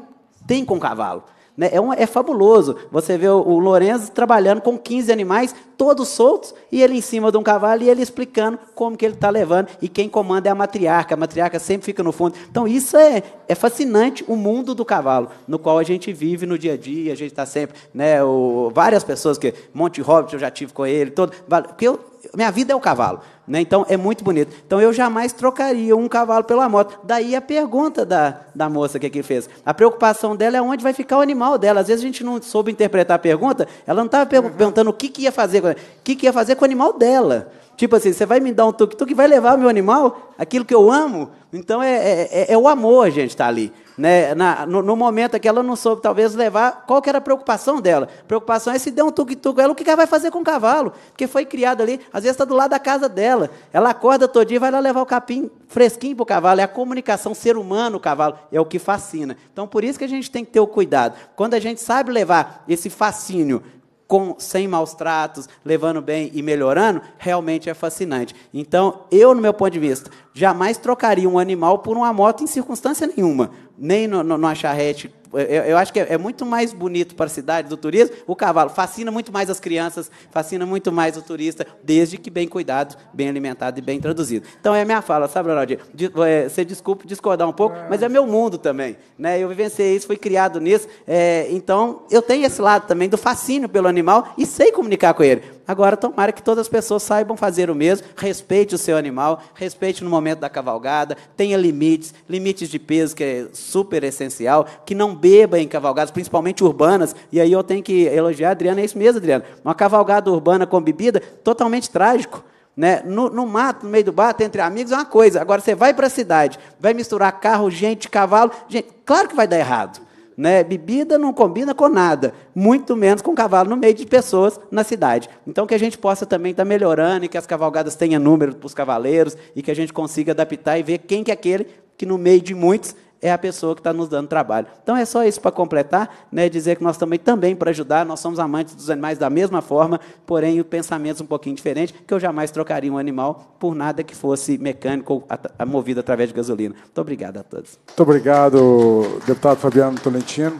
tem com o cavalo. Né? É, um, é fabuloso. Você vê o, o Lourenço trabalhando com 15 animais, todos soltos, e ele em cima de um cavalo, e ele explicando como que ele está levando. E quem comanda é a matriarca. A matriarca sempre fica no fundo. Então, isso é, é fascinante, o mundo do cavalo, no qual a gente vive no dia a dia, a gente está sempre... Né, o, várias pessoas que... Monte Hobbit eu já tive com ele, todo... Porque eu, minha vida é o cavalo. Né? Então, é muito bonito. Então, eu jamais trocaria um cavalo pela moto. Daí a pergunta da, da moça que aqui fez. A preocupação dela é onde vai ficar o animal dela. Às vezes a gente não soube interpretar a pergunta, ela não estava per uhum. perguntando o que, que ia fazer, o que, que ia fazer com o animal dela. Tipo assim, você vai me dar um tuk-tuk, vai levar meu animal, aquilo que eu amo. Então, é, é, é, é o amor, gente, está ali. Né? Na, no, no, momento que ela não soube, talvez, levar, qual que era a preocupação dela? A preocupação é se der um tuque-tuque ela, o que ela vai fazer com o cavalo? Porque foi criado ali, às vezes está do lado da casa dela. Ela acorda todo dia vai lá levar o capim fresquinho para o cavalo. É a comunicação ser humano, o cavalo, é o que fascina. Então, por isso que a gente tem que ter o cuidado. Quando a gente sabe levar esse fascínio com, sem maus tratos, levando bem e melhorando, realmente é fascinante. Então, eu, no meu ponto de vista, jamais trocaria um animal por uma moto em circunstância nenhuma, nem no, no, numa charrete. Eu, eu acho que é, é, muito mais bonito para a cidade do turismo o cavalo. Fascina muito mais as crianças, fascina muito mais o turista, desde que bem cuidado, bem alimentado e bem traduzido. Então é a minha fala, sabe, Ronaldinho? De, é, você desculpe discordar um pouco, mas é meu mundo também. Né? Eu vivenciei isso, fui criado nisso. É, então eu tenho esse lado também do fascínio pelo animal e sei comunicar com ele. Agora, tomara que todas as pessoas saibam fazer o mesmo, respeite o seu animal, respeite no momento da cavalgada, tenha limites, limites de peso, que é super essencial, que não beba em cavalgadas, principalmente urbanas, e aí eu tenho que elogiar a Adriana, é isso mesmo, Adriana, uma cavalgada urbana com bebida, totalmente trágico, né? No, no, mato, no meio do mato, entre amigos, é uma coisa. Agora, você vai para a cidade, vai misturar carro, gente, cavalo. Gente, claro que vai dar errado. Né? Bebida não combina com nada, muito menos com cavalo no meio de pessoas na cidade. Então, que a gente possa também estar tá melhorando e que as cavalgadas tenham número para os cavaleiros e que a gente consiga adaptar e ver quem que é aquele que, no meio de muitos, é a pessoa que está nos dando trabalho. Então é só isso para completar, né, dizer que nós também, também para ajudar, nós somos amantes dos animais da mesma forma, porém o pensamento é um pouquinho diferente, que eu jamais trocaria um animal por nada que fosse mecânico ou movido através de gasolina. Muito obrigado a todos. Muito obrigado, deputado Fabiano Tolentino.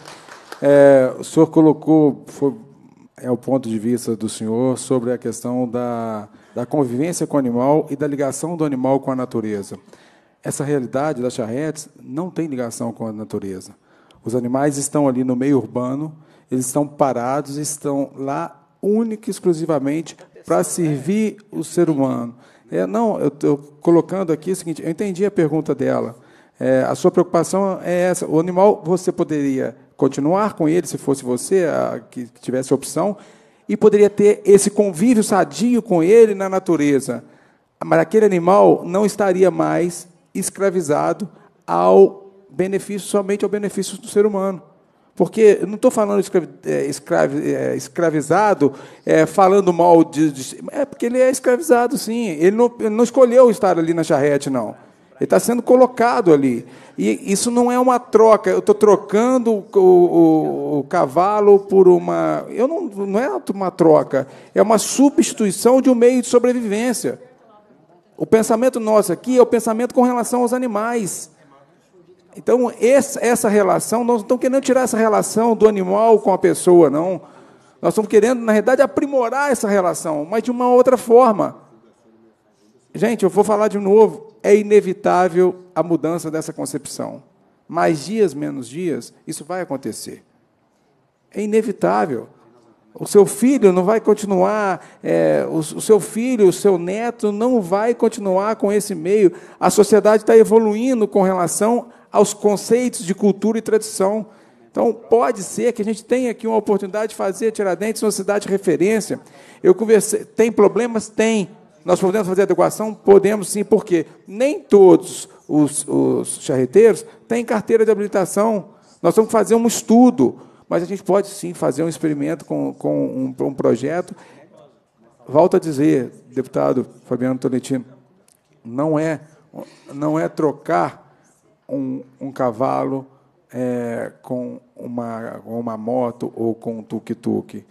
É, o senhor colocou, foi, é o ponto de vista do senhor, sobre a questão da, da convivência com o animal e da ligação do animal com a natureza. Essa realidade das charretes não tem ligação com a natureza. Os animais estão ali no meio urbano, eles estão parados, estão lá única e exclusivamente para servir o ser humano. É, não, eu estou colocando aqui o seguinte: eu entendi a pergunta dela. É, a sua preocupação é essa. O animal, você poderia continuar com ele, se fosse você a, que, que tivesse a opção, e poderia ter esse convívio sadio com ele na natureza. Mas aquele animal não estaria mais escravizado ao benefício, somente ao benefício do ser humano. Porque não estou falando escravi, é, escravi, é, escravizado, é, falando mal de, de, É porque ele é escravizado, sim. Ele não, ele não escolheu estar ali na charrete, não. Ele está sendo colocado ali. E isso não é uma troca. Eu estou trocando o, o, o, cavalo por uma. Eu não, não é uma troca. É uma substituição de um meio de sobrevivência. O pensamento nosso aqui é o pensamento com relação aos animais. Então, essa relação, nós não estamos querendo tirar essa relação do animal com a pessoa, não. Nós estamos querendo, na verdade, aprimorar essa relação, mas de uma outra forma. Gente, eu vou falar de novo. É inevitável a mudança dessa concepção. Mais dias, menos dias, isso vai acontecer. É inevitável. O seu filho não vai continuar, é, o, o, seu filho, o seu neto não vai continuar com esse meio. A sociedade está evoluindo com relação aos conceitos de cultura e tradição. Então, pode ser que a gente tenha aqui uma oportunidade de fazer Tiradentes uma cidade de referência. Eu conversei, tem problemas? Tem. Nós podemos fazer adequação? Podemos sim, porque nem todos os, os charreteiros têm carteira de habilitação. Nós vamos fazer um estudo mas a gente pode sim fazer um experimento com, com um, um projeto. Volto a dizer, deputado Fabiano Tolentino, não é, não é trocar um, um cavalo é, com uma, uma moto ou com um tuk-tuk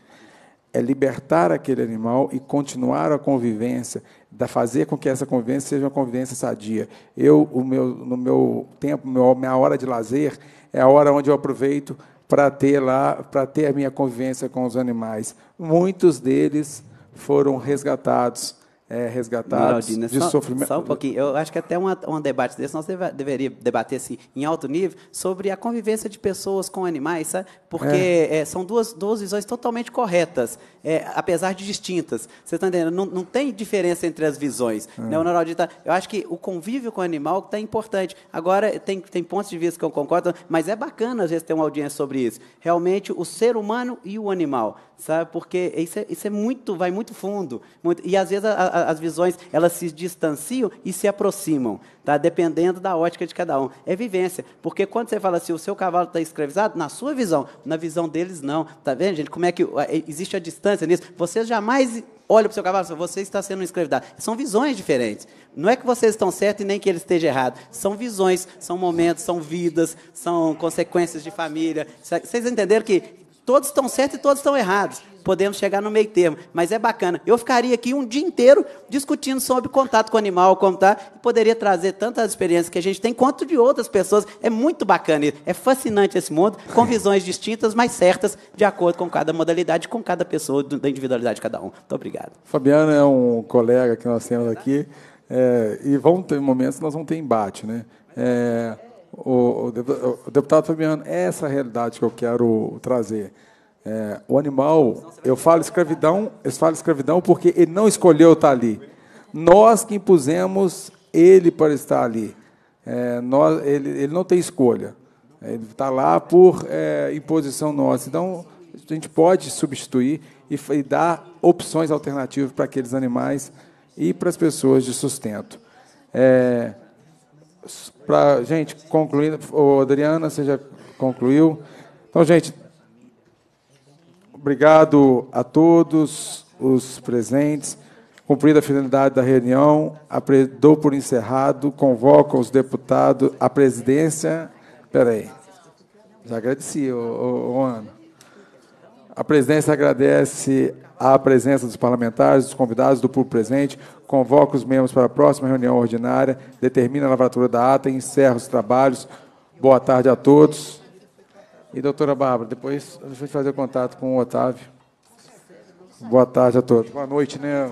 é libertar aquele animal e continuar a convivência, da fazer com que essa convivência seja uma convivência sadia. Eu, o meu, no meu tempo, minha hora de lazer é a hora onde eu aproveito para ter lá, para ter a minha convivência com os animais. Muitos deles foram resgatados é, resgatados Miraldina, de só, sofrimento. Só um pouquinho. Eu acho que até uma, um debate desse nós deva, deveria debater assim, em alto nível sobre a convivência de pessoas com animais, sabe? porque é. É, são duas, duas visões totalmente corretas, é, apesar de distintas. Você está entendendo? Não, não tem diferença entre as visões. É. Né? O Noraldita, tá, eu acho que o convívio com o animal está importante. Agora, tem, tem pontos de vista que eu concordo, mas é bacana às vezes ter uma audiência sobre isso. Realmente, o ser humano e o animal sabe? Porque isso é, isso é muito, vai muito fundo. Muito, e às vezes a, a, as visões elas se distanciam e se aproximam, tá? Dependendo da ótica de cada um. É vivência, porque quando você fala assim, o seu cavalo está escravizado, na sua visão, na visão deles não, tá vendo, gente? Como é que é, existe a distância nisso? Vocês jamais olha para o seu cavalo e você está sendo escravidado. São visões diferentes. Não é que vocês estão certos e nem que ele esteja errado. São visões, são momentos, são vidas, são consequências de família. Vocês entenderam que Todos estão certos e todos estão errados. Podemos chegar no meio termo, mas é bacana. Eu ficaria aqui um dia inteiro discutindo sobre contato com animal, como tá, e poderia trazer tantas experiências que a gente tem quanto de outras pessoas. É muito bacana isso. É fascinante esse mundo, com visões distintas, mas certas, de acordo com cada modalidade, com cada pessoa, da individualidade de cada um. Muito obrigado. Fabiano é um colega que nós temos aqui. É, e vão ter momentos que nós vamos ter embate, né? É, o, deputado Fabiano, é essa realidade que eu quero trazer. É, o animal, eu falo escravidão, eu falo escravidão porque ele não escolheu estar ali. Nós que impusemos ele para estar ali. É, nós, ele, ele não tem escolha. É, ele está lá por é, imposição nossa. Então, a gente pode substituir e, e dar opções alternativas para aqueles animais e para as pessoas de sustento. É, Pra, gente, concluindo, o Adriana, você já concluiu. Então, gente, obrigado a todos os presentes. Cumprida a finalidade da reunião, dou por encerrado, convoco os deputados, a presidência. Espera aí. Já agradeci, o ô, a presidência agradece a presença dos parlamentares, dos convidados, do público presente, convoca os membros para a próxima reunião ordinária, determina a lavratura da ata e encerra os trabalhos. Boa tarde a todos. E, doutora Bárbara, depois a gente fazer contato com o Otávio. Boa tarde a todos. Boa noite, né?